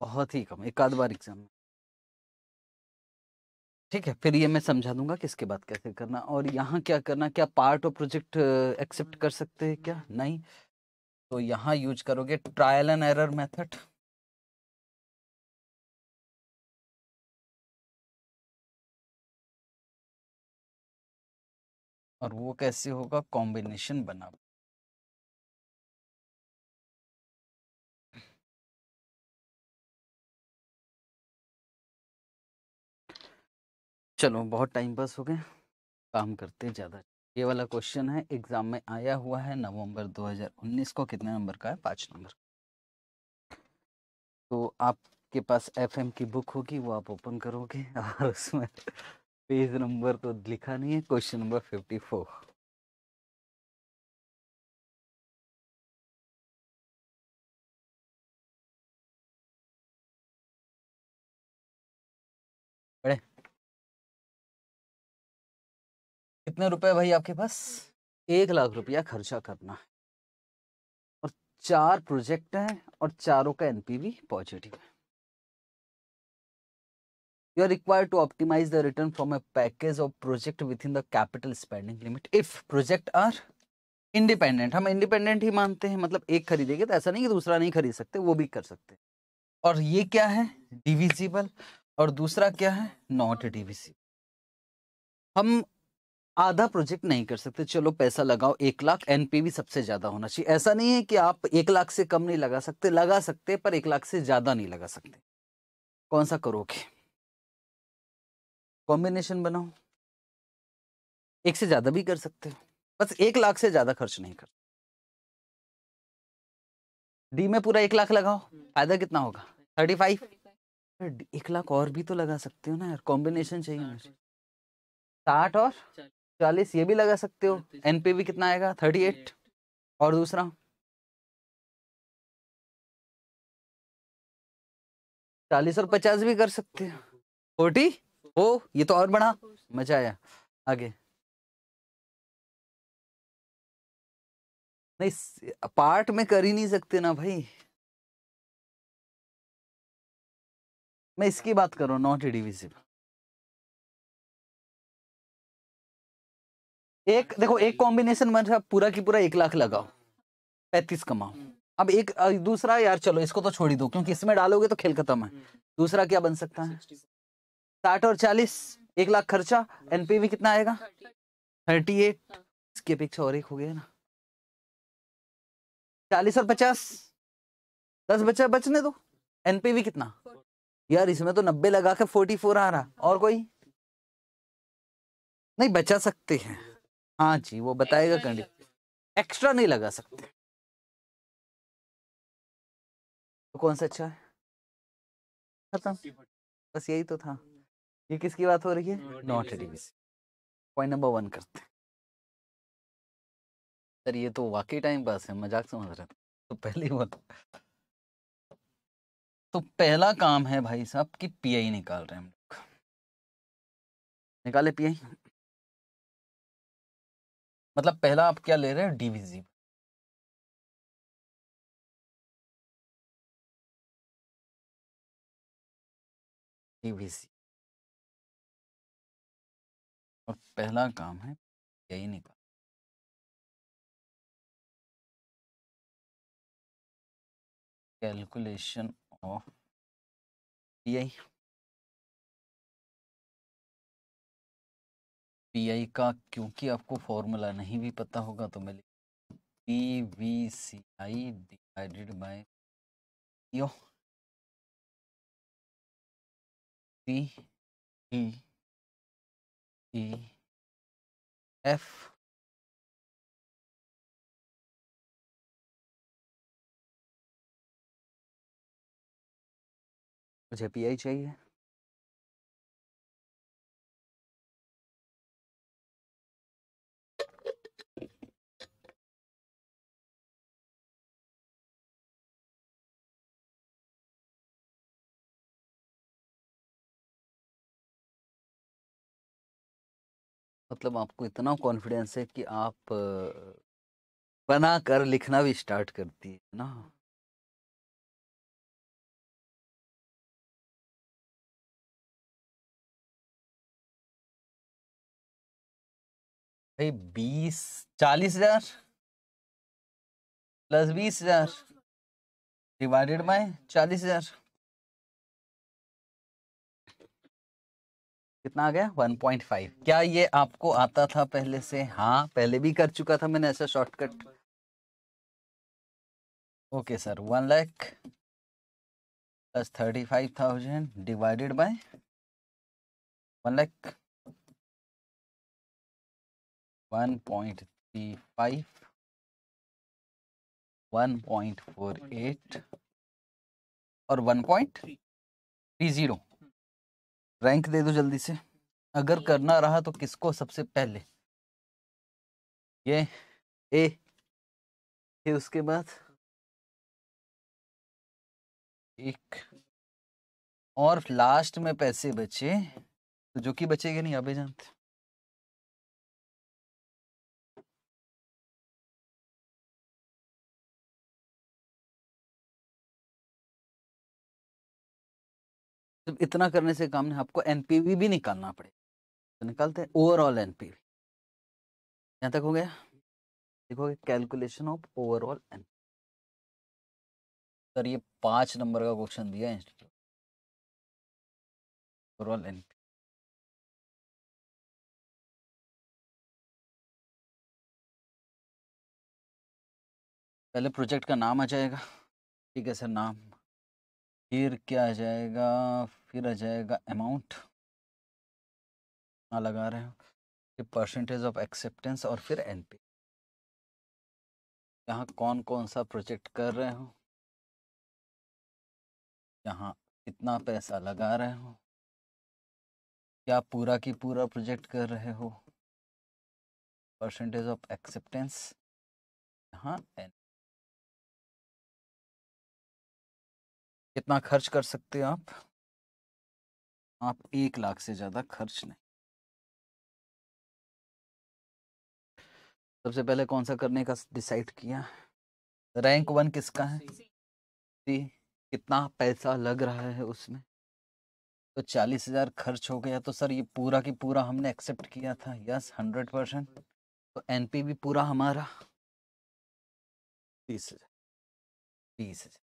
बहुत ही कम एक आध बार एग्जाम में ठीक है फिर ये मैं समझा दूंगा कि इसके बाद कैसे करना और यहाँ क्या करना क्या पार्ट और प्रोजेक्ट एक्सेप्ट कर सकते हैं क्या नहीं तो यहाँ यूज करोगे ट्रायल एंड एरर मेथड और वो कैसे होगा कॉम्बिनेशन बना चलो बहुत टाइम पास हो गया काम करते ज़्यादा ये वाला क्वेश्चन है एग्जाम में आया हुआ है नवंबर 2019 को कितने नंबर का है पाँच नंबर तो आपके पास एफएम की बुक होगी वो आप ओपन करोगे और उसमें पेज नंबर तो लिखा नहीं है क्वेश्चन नंबर 54 कितने रुपए भाई आपके पास एक लाख रुपया खर्चा करना है और चार प्रोजेक्ट हैं और चारों का एनपीवी पॉजिटिव है you are are to optimize the return from a package of project within the capital spending limit if project are independent हम इंडिपेंडेंट ही मानते हैं मतलब एक खरीदेंगे तो ऐसा नहीं कि दूसरा नहीं खरीद सकते वो भी कर सकते और ये क्या है डिविजिबल और दूसरा क्या है नॉट डिविजिबल हम आधा प्रोजेक्ट नहीं कर सकते चलो पैसा लगाओ एक लाख एनपीवी सबसे ज़्यादा होना चाहिए ऐसा नहीं है कि आप एक लाख से कम नहीं लगा सकते लगा सकते पर एक लाख से ज़्यादा नहीं लगा सकते कौन सा करोगे कॉम्बिनेशन बनाओ एक से ज़्यादा भी कर सकते हो बस एक लाख से ज़्यादा खर्च नहीं कर डी में पूरा एक लाख लगाओ फायदा कितना होगा थर्टी फाइव एक लाख और भी तो लगा सकते हो ना यार कॉम्बिनेशन चाहिए साठ और चालीस ये भी लगा सकते हो एनपीवी कितना आएगा थर्टी एट और दूसरा चालीस और पचास भी कर सकते हो फोर्टी ओ ये तो और बढ़ा मजा आया आगे नहीं पार्ट में कर ही नहीं सकते ना भाई मैं इसकी बात करूं नॉट डिविजिबल एक देखो एक कॉम्बिनेशन में अच्छा, पूरा की पूरा एक लाख लगाओ पैंतीस कमाओ हम्म। अब एक दूसरा यार चलो इसको तो छोड़ दो क्योंकि इसमें डालोगे तो खेल खत्म है हम्म। दूसरा क्या बन सकता है साठ और चालीस एक लाख खर्चा एनपीवी हम्म। कितना आएगा थर्टी एट हाँ। इसकी अपेक्षा और एक हो गया ना चालीस और पचास दस बचा बचने दो एनपीवी कितना यार इसमें तो नब्बे लगा के फोर्टी फोर आ रहा और कोई नहीं बचा सकते हैं हाँ जी वो बताएगा कंडीशन एक्स्ट्रा नहीं लगा सकते तो कौन सा अच्छा है खत्म बस यही तो था ये किसकी बात हो रही है not A D B C point number one करते सर ये तो वाकई टाइम पास है मजाक समझ रहे तो पहले ही बता तो पहला काम है भाई साहब कि पीआई निकाल रहे हैं हम लोग निकाले पीआई मतलब पहला आप क्या ले रहे हैं डिविजिबल डीवीसी और पहला काम है यही निकाल कैलकुलेशन ऑफ यही पी आई का क्योंकि आपको फॉर्मूला नहीं भी पता होगा तो मैं P V C I divided by यो ई एफ मुझे पी आई चाहिए मतलब आपको इतना कॉन्फिडेंस है कि आप बना कर लिखना भी स्टार्ट करती है ना भाई बीस चालीस हजार प्लस बीस हजार डिवाइडेड बाय चालीस हजार कितना आ गया 1.5 क्या ये आपको आता था पहले से हाँ पहले भी कर चुका था मैंने ऐसा shortcut okay sir one lakh plus thirty five thousand divided by one lakh one point three five one point four eight और one point three zero rank दे दो जल्दी से अगर करना रहा तो किसको सबसे पहले ये ए फिर उसके बाद एक और लास्ट में पैसे बचे तो जो कि बचेगा नहीं आप जानते सिर्फ मतलब इतना करने से काम नहीं आपको एनपीवी भी निकालना पड़ेगा तो निकालते हैं ओवरऑल एनपीवी यहां तक हो गया देखोगे calculation of overall N sir ये पांच नंबर का क्वेश्चन दिया इंस्टीट्यूट ओवरऑल एन पहले प्रोजेक्ट का नाम आ जाएगा ठीक है सर नाम फिर क्या आ जाएगा फिर आ जाएगा अमाउंट हाँ, ना लगा रहे हो फिर परसेंटेज ऑफ एक्सेप्टेंस और फिर एन पी यहाँ कौन कौन सा प्रोजेक्ट कर रहे हो यहाँ कितना पैसा लगा रहे हो क्या पूरा की पूरा प्रोजेक्ट कर रहे हो परसेंटेज ऑफ एक्सेप्टेंस यहाँ एन कितना खर्च कर सकते हो आप आप एक लाख से ज़्यादा खर्च नहीं सबसे पहले कौन सा करने का डिसाइड किया रैंक वन किसका है सी कितना पैसा लग रहा है उसमें तो चालीस हज़ार खर्च हो गया तो सर ये पूरा की पूरा हमने एक्सेप्ट किया था यस हंड्रेड परसेंट तो एन पी भी पूरा हमारा तीस हज़ार बीस हज़ार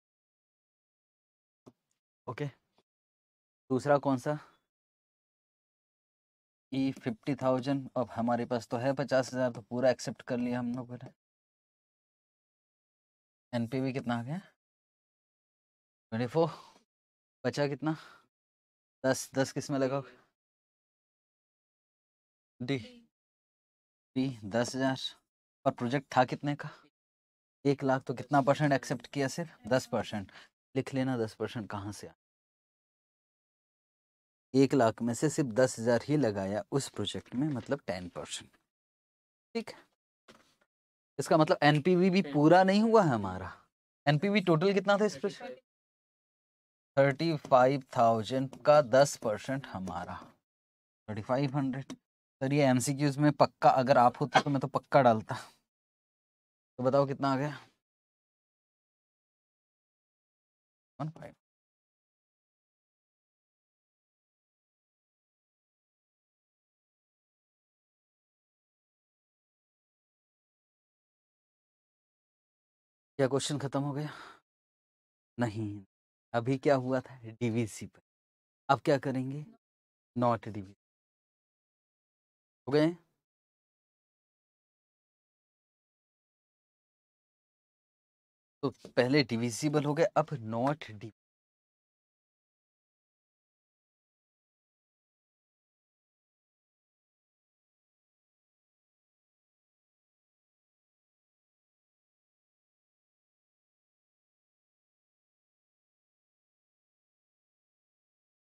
ओके दूसरा कौन सा ई फिफ्टी थाउजेंड अब हमारे पास तो है पचास हज़ार तो पूरा एक्सेप्ट कर लिया हम लोग ने एन पी वी कितना आ गया ट्वेंटी फोर बचा कितना दस दस किस में लगाओगे डी डी दस हज़ार और प्रोजेक्ट था कितने का एक लाख तो कितना परसेंट एक्सेप्ट किया सिर्फ दस परसेंट लिख लेना दस परसेंट कहाँ से आ एक लाख में से सिर्फ दस हज़ार ही लगाया उस प्रोजेक्ट में मतलब टेन परसेंट ठीक इसका मतलब एनपीवी भी पूरा नहीं हुआ है हमारा एनपीवी टोटल कितना था इस प्रोजेक्ट थर्टी फाइव थाउजेंड का दस परसेंट हमारा थर्टी फाइव हंड्रेड सर ये एम सी क्यूज में पक्का अगर आप होते तो मैं तो पक्का डालता तो बताओ कितना आ गया वन फाइव क्या क्वेश्चन खत्म हो गया नहीं अभी क्या हुआ था डीवीसी पर अब क्या करेंगे नॉट डीवीसी हो गए तो पहले डिविजिबल हो गए अब नॉट डी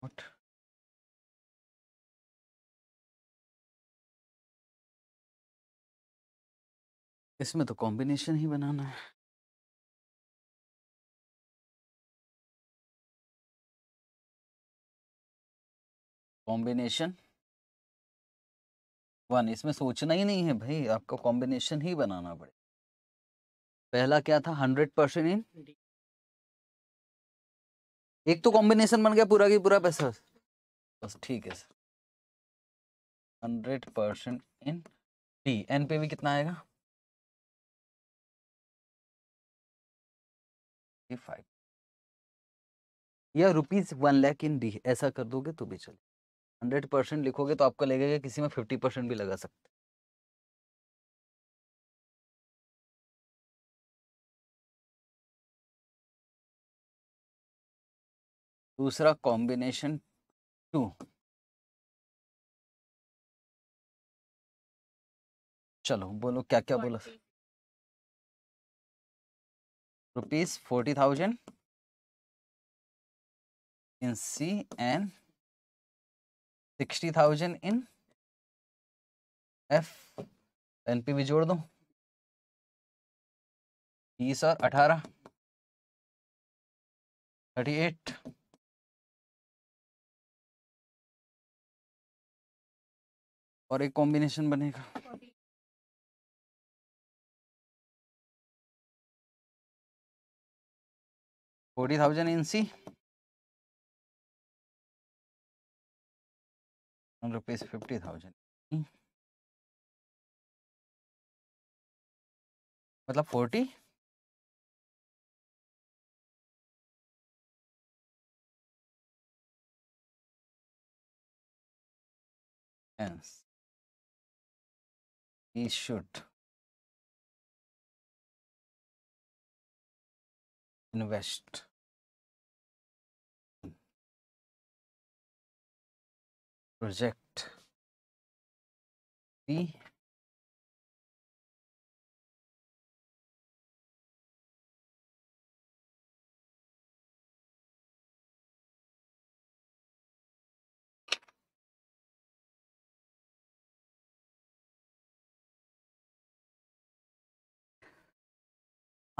What? इसमें तो कॉम्बिनेशन ही बनाना है कॉम्बिनेशन वन इसमें सोचना ही नहीं है भाई आपको कॉम्बिनेशन ही बनाना पड़ेगा पहला क्या था हंड्रेड परसेंट इन एक तो कॉम्बिनेशन बन गया पूरा की पूरा पैसा बस ठीक है sir hundred percent in T N पे भी कितना आएगा या rupees one lakh in D ऐसा कर दोगे तो भी चले हंड्रेड परसेंट लिखोगे तो आपको लगेगा किसी में फिफ्टी परसेंट भी लगा सकते दूसरा कॉम्बिनेशन टू चलो बोलो क्या क्या बोला rupees forty thousand in C and sixty thousand in F N P भी जोड़ दो बीस और अठारह थर्टी एट और एक कॉम्बिनेशन बनेगा forty thousand N C rupees fifty thousand hmm. मतलब फोर्टी एंस should invest project the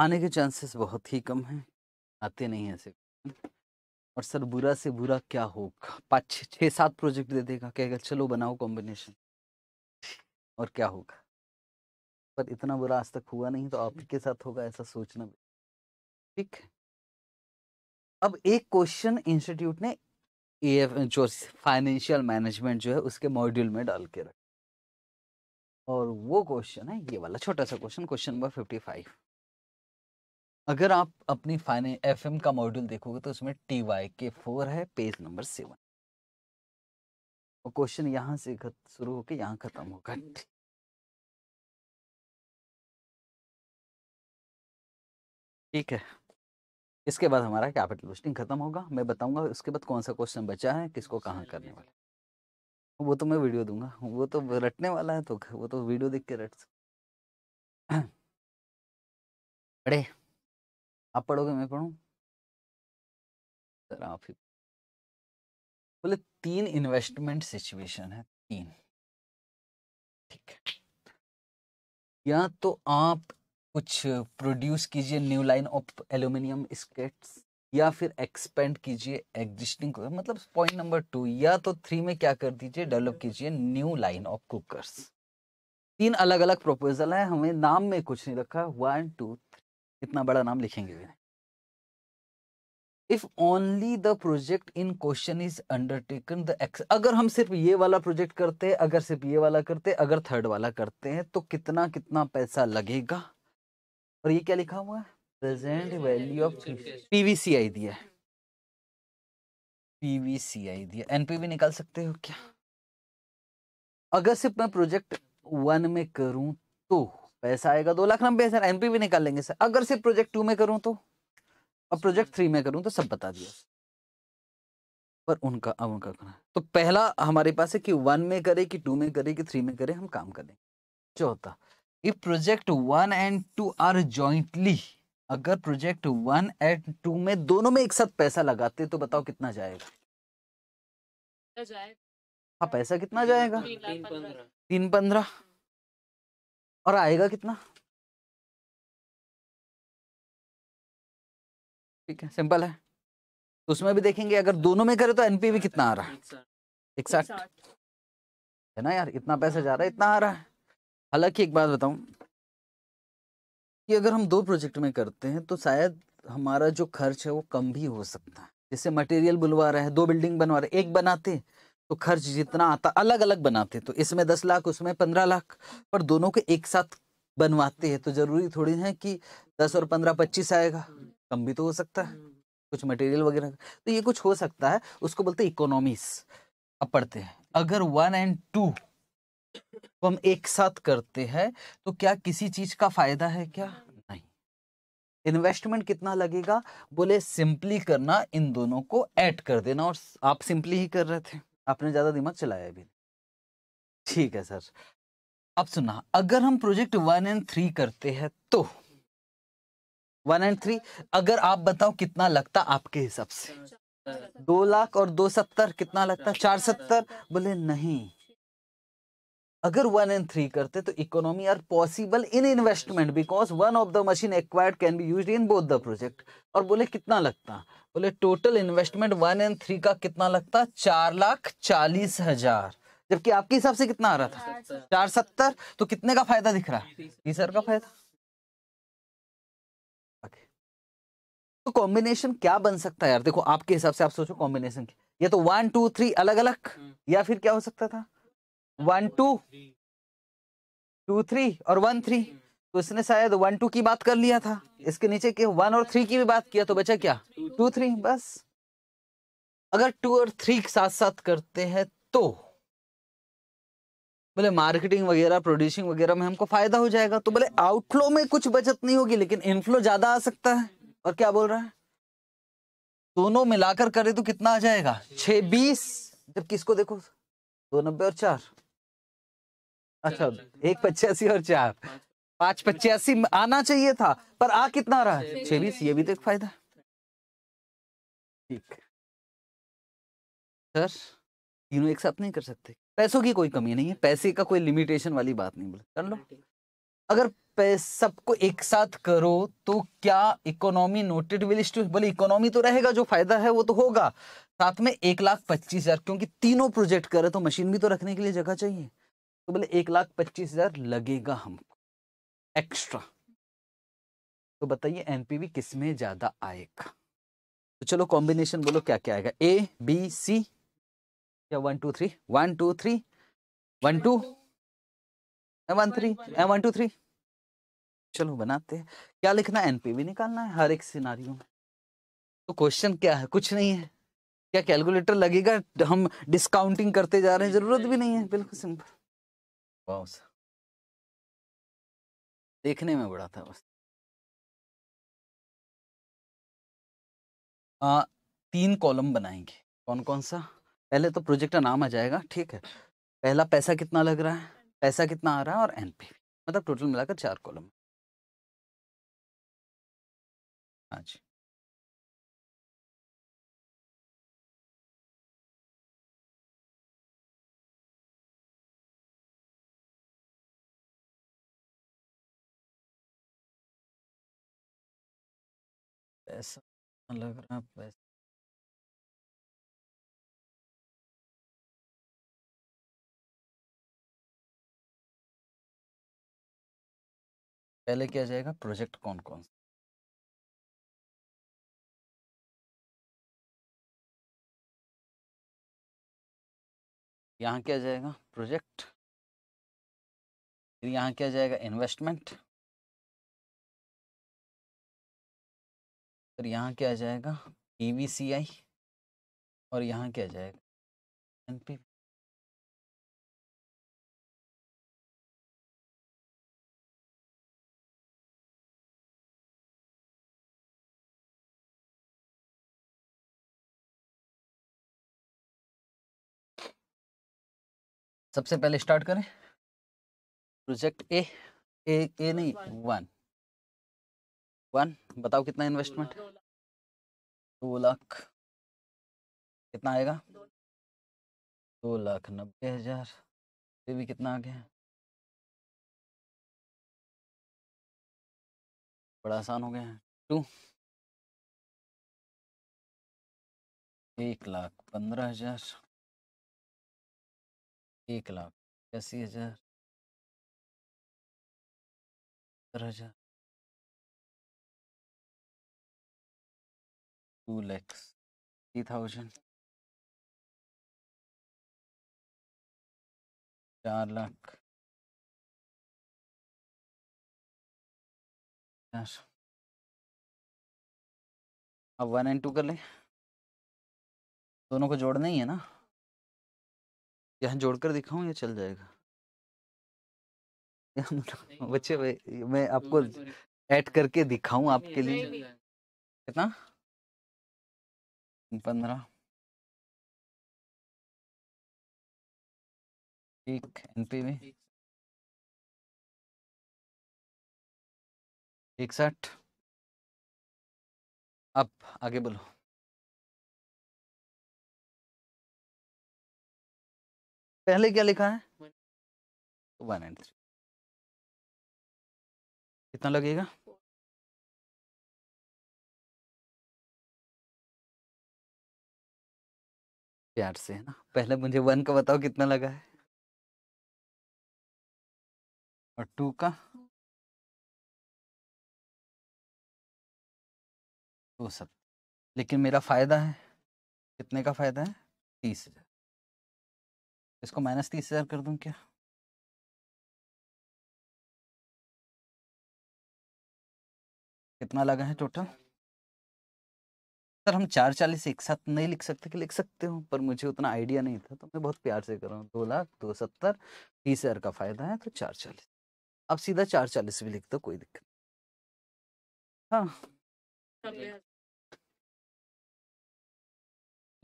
आने के चांसेस बहुत ही कम हैं आते नहीं हैं ऐसे और सर बुरा से बुरा क्या होगा पाँच छः सात प्रोजेक्ट दे देगा कहेगा चलो बनाओ कॉम्बिनेशन और क्या होगा पर इतना बुरा आज तक हुआ नहीं तो आपके साथ होगा ऐसा सोचना ठीक अब एक क्वेश्चन इंस्टीट्यूट ने ए जो फाइनेंशियल मैनेजमेंट जो है उसके मॉड्यूल में डाल के रखा और वो क्वेश्चन है ये वाला छोटा सा question question number fifty five अगर आप अपनी फाइने एफ का मॉड्यूल देखोगे तो उसमें टी वाई के फोर है पेज नंबर सेवन और क्वेश्चन यहाँ से शुरू होकर यहाँ खत्म होगा ठीक है इसके बाद हमारा कैपिटल लिस्टिंग खत्म होगा मैं बताऊंगा उसके बाद कौन सा क्वेश्चन बचा है किसको कहाँ करने वाला वो तो मैं वीडियो दूंगा वो तो रटने वाला है तो वो तो वीडियो देख के रट अरे आप पढ़ोगे मैं पढ़ू बोले तीन इन्वेस्टमेंट सिचुएशन है तीन ठीक है या तो आप कुछ प्रोड्यूस कीजिए new line of aluminium skates या फिर एक्सपेंड कीजिए एग्जिस्टिंग मतलब पॉइंट नंबर टू या तो थ्री में क्या कर दीजिए डेवलप कीजिए न्यू लाइन ऑफ कुकर्स तीन अलग अलग प्रपोजल है हमें नाम में कुछ नहीं रखा वन टू इतना बड़ा नाम लिखेंगे भी नहीं if only the project in question is undertaken the X अगर हम सिर्फ ये वाला प्रोजेक्ट करते हैं अगर सिर्फ ये वाला करते हैं अगर थर्ड वाला करते हैं तो कितना कितना पैसा लगेगा और ये क्या लिखा हुआ है प्रेजेंट वैल्यू ऑफ पीवीसीआई दिया है पीवीसीआई दिया एनपीवी निकाल सकते हो क्या अगर सिर्फ मैं प्रोजेक्ट वन में करूं तो पैसा आएगा दो लाख नब्बे हजार एमपी भी निकाल लेंगे सर अगर सिर्फ प्रोजेक्ट टू में करूं तो और प्रोजेक्ट थ्री में करूं तो सब बता दिया पर उनका अब उनका करना तो पहला हमारे पास है कि वन में करे कि टू में करे कि थ्री में करे हम काम करेंगे चौथा if project one and two are jointly अगर प्रोजेक्ट वन एंड टू में दोनों में एक साथ पैसा लगाते तो बताओ कितना जाएगा हाँ पैसा कितना जाएगा तीन पंद्रह और आएगा कितना ठीक है सिंपल है तो उसमें भी देखेंगे अगर दोनों में करें तो एनपी भी कितना आ रहा है एक्सैक्ट है ना यार इतना पैसा जा रहा है इतना आ रहा है हालांकि एक बात बताऊं कि अगर हम दो प्रोजेक्ट में करते हैं तो शायद हमारा जो खर्च है वो कम भी हो सकता है जैसे मटेरियल बुलवा रहे हैं दो बिल्डिंग बनवा रहे हैं एक बनाते तो खर्च जितना आता अलग अलग बनाते तो इसमें दस लाख उसमें पंद्रह लाख पर दोनों के एक साथ बनवाते हैं तो जरूरी थोड़ी है कि दस और पंद्रह पच्चीस आएगा कम भी तो हो सकता है कुछ मटेरियल वगैरह तो ये कुछ हो सकता है उसको बोलते हैं इकोनॉमीज अब पढ़ते हैं अगर वन एंड टू को हम एक साथ करते हैं तो क्या किसी चीज का फायदा है क्या नहीं इन्वेस्टमेंट कितना लगेगा बोले सिंपली करना इन दोनों को ऐड कर देना और आप सिंपली ही कर रहे थे आपने ज़्यादा दिमाग चलाया भी ठीक है सर अब सुनना अगर हम प्रोजेक्ट वन एंड थ्री करते हैं तो वन एंड थ्री अगर आप बताओ कितना लगता आपके हिसाब से दो लाख और दो सत्तर कितना लगता चार सत्तर बोले नहीं अगर वन एंड थ्री करते तो economy are possible in investment because one of the machine acquired can be use in both the project और बोले कितना लगता बोले total investment one and three का कितना लगता चार लाख चालीस हजार जबकि आपके हिसाब से कितना आ रहा था चार सत्तर तो कितने का फायदा दिख रहा है सर का फायदा तो कॉम्बिनेशन क्या बन सकता है यार देखो आपके हिसाब से आप सोचो कॉम्बिनेशन ये तो वन टू थ्री अलग अलग या फिर क्या हो सकता था वन टू टू थ्री और वन थ्री तो इसने शायद वन टू की बात कर लिया था इसके नीचे के वन और थ्री की भी बात किया तो बचा क्या टू थ्री बस अगर टू और थ्री साथ साथ करते हैं तो बोले मार्केटिंग वगैरह प्रोड्यूसिंग वगैरह में हमको फायदा हो जाएगा तो बोले आउटफ्लो में कुछ बचत नहीं होगी लेकिन इनफ्लो ज्यादा आ सकता है और क्या बोल रहा है दोनों मिलाकर करें तो कितना आ जाएगा छह बीस जबकि इसको देखो दो नब्बे और चार अच्छा एक पचासी और चार पांच पचासी आना चाहिए था पर आ कितना रहा है छह बीस ये भी तो एक फायदा ठीक सर तीनों एक साथ नहीं कर सकते पैसों की कोई कमी नहीं है पैसे का कोई लिमिटेशन वाली बात नहीं बोले कर लो हाँ, अगर सबको एक साथ करो तो क्या इकोनॉमी नोटेड विल बोले इकोनॉमी तो रहेगा जो फायदा है वो तो होगा साथ में एक लाख पच्चीस हजार क्योंकि तीनों प्रोजेक्ट करे तो मशीन भी तो रखने के लिए जगह चाहिए तो बोले एक लाख पच्चीस हजार लगेगा हमको एक्स्ट्रा तो बताइए एनपीवी किसमें ज्यादा आएगा तो चलो कॉम्बिनेशन बोलो क्या क्या आएगा ए बी सी या one two three one two three one two one three one two three चलो बनाते हैं क्या लिखना है एनपीवी निकालना है हर एक सिनारियों में तो क्वेश्चन क्या है कुछ नहीं है क्या कैलकुलेटर लगेगा हम डिस्काउंटिंग करते जा रहे हैं जरूरत भी नहीं है बिल्कुल सिंपल वाह देखने में बड़ा था बस आ, तीन कॉलम बनाएंगे कौन कौन सा पहले तो प्रोजेक्ट का नाम आ जाएगा ठीक है पहला पैसा कितना लग रहा है पैसा कितना आ रहा है और एनपी मतलब टोटल मिलाकर चार कॉलम हाँ जी पैसा लग रहा पैसा पहले किया जाएगा प्रोजेक्ट कौन कौन सा यहाँ क्या जाएगा प्रोजेक्ट फिर यहाँ क्या जाएगा इन्वेस्टमेंट फिर यहाँ क्या आ जाएगा पी वी सी आई और यहाँ क्या आ जाएगा एन पी सबसे पहले स्टार्ट करें प्रोजेक्ट ए ए ए नहीं वन वन बताओ कितना इन्वेस्टमेंट दो लाख कितना आएगा दो लाख नब्बे हजार ये भी कितना आ गया बड़ा आसान हो गया है टू एक लाख पंद्रह हजार एक लाख अस्सी हजार सत्तर हजार two lakhs three thousand चार लाख हाँ अब वन एंड टू कर ले दोनों को जोड़ना ही है ना यहाँ जोड़कर दिखाऊं या चल जाएगा मतलब बच्चे मैं आपको ऐड करके दिखाऊं आपके लिए कितना पंद्रह एक एनपी में इकसठ अब आगे बोलो पहले क्या लिखा है वन एंड थ्री कितना लगेगा प्यार से, है ना? पहले मुझे वन का बताओ कितना लगा है? और टू का? सब लेकिन मेरा फ़ायदा है, कितने का फ़ायदा है? तीस हजार इसको माइनस तीस हजार कर दूँ क्या? कितना लगा है टोटल? सर हम चार चालीस एक साथ नहीं लिख सकते कि लिख सकते हो पर मुझे उतना आइडिया नहीं था तो मैं बहुत प्यार से कर रहा हूँ दो लाख दो सत्तर तीस हज़ार का फ़ायदा है तो चार चालीस अब सीधा चार चालीस भी लिख दो तो कोई दिक्कत हाँ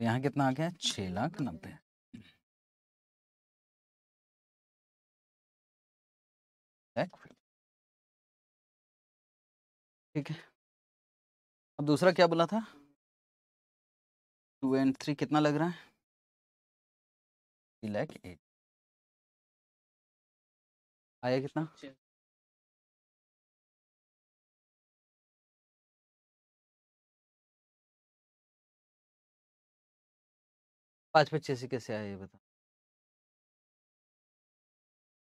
यहाँ कितना आ गया छः लाख नब्बे ठीक है अब दूसरा क्या बोला था टू एंड थ्री कितना लग रहा है थ्री लैख एट आया कितना अच्छा। पाँच पचासी कैसे आया ये बता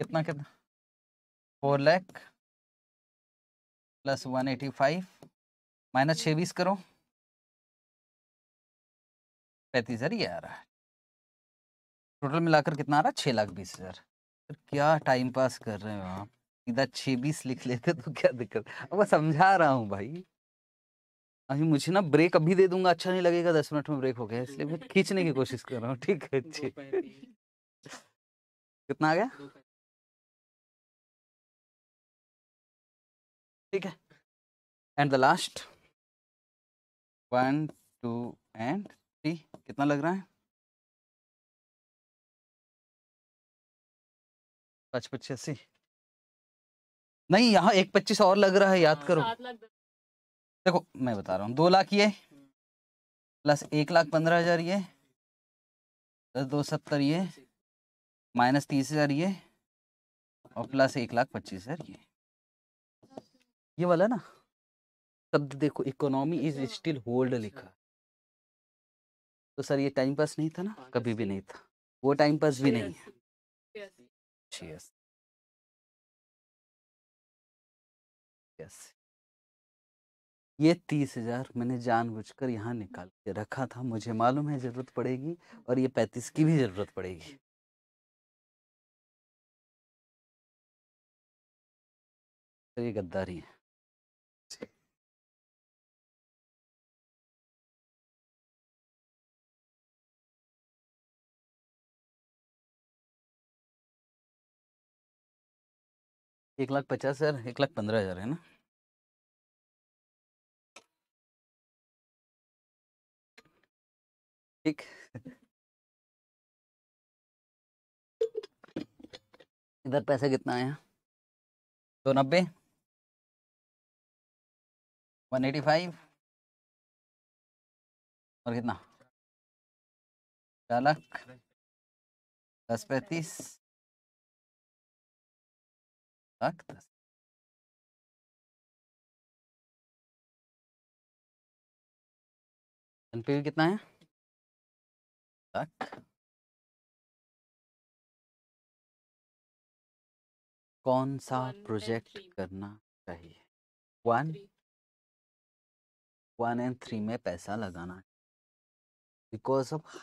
कितना कितना four lakh plus one eighty five minus छः बीस करो पैंतीस हज़ार ये आ रहा है टोटल मिलाकर कितना आ रहा है छः लाख बीस हज़ार सर क्या टाइम पास कर रहे हो आप सीधा छः बीस लिख लेते तो क्या दिक्कत अब मैं समझा रहा हूँ भाई अभी मुझे ना ब्रेक अभी दे दूंगा अच्छा नहीं लगेगा दस मिनट में ब्रेक हो गया इसलिए मैं खींचने की कोशिश कर रहा हूँ ठीक है अच्छी कितना आ गया ठीक है and the last one two and three कितना लग रहा है पच पच्चीसी नहीं यहाँ एक पच्चीस और लग रहा है याद हाँ, करो देखो मैं बता रहा हूँ दो लाख ये प्लस एक लाख पंद्रह हजार ये प्लस दो सत्तर ये माइनस तीस हजार ये और प्लस एक लाख पच्चीस हजार ये ये वाला ना शब्द देखो इकोनॉमी इज स्टिल होल्ड लिखा तो सर ये टाइम पास नहीं था ना हाँ, कभी भी नहीं था वो टाइम पास भी नहीं है यस ये तीस हजार मैंने जानबूझकर यहाँ निकाल के रखा था मुझे मालूम है जरूरत पड़ेगी और ये पैंतीस की भी जरूरत पड़ेगी तो ये गद्दारी है एक लाख पचास हज़ार एक लाख पंद्रह हज़ार है ना ठीक इधर पैसा कितना आया दो नब्बे वन एटी फाइव और कितना चार लाख दस पैंतीस actas एनपीवी कितना है तक कौन सा प्रोजेक्ट करना चाहिए वन वन एंड थ्री में पैसा लगाना बिकॉज ऑफ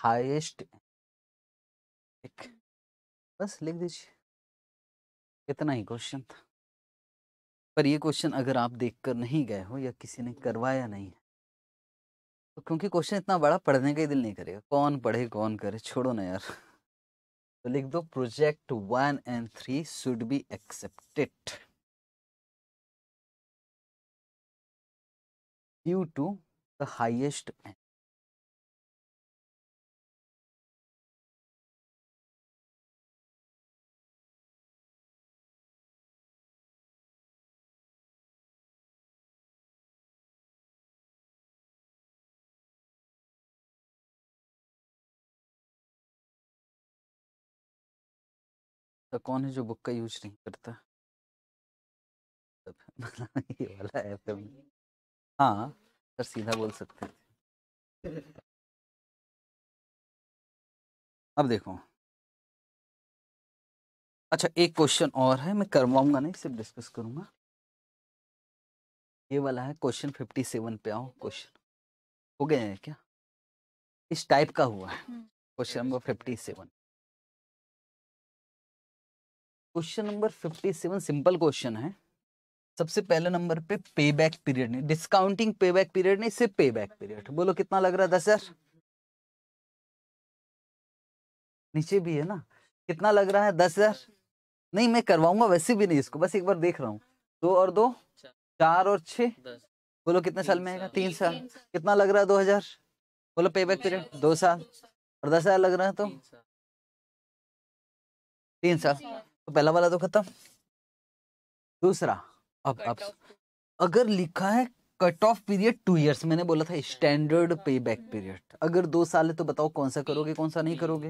एक बस लिख दीजिए इतना ही क्वेश्चन था पर ये क्वेश्चन अगर आप देखकर नहीं गए हो या किसी ने करवाया नहीं है तो क्योंकि क्वेश्चन इतना बड़ा पढ़ने का ही दिल नहीं करेगा कौन पढ़े कौन करे छोड़ो ना यार तो लिख दो project one and three should be accepted due to the highest and ऐसा तो कौन है जो बुक का यूज नहीं करता ये वाला ऐप है हाँ सर सीधा बोल सकते हैं अब देखो अच्छा एक क्वेश्चन और है मैं करवाऊंगा नहीं सिर्फ डिस्कस करूंगा ये वाला है क्वेश्चन फिफ्टी सेवन पे आओ क्वेश्चन हो गए हैं क्या इस टाइप का हुआ है hmm. Question number fifty seven question number 57 simple question है सबसे पहले नंबर पे पे बैक पीरियड नहीं डिस्काउंटिंग पे बैक पीरियड नहीं सिर्फ पे बैक पीरियड बोलो कितना लग रहा है दस हजार नीचे भी है ना कितना लग रहा है दस हजार नहीं मैं करवाऊंगा वैसे भी नहीं इसको बस एक बार देख रहा हूँ दो और दो चार और छ बोलो कितने साल में आएगा तीन साल कितना लग रहा है दो हजार बोलो पे बैक पीरियड दो साल और दस हजार लग रहा है तो तीन साल तो पहला वाला तो खत्म दूसरा अब अब अगर लिखा है cut off period two years मैंने बोला था स्टैंडर्ड पे बैक पीरियड अगर दो साल है तो बताओ कौन सा करोगे कौन सा नहीं करोगे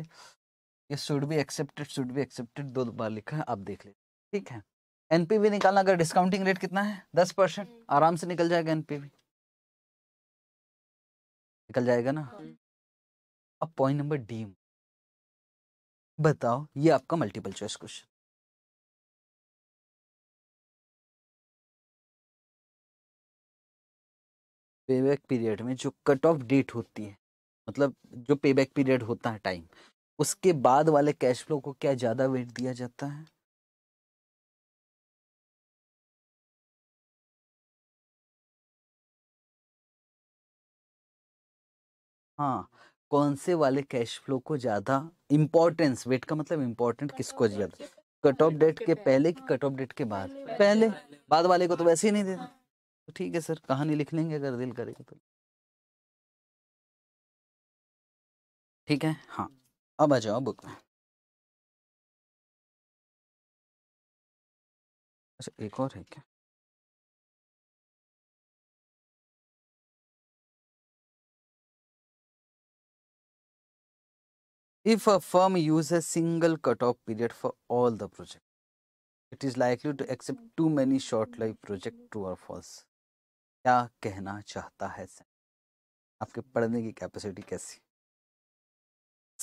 ये should be accepted should be accepted दो बार लिखा है आप देख ले ठीक है एनपीवी निकालना अगर डिस्काउंटिंग रेट कितना है दस परसेंट हम्म। आराम से निकल जाएगा एनपीवी निकल जाएगा ना हम्म। अब पॉइंट नंबर डी बताओ ये आपका multiple choice question payback period में जो कट ऑफ डेट होती है मतलब जो पेबैक पीरियड होता है टाइम उसके बाद वाले कैश फ्लो को क्या ज़्यादा वेट दिया जाता है हाँ कौन से वाले कैश फ्लो को ज़्यादा इम्पोर्टेंस वेट का मतलब इम्पोर्टेंट किसको ज़्यादा कट ऑफ डेट के पहले कि कट ऑफ डेट के बाद पहले बाद वाले को तो वैसे ही नहीं देते तो ठीक है सर कहानी लिख लेंगे अगर दिल करेगा तो ठीक है हाँ अब आ जाओ बुक में अच्छा एक और है क्या if a firm use a single cut off period for all the project it is likely to accept too many short life project true or false क्या कहना चाहता है आपके पढ़ने की कैपेसिटी कैसी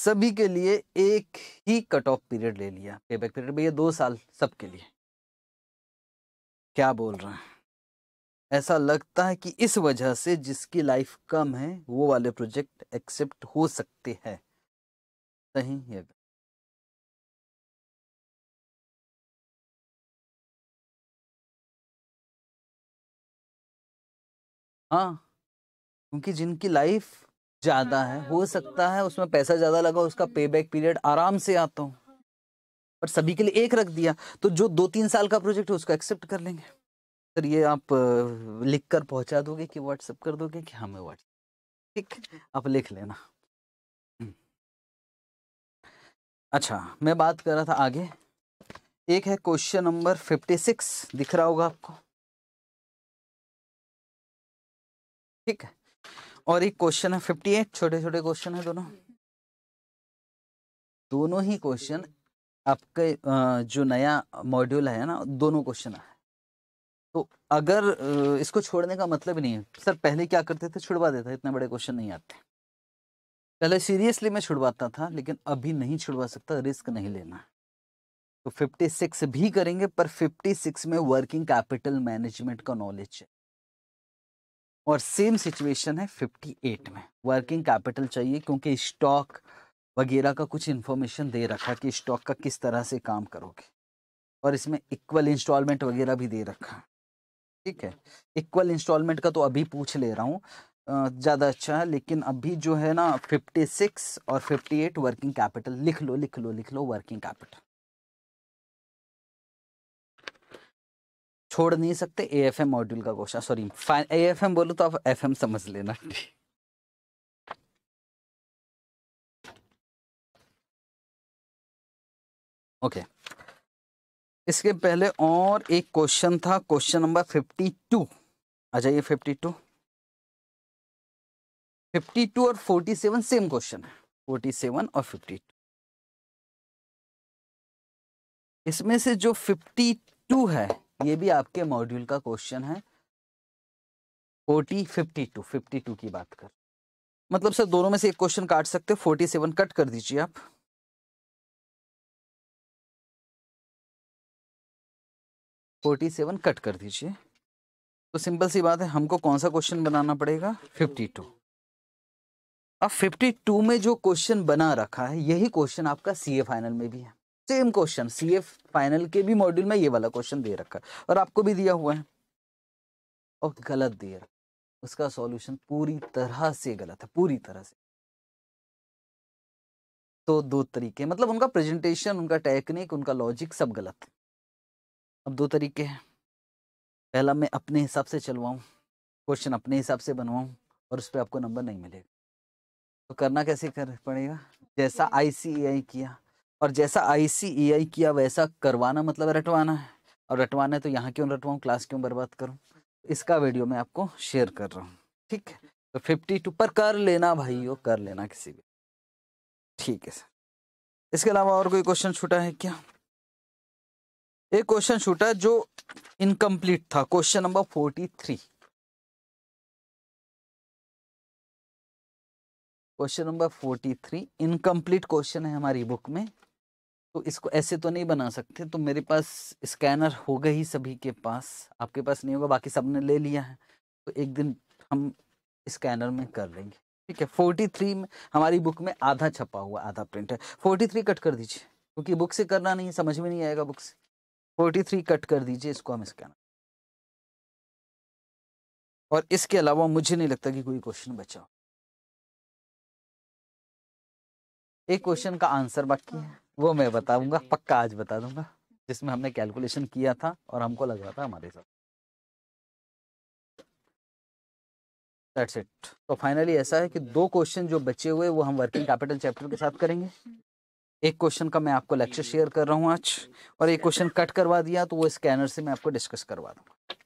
सभी के लिए एक ही कट ऑफ पीरियड ले लिया पे बैक पीरियड भैया दो साल सबके लिए क्या बोल रहे हैं ऐसा लगता है कि इस वजह से जिसकी लाइफ कम है वो वाले प्रोजेक्ट एक्सेप्ट हो सकते हैं सही है हाँ क्योंकि जिनकी लाइफ ज़्यादा है हो सकता है उसमें हाँ। पैसा ज़्यादा लगा उसका पे बैक पीरियड आराम से आता हूँ पर सभी के लिए एक रख दिया तो जो दो तीन साल का प्रोजेक्ट है उसको एक्सेप्ट कर लेंगे सर ये आप लिख कर पहुँचा दोगे कि व्हाट्सअप कर दोगे कि हमें हाँ, व्हाट्सएप ठीक आप लिख लेना हम्म। अच्छा मैं बात कर रहा था आगे एक है क्वेश्चन नंबर फिफ्टी सिक्स दिख रहा होगा आपको ठीक है और एक क्वेश्चन है फिफ्टी एट छोटे छोटे क्वेश्चन है दोनों दोनों ही क्वेश्चन आपके जो नया मॉड्यूल है ना दोनों क्वेश्चन है तो अगर इसको छोड़ने का मतलब नहीं है सर पहले क्या करते थे छुड़वा देता इतने बड़े क्वेश्चन नहीं आते पहले सीरियसली मैं छुड़वाता था लेकिन अभी नहीं छुड़वा सकता रिस्क नहीं लेना तो 56 भी करेंगे पर 56 में वर्किंग कैपिटल मैनेजमेंट का नॉलेज है और सेम सिचुएशन है 58 में वर्किंग कैपिटल चाहिए क्योंकि स्टॉक वगैरह का कुछ इन्फॉर्मेशन दे रखा कि स्टॉक का किस तरह से काम करोगे और इसमें इक्वल इंस्टॉलमेंट वगैरह भी दे रखा ठीक है इक्वल इंस्टॉलमेंट का तो अभी पूछ ले रहा हूँ ज़्यादा अच्छा है लेकिन अभी जो है ना 56 और 58 वर्किंग कैपिटल लिख लो लिख लो लिख लो वर्किंग कैपिटल छोड़ नहीं सकते ए एफ एम मॉड्यूल का question sorry A F M बोलो तो आप एफ एम समझ लेना ओके okay. इसके पहले और एक क्वेश्चन था क्वेश्चन नंबर फिफ्टी टू आ जाइए फिफ्टी टू फिफ्टी टू और फोर्टी सेवन सेम क्वेश्चन है फोर्टी सेवन और फिफ्टी टू इसमें से जो फिफ्टी टू है ये भी आपके मॉड्यूल का क्वेश्चन है forty fifty two fifty two की बात कर मतलब सर दोनों में से एक क्वेश्चन काट सकते हो फोर्टी सेवन कट कर दीजिए आप फोर्टी सेवन कट कर दीजिए तो सिंपल सी बात है हमको कौन सा क्वेश्चन बनाना पड़ेगा फिफ्टी टू अब फिफ्टी टू में जो क्वेश्चन बना रखा है यही क्वेश्चन आपका सीए फाइनल में भी है सेम क्वेश्चन सी फाइनल के भी मॉड्यूल में ये वाला क्वेश्चन दे रखा है और आपको भी दिया हुआ है और गलत दिया उसका सॉल्यूशन पूरी तरह से गलत है पूरी तरह से तो दो तरीके मतलब उनका प्रेजेंटेशन उनका टेक्निक उनका लॉजिक सब गलत है अब दो तरीके हैं पहला मैं अपने हिसाब से चलवाऊँ क्वेश्चन अपने हिसाब से बनवाऊँ और उस पर आपको नंबर नहीं मिलेगा तो करना कैसे कर पड़ेगा जैसा आई हम्म। किया और जैसा आई किया वैसा करवाना मतलब रटवाना है और रटवाना है तो यहाँ क्यों रटवाऊँ क्लास क्यों बर्बाद करूँ इसका वीडियो मैं आपको शेयर कर रहा हूँ ठीक है तो फिफ्टी टू पर कर लेना भाइयों कर लेना किसी भी ठीक है सर इसके अलावा और कोई क्वेश्चन छूटा है क्या एक क्वेश्चन छूटा जो इनकम्प्लीट था question number forty three question number forty three incomplete question है हमारी बुक में तो इसको ऐसे तो नहीं बना सकते तो मेरे पास स्कैनर होगा ही सभी के पास आपके पास नहीं होगा बाकी सब ने ले लिया है तो एक दिन हम स्कैनर में कर लेंगे ठीक है फोर्टी थ्री में हमारी बुक में आधा छपा हुआ आधा प्रिंट है फोर्टी थ्री कट कर दीजिए क्योंकि बुक से करना नहीं समझ में नहीं आएगा बुक से फोर्टी थ्री कट कर दीजिए इसको हम स्कैनर और इसके अलावा मुझे नहीं लगता कि कोई क्वेश्चन बचा एक क्वेश्चन का आंसर बाकी है वो मैं बताऊंगा पक्का आज बता दूंगा जिसमें हमने कैलकुलेशन किया था और हमको लग रहा था हमारे साथ दैट्स इट तो फाइनली ऐसा है कि दो क्वेश्चन जो बचे हुए वो हम वर्किंग कैपिटल चैप्टर के साथ करेंगे एक क्वेश्चन का मैं आपको लेक्चर शेयर कर रहा हूँ आज और एक क्वेश्चन कट करवा दिया तो वो स्कैनर से मैं आपको डिस्कस करवा दूंगा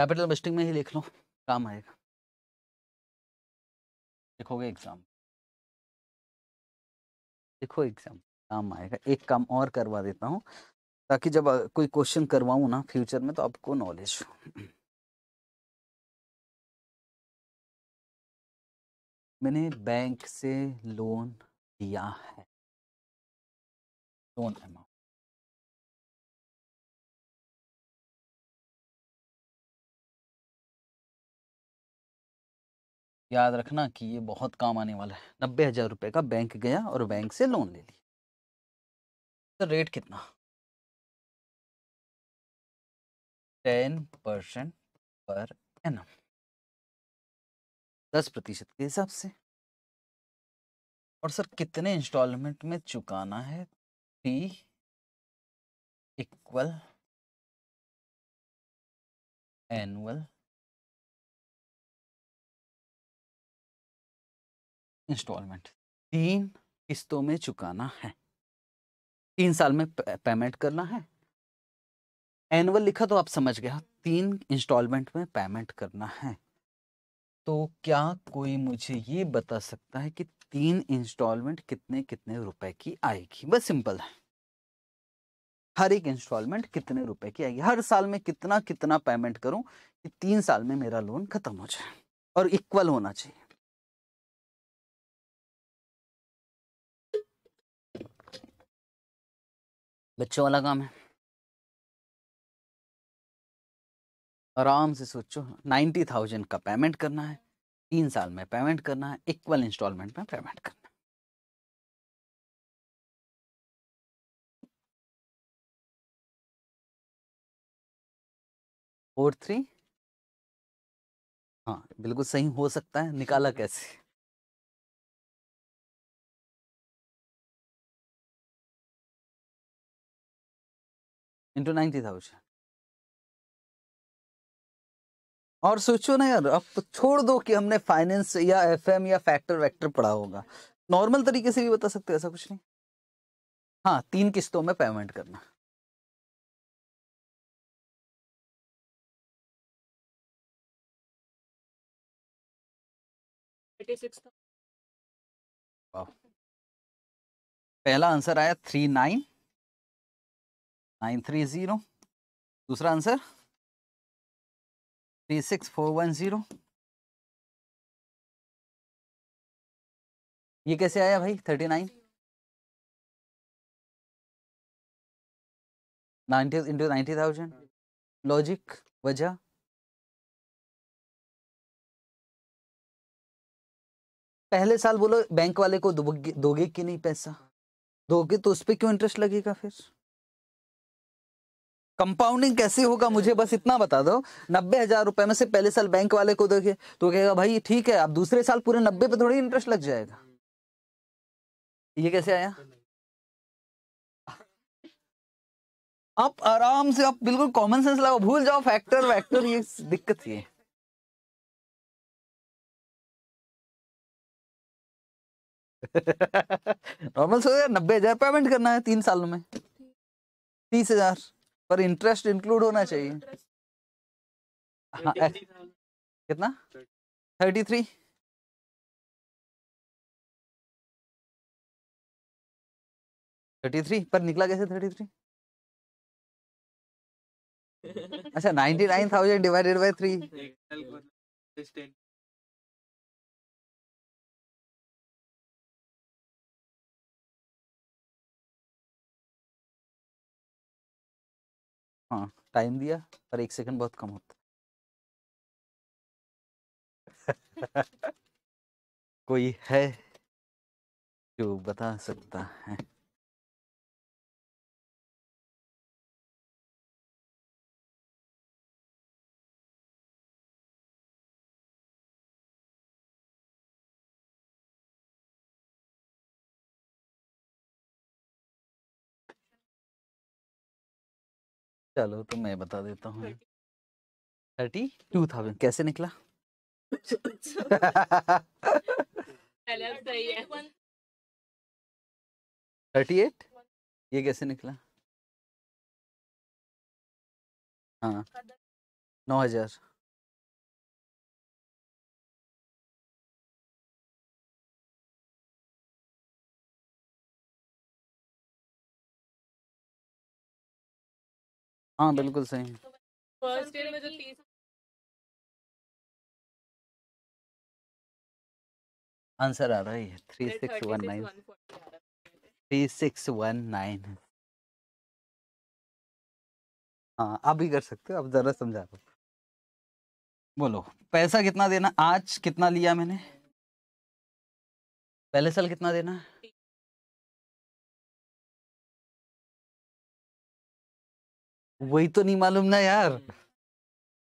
कैपिटल वेस्टिंग में ही लिख लो काम आएगा लिखोगे एग्जाम लिखो एग्जाम काम आएगा एक काम और करवा देता हूँ ताकि जब कोई क्वेश्चन करवाऊँ ना फ्यूचर में तो आपको नॉलेज हो मैंने बैंक से लोन लिया है लोन अमाउंट याद रखना कि ये बहुत काम आने वाला है नब्बे हज़ार रुपये का बैंक गया और बैंक से लोन ले लिया तो रेट कितना टेन परसेंट पर एम दस प्रतिशत के हिसाब से और सर कितने इंस्टॉलमेंट में चुकाना है थ्री इक्वल एनुअल इंस्टॉलमेंट तीन किस्तों में चुकाना है तीन साल में पेमेंट करना है एनुअल लिखा तो आप समझ गया हाँ, तीन इंस्टॉलमेंट में पेमेंट करना है तो क्या कोई मुझे ये बता सकता है कि तीन इंस्टॉलमेंट कितने कितने रुपए की आएगी बस सिंपल है हर एक इंस्टॉलमेंट कितने रुपए की आएगी हर साल में कितना कितना पेमेंट करूं कि तीन साल में मेरा लोन खत्म हो जाए और इक्वल होना चाहिए बच्चों वाला काम है आराम से सोचो नाइन्टी थाउजेंड का पेमेंट करना है तीन साल में पेमेंट करना है इक्वल इंस्टॉलमेंट में पेमेंट करना है फोर थ्री हाँ बिल्कुल सही हो सकता है निकाला कैसे इंटू नाइन्टी थाउजेंड और सोचो ना यार अब तो छोड़ दो कि हमने फाइनेंस या एफएम या फैक्टर वैक्टर पढ़ा होगा नॉर्मल तरीके से भी बता सकते हो ऐसा कुछ नहीं हाँ तीन किस्तों में पेमेंट करना पहला आंसर आया three nine nine three zero दूसरा answer three six four one zero ये कैसे आया भाई thirty nine ninety into ninety thousand logic वजह पहले साल बोलो बैंक वाले को दोगे कि नहीं पैसा दोगे तो उस पर क्यों इंटरेस्ट लगेगा फिर कंपाउंडिंग कैसे होगा मुझे बस इतना बता दो नब्बे हजार रुपए में से पहले साल बैंक वाले को देखे तो कहेगा भाई ठीक है आप दूसरे साल पूरे नब्बे पे तो थोड़ी इंटरेस्ट लग जाएगा ये कैसे आया आप आराम से आप बिल्कुल कॉमन सेंस लगाओ भूल जाओ फैक्टर वैक्टर ये दिक्कत ये नॉर्मल सो नब्बे हजार पेमेंट करना है तीन सालों में तीस हजार पर इंटरेस्ट इंक्लूड होना चाहिए हाँ कितना थर्टी थ्री थर्टी थ्री पर निकला कैसे थर्टी थ्री अच्छा ninety nine thousand divided by three हाँ टाइम दिया पर एक सेकंड बहुत कम होता कोई है जो बता सकता है चलो तो मैं बता देता हूँ हाँ। थर्टी टू थाउजेंड कैसे निकला तो थर्टी एट ये कैसे निकला हाँ नौ हजार हाँ बिल्कुल सही है आंसर आ रहा है three six one nine three six one nine हाँ आप भी कर सकते हो आप जरा समझा दो बोलो पैसा कितना देना आज कितना लिया मैंने पहले साल कितना देना है वही तो नहीं मालूम ना यार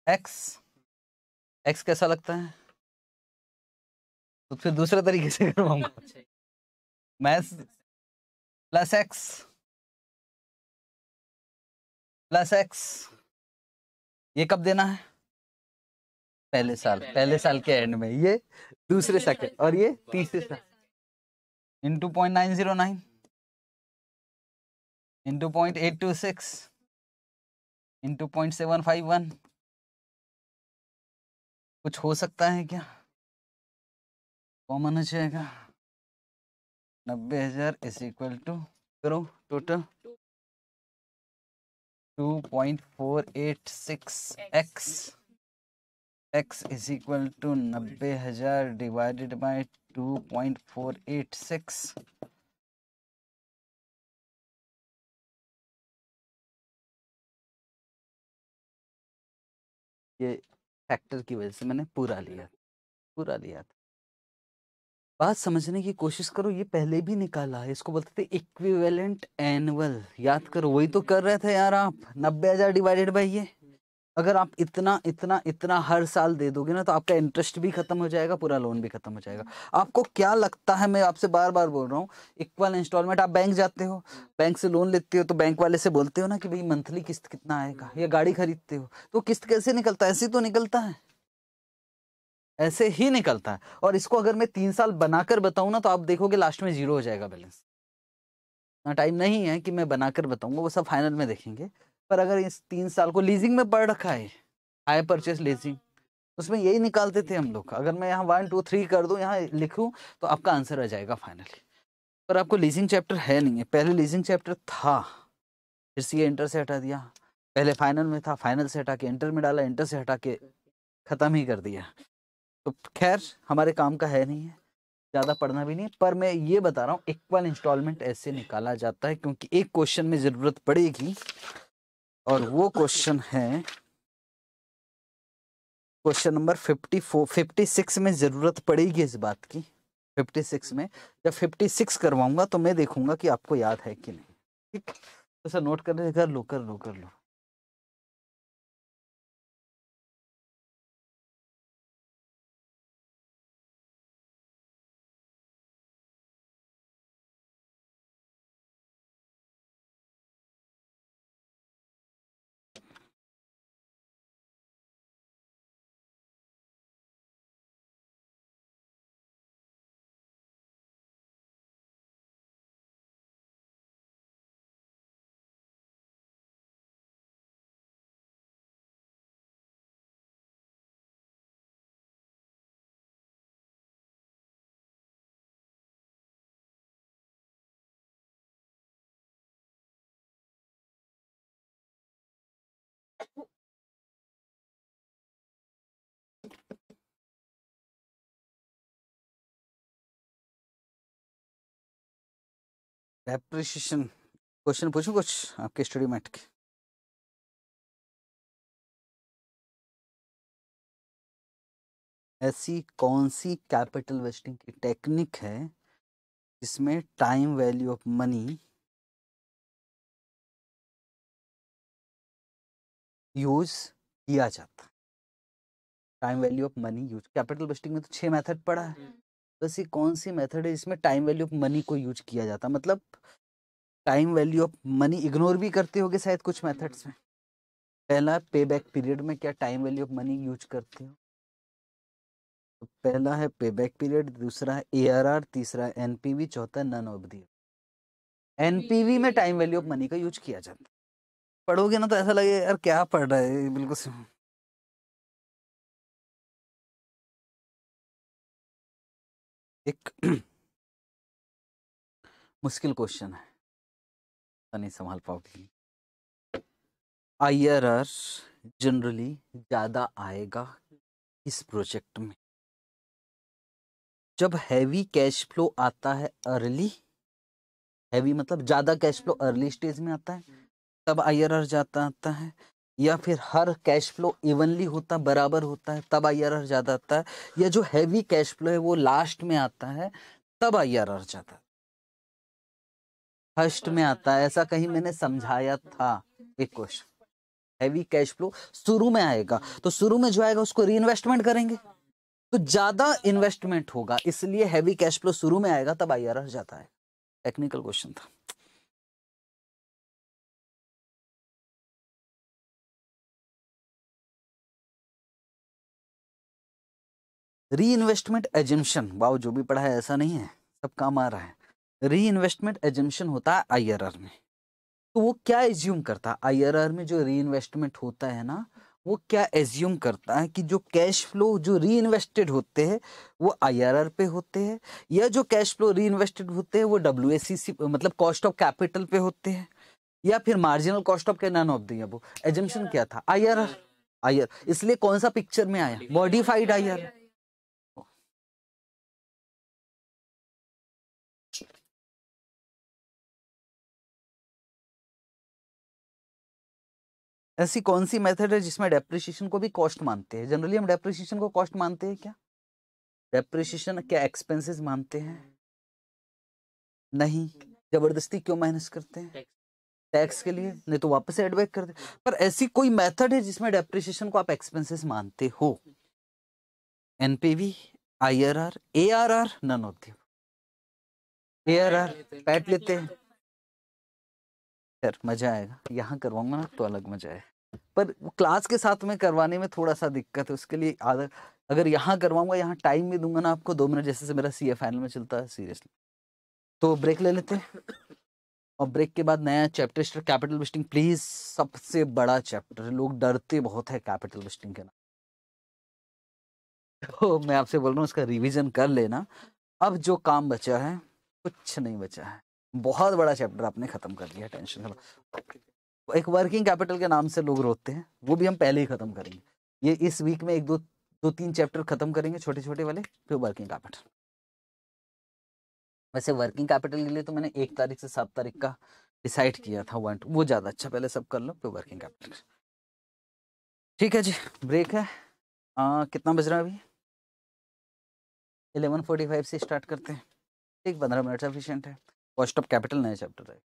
एक्स हम्म। एक्स कैसा लगता है तो फिर दूसरे तरीके से करवाऊंगा math plus x plus x ये कब देना है पहले अच्छा, साल पहले साल के एंड में ये दूसरे सेकंड और ये तीसरे साल into point nine zero nine into point eight two six into point seven five one कुछ हो सकता है क्या कॉमन हो जाएगा नब्बे हजार इज इक्वल टू करो total two point four eight six x x is equal to नब्बे हजार divided by two point four eight six ये फैक्टर की वजह से मैंने पूरा लिया पूरा लिया था बात समझने की कोशिश करो ये पहले भी निकाला है इसको बोलते थे इक्विवेलेंट एनुअल याद करो वही तो कर रहे थे यार आप नब्बे हजार डिवाइडेड बाई ये अगर आप इतना इतना इतना हर साल दे दोगे ना तो आपका इंटरेस्ट भी खत्म हो जाएगा पूरा लोन भी खत्म हो जाएगा आपको क्या लगता है मैं आपसे बार बार बोल रहा हूँ इक्वल इंस्टॉलमेंट आप बैंक जाते हो बैंक से लोन लेते हो तो बैंक वाले से बोलते हो ना कि भाई मंथली किस्त कितना आएगा या गाड़ी खरीदते हो तो किस्त कैसे निकलता है ऐसे तो निकलता है ऐसे ही निकलता है और इसको अगर मैं तीन साल बनाकर बताऊं ना तो आप देखोगे लास्ट में जीरो हो जाएगा बैलेंस ना टाइम नहीं है कि मैं बनाकर बताऊंगा वो सब फाइनल में देखेंगे पर अगर इस तीन साल को लीजिंग में पढ़ रखा है हाई परचेस लीजिंग उसमें यही निकालते थे हम लोग अगर मैं यहाँ वन टू थ्री कर दूँ यहाँ लिखूँ तो आपका आंसर आ जाएगा फाइनली पर आपको लीजिंग चैप्टर है नहीं है पहले लीजिंग चैप्टर था फिर सी इंटर से हटा दिया पहले फाइनल में था फाइनल से हटा के इंटर में डाला इंटर से हटा के ख़त्म ही कर दिया तो खैर हमारे काम का है नहीं है ज़्यादा पढ़ना भी नहीं पर मैं ये बता रहा हूँ इक्वल इंस्टॉलमेंट ऐसे निकाला जाता है क्योंकि एक क्वेश्चन में ज़रूरत पड़ेगी और वो क्वेश्चन है question number fifty four fifty six में ज़रूरत पड़ेगी इस बात की फिफ्टी सिक्स में जब फिफ्टी सिक्स करवाऊंगा तो मैं देखूंगा कि आपको याद है कि नहीं ठीक तो सर नोट कर कर लो कर लो कर लो डेप्रिशिएशन क्वेश्चन पूछूं कुछ आपके स्टडी मैट के ऐसी कौन सी कैपिटल वेस्टिंग की टेक्निक है जिसमें time value of money use किया जाता time value of money use capital budgeting में तो छह मेथड पड़ा है हम्म। बस तो ये कौन सी मेथड है जिसमें टाइम वैल्यू ऑफ मनी को यूज किया जाता मतलब time value of money ignore भी करते होगे शायद कुछ मेथड्स में पहला पे बैक पीरियड में क्या time value of money use करते हो तो पहला है पे बैक पीरियड दूसरा है ए तीसरा एन पी वी चौथा नन अवधि वी में टाइम वैल्यू ऑफ मनी का यूज किया जाता है पढ़ोगे ना तो ऐसा लगे यार क्या पढ़ रहा है बिल्कुल एक मुश्किल क्वेश्चन है नहीं संभाल पाओगी आई आर आर जनरली ज़्यादा आएगा इस प्रोजेक्ट में जब हैवी कैश फ्लो आता है अर्ली हैवी मतलब ज़्यादा कैश फ्लो अर्ली स्टेज में आता है तब आई आर आर जाता आता है या फिर हर कैश फ्लो इवनली होता बराबर होता है तब आई आर ज़्यादा आता है या जो हैवी कैश फ्लो है वो लास्ट में आता है तब आई आर ज़्यादा फर्स्ट में आता है ऐसा कहीं मैंने समझाया था एक क्वेश्चन हैवी कैश फ्लो शुरू में आएगा तो शुरू में जो आएगा उसको इन्वेस्टमेंट करेंगे तो ज़्यादा इन्वेस्टमेंट होगा इसलिए हैवी कैश फ्लो शुरू में आएगा तब आई आर ज़्यादा है टेक्निकल क्वेश्चन था री इन्वेस्टमेंट एजेंशन वाओ जो भी पढ़ा है ऐसा नहीं है सब काम आ रहा है री इन्वेस्टमेंट एजेंशन होता है आई में तो वो क्या एज्यूम करता है आई में जो री इन्वेस्टमेंट होता है ना वो क्या एज्यूम करता है कि जो कैश फ्लो जो री इन्वेस्टेड होते हैं वो आर पे होते हैं या जो कैश फ्लो री इन्वेस्टेड होते हैं वो डब्ल्यू मतलब कॉस्ट ऑफ कैपिटल पे होते हैं या फिर मार्जिनल कॉस्ट ऑफ कैन ऑफ दी वो एजम्पन क्या था आई आर इसलिए कौन सा पिक्चर में आया मॉडिफाइड आई ऐसी कौन सी मेथड है जिसमें डेप्रिशिएशन को भी कॉस्ट मानते हैं जनरली हम डेप्रिशिएशन को कॉस्ट मानते हैं क्या डेप्रिशिएशन क्या एक्सपेंसेस मानते हैं नहीं जबरदस्ती क्यों माइनस करते हैं टैक्स के लिए नहीं तो वापस एड बैक कर दे पर ऐसी कोई मेथड है जिसमें डेप्रिशिएशन को आप एक्सपेंसेस मानते हो एनपीवी आर आर नन होती आर पैट लेते हैं मजा आएगा यहाँ करवाऊंगा ना तो अलग मजा आएगा पर क्लास के साथ में करवाने में थोड़ा सा दिक्कत है उसके लिए आदर अगर यहाँ करवाऊंगा यहाँ टाइम भी दूंगा ना आपको दो मिनट जैसे से मेरा सी फाइनल में चलता है सीरियसली तो ब्रेक ले लेते हैं और ब्रेक के बाद नया chapter start capital budgeting please सबसे बड़ा चैप्टर है लोग डरते बहुत है कैपिटल बिस्टिंग के नाम तो मैं आपसे बोल रहा हूँ इसका रिविजन कर लेना अब जो काम बचा है कुछ नहीं बचा है बहुत बड़ा चैप्टर आपने खत्म कर दिया टेंशन एक वर्किंग कैपिटल के नाम से लोग रोते हैं वो भी हम पहले ही खत्म करेंगे ये इस वीक में एक दो दो तीन चैप्टर खत्म करेंगे छोटे छोटे वाले फिर वर्किंग कैपिटल वैसे वर्किंग कैपिटल के लिए तो मैंने एक तारीख से सात तारीख का डिसाइड किया था वन वो ज़्यादा अच्छा पहले सब कर लो फिर वर्किंग कैपिटल ठीक है जी ब्रेक है आ, कितना बज रहा है अभी इलेवन फोर्टी फाइव से स्टार्ट करते हैं ठीक पंद्रह मिनट सफिशेंट है कॉस्ट ऑफ कैपिटल नया चैप्टर है